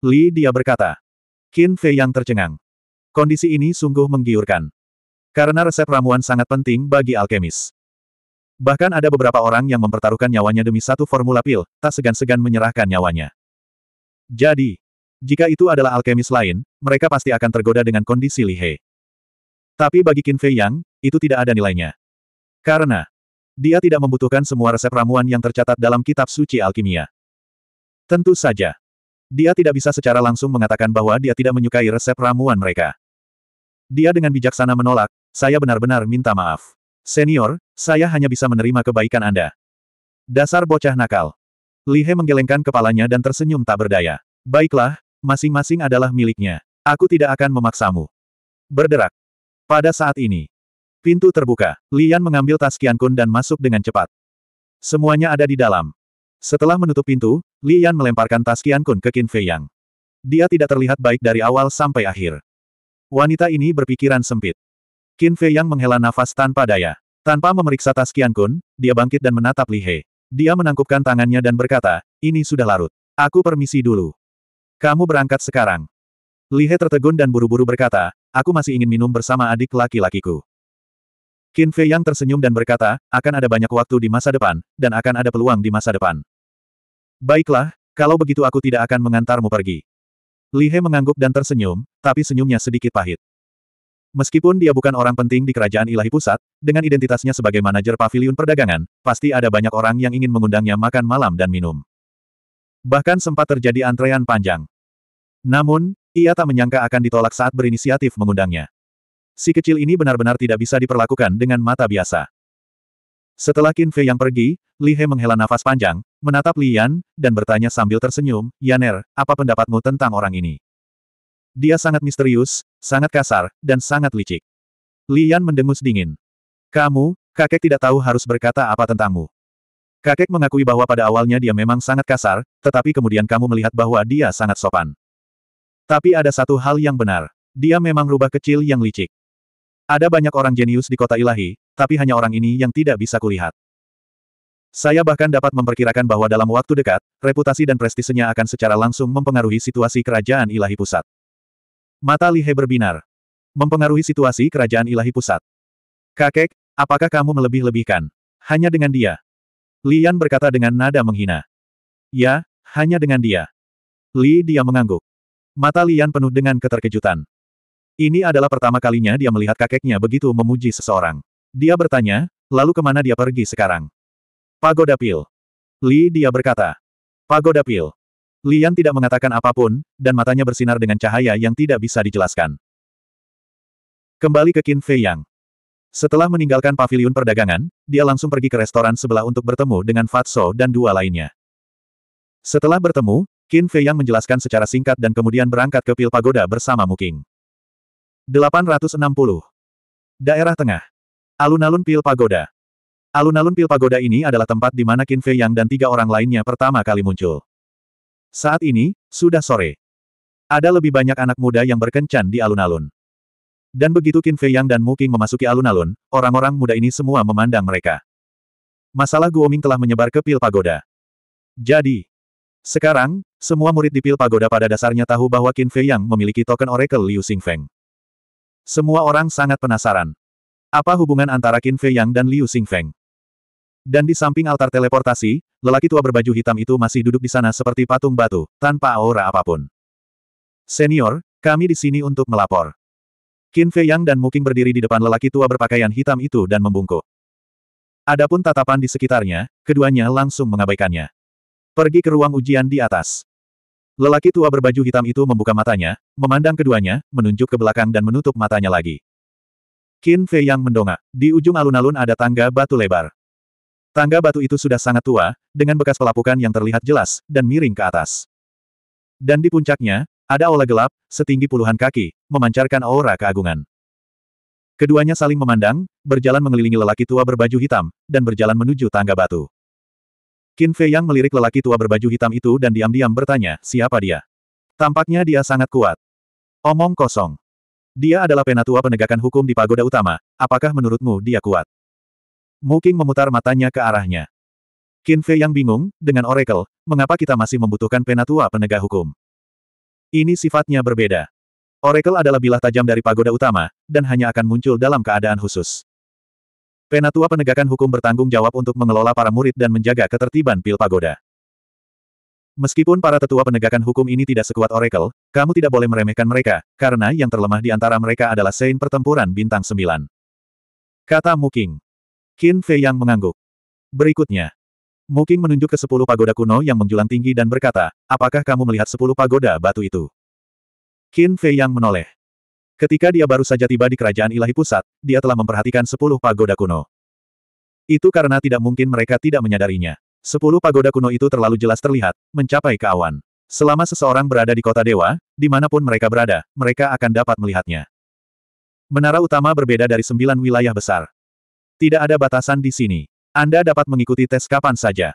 Li dia berkata. Qin Fei yang tercengang. Kondisi ini sungguh menggiurkan. Karena resep ramuan sangat penting bagi alkemis. Bahkan ada beberapa orang yang mempertaruhkan nyawanya demi satu formula pil, tak segan-segan menyerahkan nyawanya. Jadi, jika itu adalah alkemis lain, mereka pasti akan tergoda dengan kondisi Li He. Tapi bagi Qin Fei Yang, itu tidak ada nilainya. Karena, dia tidak membutuhkan semua resep ramuan yang tercatat dalam kitab suci alkimia. Tentu saja. Dia tidak bisa secara langsung mengatakan bahwa dia tidak menyukai resep ramuan mereka. Dia dengan bijaksana menolak, saya benar-benar minta maaf. Senior, saya hanya bisa menerima kebaikan Anda. Dasar bocah nakal. Li He menggelengkan kepalanya dan tersenyum tak berdaya. Baiklah, masing-masing adalah miliknya. Aku tidak akan memaksamu. Berderak. Pada saat ini, pintu terbuka, Lian mengambil tas Kun dan masuk dengan cepat. Semuanya ada di dalam. Setelah menutup pintu, Lian melemparkan tas Kun ke Qin Fei Yang. Dia tidak terlihat baik dari awal sampai akhir. Wanita ini berpikiran sempit. Qin Fei Yang menghela nafas tanpa daya. Tanpa memeriksa tas Kun, dia bangkit dan menatap Li He. Dia menangkupkan tangannya dan berkata, ini sudah larut. Aku permisi dulu. Kamu berangkat sekarang. Li He tertegun dan buru-buru berkata, Aku masih ingin minum bersama adik laki-lakiku. Qin Fei yang tersenyum dan berkata, akan ada banyak waktu di masa depan, dan akan ada peluang di masa depan. Baiklah, kalau begitu aku tidak akan mengantarmu pergi. Li He mengangguk dan tersenyum, tapi senyumnya sedikit pahit. Meskipun dia bukan orang penting di kerajaan ilahi pusat, dengan identitasnya sebagai manajer pavilion perdagangan, pasti ada banyak orang yang ingin mengundangnya makan malam dan minum. Bahkan sempat terjadi antrean panjang. Namun, ia tak menyangka akan ditolak saat berinisiatif mengundangnya. Si kecil ini benar-benar tidak bisa diperlakukan dengan mata biasa. Setelah Qin Fei yang pergi, Li He menghela nafas panjang, menatap Li Yan, dan bertanya sambil tersenyum, Yaner, apa pendapatmu tentang orang ini? Dia sangat misterius, sangat kasar, dan sangat licik. Li Yan mendengus dingin. Kamu, kakek tidak tahu harus berkata apa tentangmu. Kakek mengakui bahwa pada awalnya dia memang sangat kasar, tetapi kemudian kamu melihat bahwa dia sangat sopan. Tapi ada satu hal yang benar. Dia memang rubah kecil yang licik. Ada banyak orang jenius di kota ilahi, tapi hanya orang ini yang tidak bisa kulihat. Saya bahkan dapat memperkirakan bahwa dalam waktu dekat, reputasi dan prestisenya akan secara langsung mempengaruhi situasi kerajaan ilahi pusat. Mata Lihe berbinar. Mempengaruhi situasi kerajaan ilahi pusat. Kakek, apakah kamu melebih-lebihkan? Hanya dengan dia. Lian berkata dengan nada menghina. Ya, hanya dengan dia. Li dia mengangguk. Mata Lian penuh dengan keterkejutan. Ini adalah pertama kalinya dia melihat kakeknya begitu memuji seseorang. Dia bertanya, lalu kemana dia pergi sekarang? Pagoda Pil. Li dia berkata. Pagoda Pil. Lian tidak mengatakan apapun, dan matanya bersinar dengan cahaya yang tidak bisa dijelaskan. Kembali ke Qin Fei Yang. Setelah meninggalkan pavilion perdagangan, dia langsung pergi ke restoran sebelah untuk bertemu dengan Fatso dan dua lainnya. Setelah bertemu, Qin Fei yang menjelaskan secara singkat dan kemudian berangkat ke Pil Pagoda bersama Muking. 860. Daerah Tengah. Alun-alun Pil Pagoda. Alun-alun Pil Pagoda ini adalah tempat di mana Qin Fei Yang dan tiga orang lainnya pertama kali muncul. Saat ini, sudah sore. Ada lebih banyak anak muda yang berkencan di alun-alun. Dan begitu Qin Fei Yang dan Muking memasuki alun-alun, orang-orang muda ini semua memandang mereka. Masalah Guoming telah menyebar ke Pil Pagoda. Jadi, sekarang, semua murid di Pil Pagoda pada dasarnya tahu bahwa Qin Fei Yang memiliki token Oracle Liu Feng. Semua orang sangat penasaran. Apa hubungan antara Qin Fei Yang dan Liu Feng? Dan di samping altar teleportasi, lelaki tua berbaju hitam itu masih duduk di sana seperti patung batu, tanpa aura apapun. Senior, kami di sini untuk melapor. Qin Fei Yang dan Muking berdiri di depan lelaki tua berpakaian hitam itu dan membungkuk. Adapun tatapan di sekitarnya, keduanya langsung mengabaikannya. Pergi ke ruang ujian di atas. Lelaki tua berbaju hitam itu membuka matanya, memandang keduanya, menunjuk ke belakang dan menutup matanya lagi. Qin Fei yang mendongak. Di ujung alun-alun ada tangga batu lebar. Tangga batu itu sudah sangat tua, dengan bekas pelapukan yang terlihat jelas, dan miring ke atas. Dan di puncaknya, ada aula gelap, setinggi puluhan kaki, memancarkan aura keagungan. Keduanya saling memandang, berjalan mengelilingi lelaki tua berbaju hitam, dan berjalan menuju tangga batu. Qin Fei yang melirik lelaki tua berbaju hitam itu dan diam-diam bertanya, siapa dia? Tampaknya dia sangat kuat. Omong kosong. Dia adalah penatua penegakan hukum di pagoda utama, apakah menurutmu dia kuat? Mungkin memutar matanya ke arahnya. Qin Fei yang bingung, dengan Oracle, mengapa kita masih membutuhkan penatua penegak hukum? Ini sifatnya berbeda. Oracle adalah bilah tajam dari pagoda utama, dan hanya akan muncul dalam keadaan khusus. Penatua penegakan hukum bertanggung jawab untuk mengelola para murid dan menjaga ketertiban pil pagoda. Meskipun para tetua penegakan hukum ini tidak sekuat Oracle, kamu tidak boleh meremehkan mereka, karena yang terlemah di antara mereka adalah Sein pertempuran bintang Sembilan. Kata Muking. Qin Fei yang mengangguk. Berikutnya. Muking menunjuk ke sepuluh pagoda kuno yang menjulang tinggi dan berkata, apakah kamu melihat sepuluh pagoda batu itu? Qin Fei yang menoleh. Ketika dia baru saja tiba di kerajaan ilahi pusat, dia telah memperhatikan sepuluh pagoda kuno. Itu karena tidak mungkin mereka tidak menyadarinya. Sepuluh pagoda kuno itu terlalu jelas terlihat, mencapai ke Selama seseorang berada di kota dewa, dimanapun mereka berada, mereka akan dapat melihatnya. Menara utama berbeda dari sembilan wilayah besar. Tidak ada batasan di sini. Anda dapat mengikuti tes kapan saja.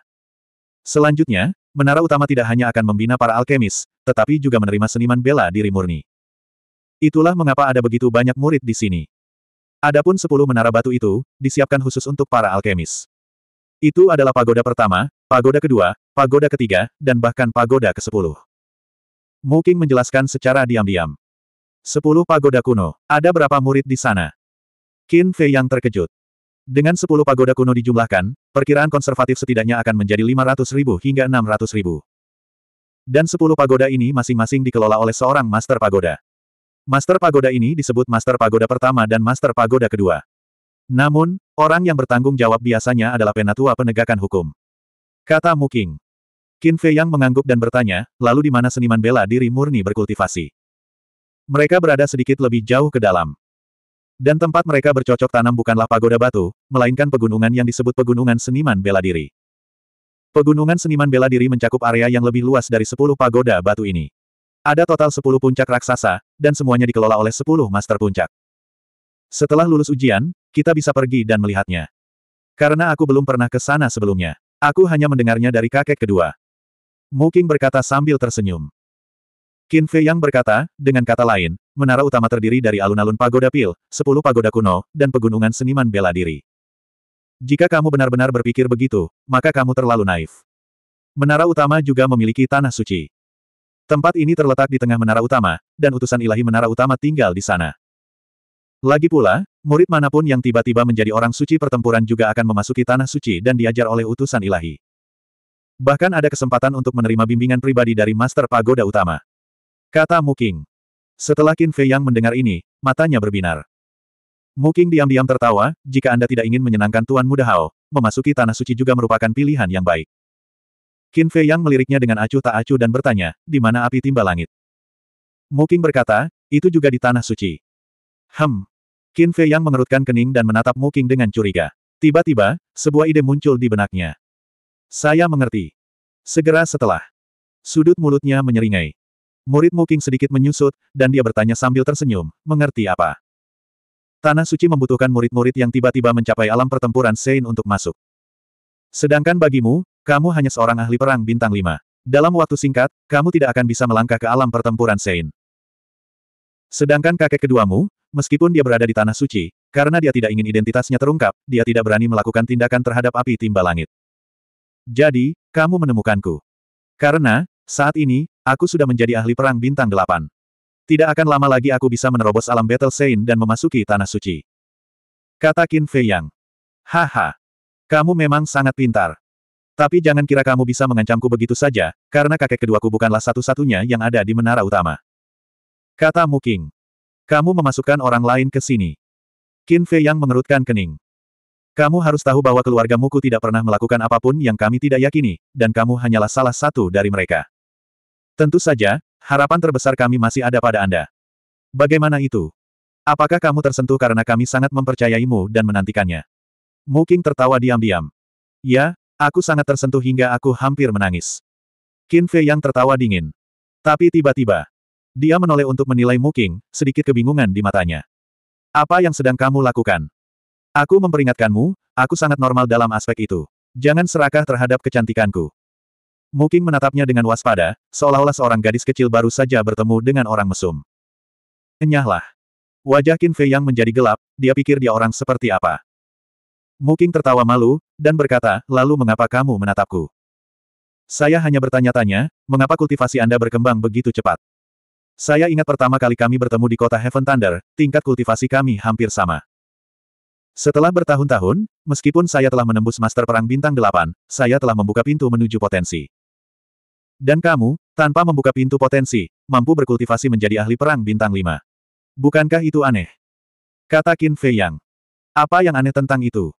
Selanjutnya, menara utama tidak hanya akan membina para alkemis, tetapi juga menerima seniman bela diri murni. Itulah mengapa ada begitu banyak murid di sini. Adapun sepuluh menara batu itu, disiapkan khusus untuk para alkemis. Itu adalah pagoda pertama, pagoda kedua, pagoda ketiga, dan bahkan pagoda ke-10. Muking menjelaskan secara diam-diam. Sepuluh pagoda kuno, ada berapa murid di sana? Qin Fei yang terkejut. Dengan sepuluh pagoda kuno dijumlahkan, perkiraan konservatif setidaknya akan menjadi ratus ribu hingga ratus ribu. Dan sepuluh pagoda ini masing-masing dikelola oleh seorang master pagoda. Master Pagoda ini disebut Master Pagoda pertama dan Master Pagoda kedua. Namun, orang yang bertanggung jawab biasanya adalah penatua penegakan hukum. Kata Muking. Qin Fei Yang mengangguk dan bertanya, lalu di mana seniman bela diri murni berkultivasi? Mereka berada sedikit lebih jauh ke dalam. Dan tempat mereka bercocok tanam bukanlah pagoda batu, melainkan pegunungan yang disebut pegunungan seniman bela diri. Pegunungan seniman bela diri mencakup area yang lebih luas dari 10 pagoda batu ini. Ada total 10 puncak raksasa, dan semuanya dikelola oleh 10 master puncak. Setelah lulus ujian, kita bisa pergi dan melihatnya. Karena aku belum pernah ke sana sebelumnya. Aku hanya mendengarnya dari kakek kedua. Muking berkata sambil tersenyum. Qin Fei Yang berkata, dengan kata lain, menara utama terdiri dari alun-alun pagoda pil, sepuluh pagoda kuno, dan pegunungan seniman bela diri. Jika kamu benar-benar berpikir begitu, maka kamu terlalu naif. Menara utama juga memiliki tanah suci. Tempat ini terletak di tengah menara utama, dan utusan ilahi menara utama tinggal di sana. Lagi pula, murid manapun yang tiba-tiba menjadi orang suci pertempuran juga akan memasuki tanah suci dan diajar oleh utusan ilahi. Bahkan ada kesempatan untuk menerima bimbingan pribadi dari Master Pagoda Utama. Kata Muking. Setelah Qin Fei Yang mendengar ini, matanya berbinar. Muking diam-diam tertawa, jika Anda tidak ingin menyenangkan Tuan Muda Hao, memasuki tanah suci juga merupakan pilihan yang baik. Qin Fei Yang meliriknya dengan acuh tak acuh dan bertanya, di mana api timba langit? Qing berkata, itu juga di tanah suci. Hem. Qin Fei Yang mengerutkan kening dan menatap Qing dengan curiga. Tiba-tiba, sebuah ide muncul di benaknya. Saya mengerti. Segera setelah. Sudut mulutnya menyeringai. Murid Qing sedikit menyusut, dan dia bertanya sambil tersenyum, mengerti apa? Tanah suci membutuhkan murid-murid yang tiba-tiba mencapai alam pertempuran Sein untuk masuk. Sedangkan bagimu, kamu hanya seorang ahli perang bintang 5. Dalam waktu singkat, kamu tidak akan bisa melangkah ke alam pertempuran Sein. Sedangkan kakek keduamu, meskipun dia berada di Tanah Suci, karena dia tidak ingin identitasnya terungkap, dia tidak berani melakukan tindakan terhadap api timba langit. Jadi, kamu menemukanku. Karena, saat ini, aku sudah menjadi ahli perang bintang delapan. Tidak akan lama lagi aku bisa menerobos alam Battle Sein dan memasuki Tanah Suci. Kata Qin Fei Yang. Haha. Kamu memang sangat pintar. Tapi jangan kira kamu bisa mengancamku begitu saja, karena kakek keduaku bukanlah satu-satunya yang ada di menara utama. Kata Muking. Kamu memasukkan orang lain ke sini. Qin Fei yang mengerutkan kening. Kamu harus tahu bahwa keluarga Muku tidak pernah melakukan apapun yang kami tidak yakini, dan kamu hanyalah salah satu dari mereka. Tentu saja, harapan terbesar kami masih ada pada Anda. Bagaimana itu? Apakah kamu tersentuh karena kami sangat mempercayaimu dan menantikannya? Muking tertawa diam-diam. Ya, Aku sangat tersentuh hingga aku hampir menangis. Qin Fei yang tertawa dingin. Tapi tiba-tiba, dia menoleh untuk menilai Muking, sedikit kebingungan di matanya. Apa yang sedang kamu lakukan? Aku memperingatkanmu, aku sangat normal dalam aspek itu. Jangan serakah terhadap kecantikanku. Muking menatapnya dengan waspada, seolah-olah seorang gadis kecil baru saja bertemu dengan orang mesum. Enyahlah. Wajah Qin Fei yang menjadi gelap, dia pikir dia orang seperti apa. Muking tertawa malu, dan berkata, lalu mengapa kamu menatapku? Saya hanya bertanya-tanya, mengapa kultivasi Anda berkembang begitu cepat? Saya ingat pertama kali kami bertemu di kota Heaven Thunder, tingkat kultivasi kami hampir sama. Setelah bertahun-tahun, meskipun saya telah menembus Master Perang Bintang 8, saya telah membuka pintu menuju potensi. Dan kamu, tanpa membuka pintu potensi, mampu berkultivasi menjadi ahli perang Bintang 5. Bukankah itu aneh? Kata Qin Fei Yang. Apa yang aneh tentang itu?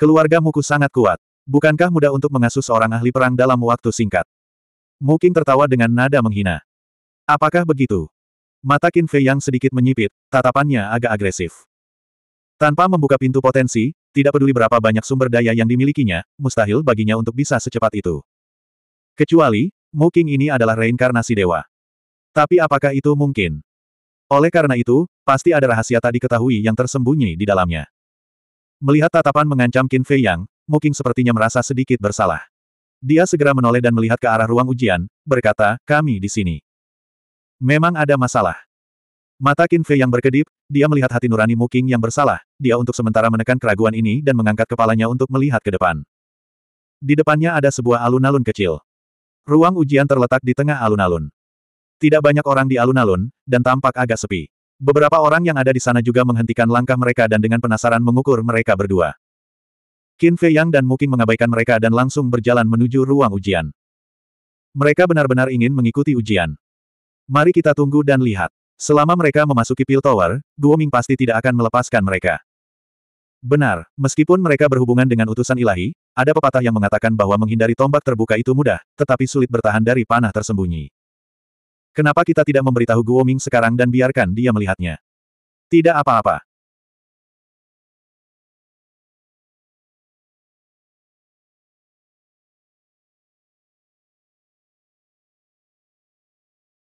Keluarga Muku sangat kuat. Bukankah mudah untuk mengasuh seorang ahli perang dalam waktu singkat? Muking tertawa dengan nada menghina. Apakah begitu? Mata Qin Fei yang sedikit menyipit, tatapannya agak agresif. Tanpa membuka pintu potensi, tidak peduli berapa banyak sumber daya yang dimilikinya, mustahil baginya untuk bisa secepat itu. Kecuali, Muking ini adalah reinkarnasi dewa. Tapi apakah itu mungkin? Oleh karena itu, pasti ada rahasia tak diketahui yang tersembunyi di dalamnya. Melihat tatapan mengancam Qin Fei Yang, Moking sepertinya merasa sedikit bersalah. Dia segera menoleh dan melihat ke arah ruang ujian, berkata, kami di sini. Memang ada masalah. Mata Qin Fei yang berkedip, dia melihat hati nurani Moking yang bersalah, dia untuk sementara menekan keraguan ini dan mengangkat kepalanya untuk melihat ke depan. Di depannya ada sebuah alun-alun kecil. Ruang ujian terletak di tengah alun-alun. Tidak banyak orang di alun-alun, dan tampak agak sepi. Beberapa orang yang ada di sana juga menghentikan langkah mereka dan dengan penasaran mengukur mereka berdua. Qin Fei Yang dan Muking mengabaikan mereka dan langsung berjalan menuju ruang ujian. Mereka benar-benar ingin mengikuti ujian. Mari kita tunggu dan lihat. Selama mereka memasuki Pil Tower, Ming pasti tidak akan melepaskan mereka. Benar, meskipun mereka berhubungan dengan utusan ilahi, ada pepatah yang mengatakan bahwa menghindari tombak terbuka itu mudah, tetapi sulit bertahan dari panah tersembunyi. Kenapa kita tidak memberitahu Guoming sekarang dan biarkan dia melihatnya? Tidak apa-apa.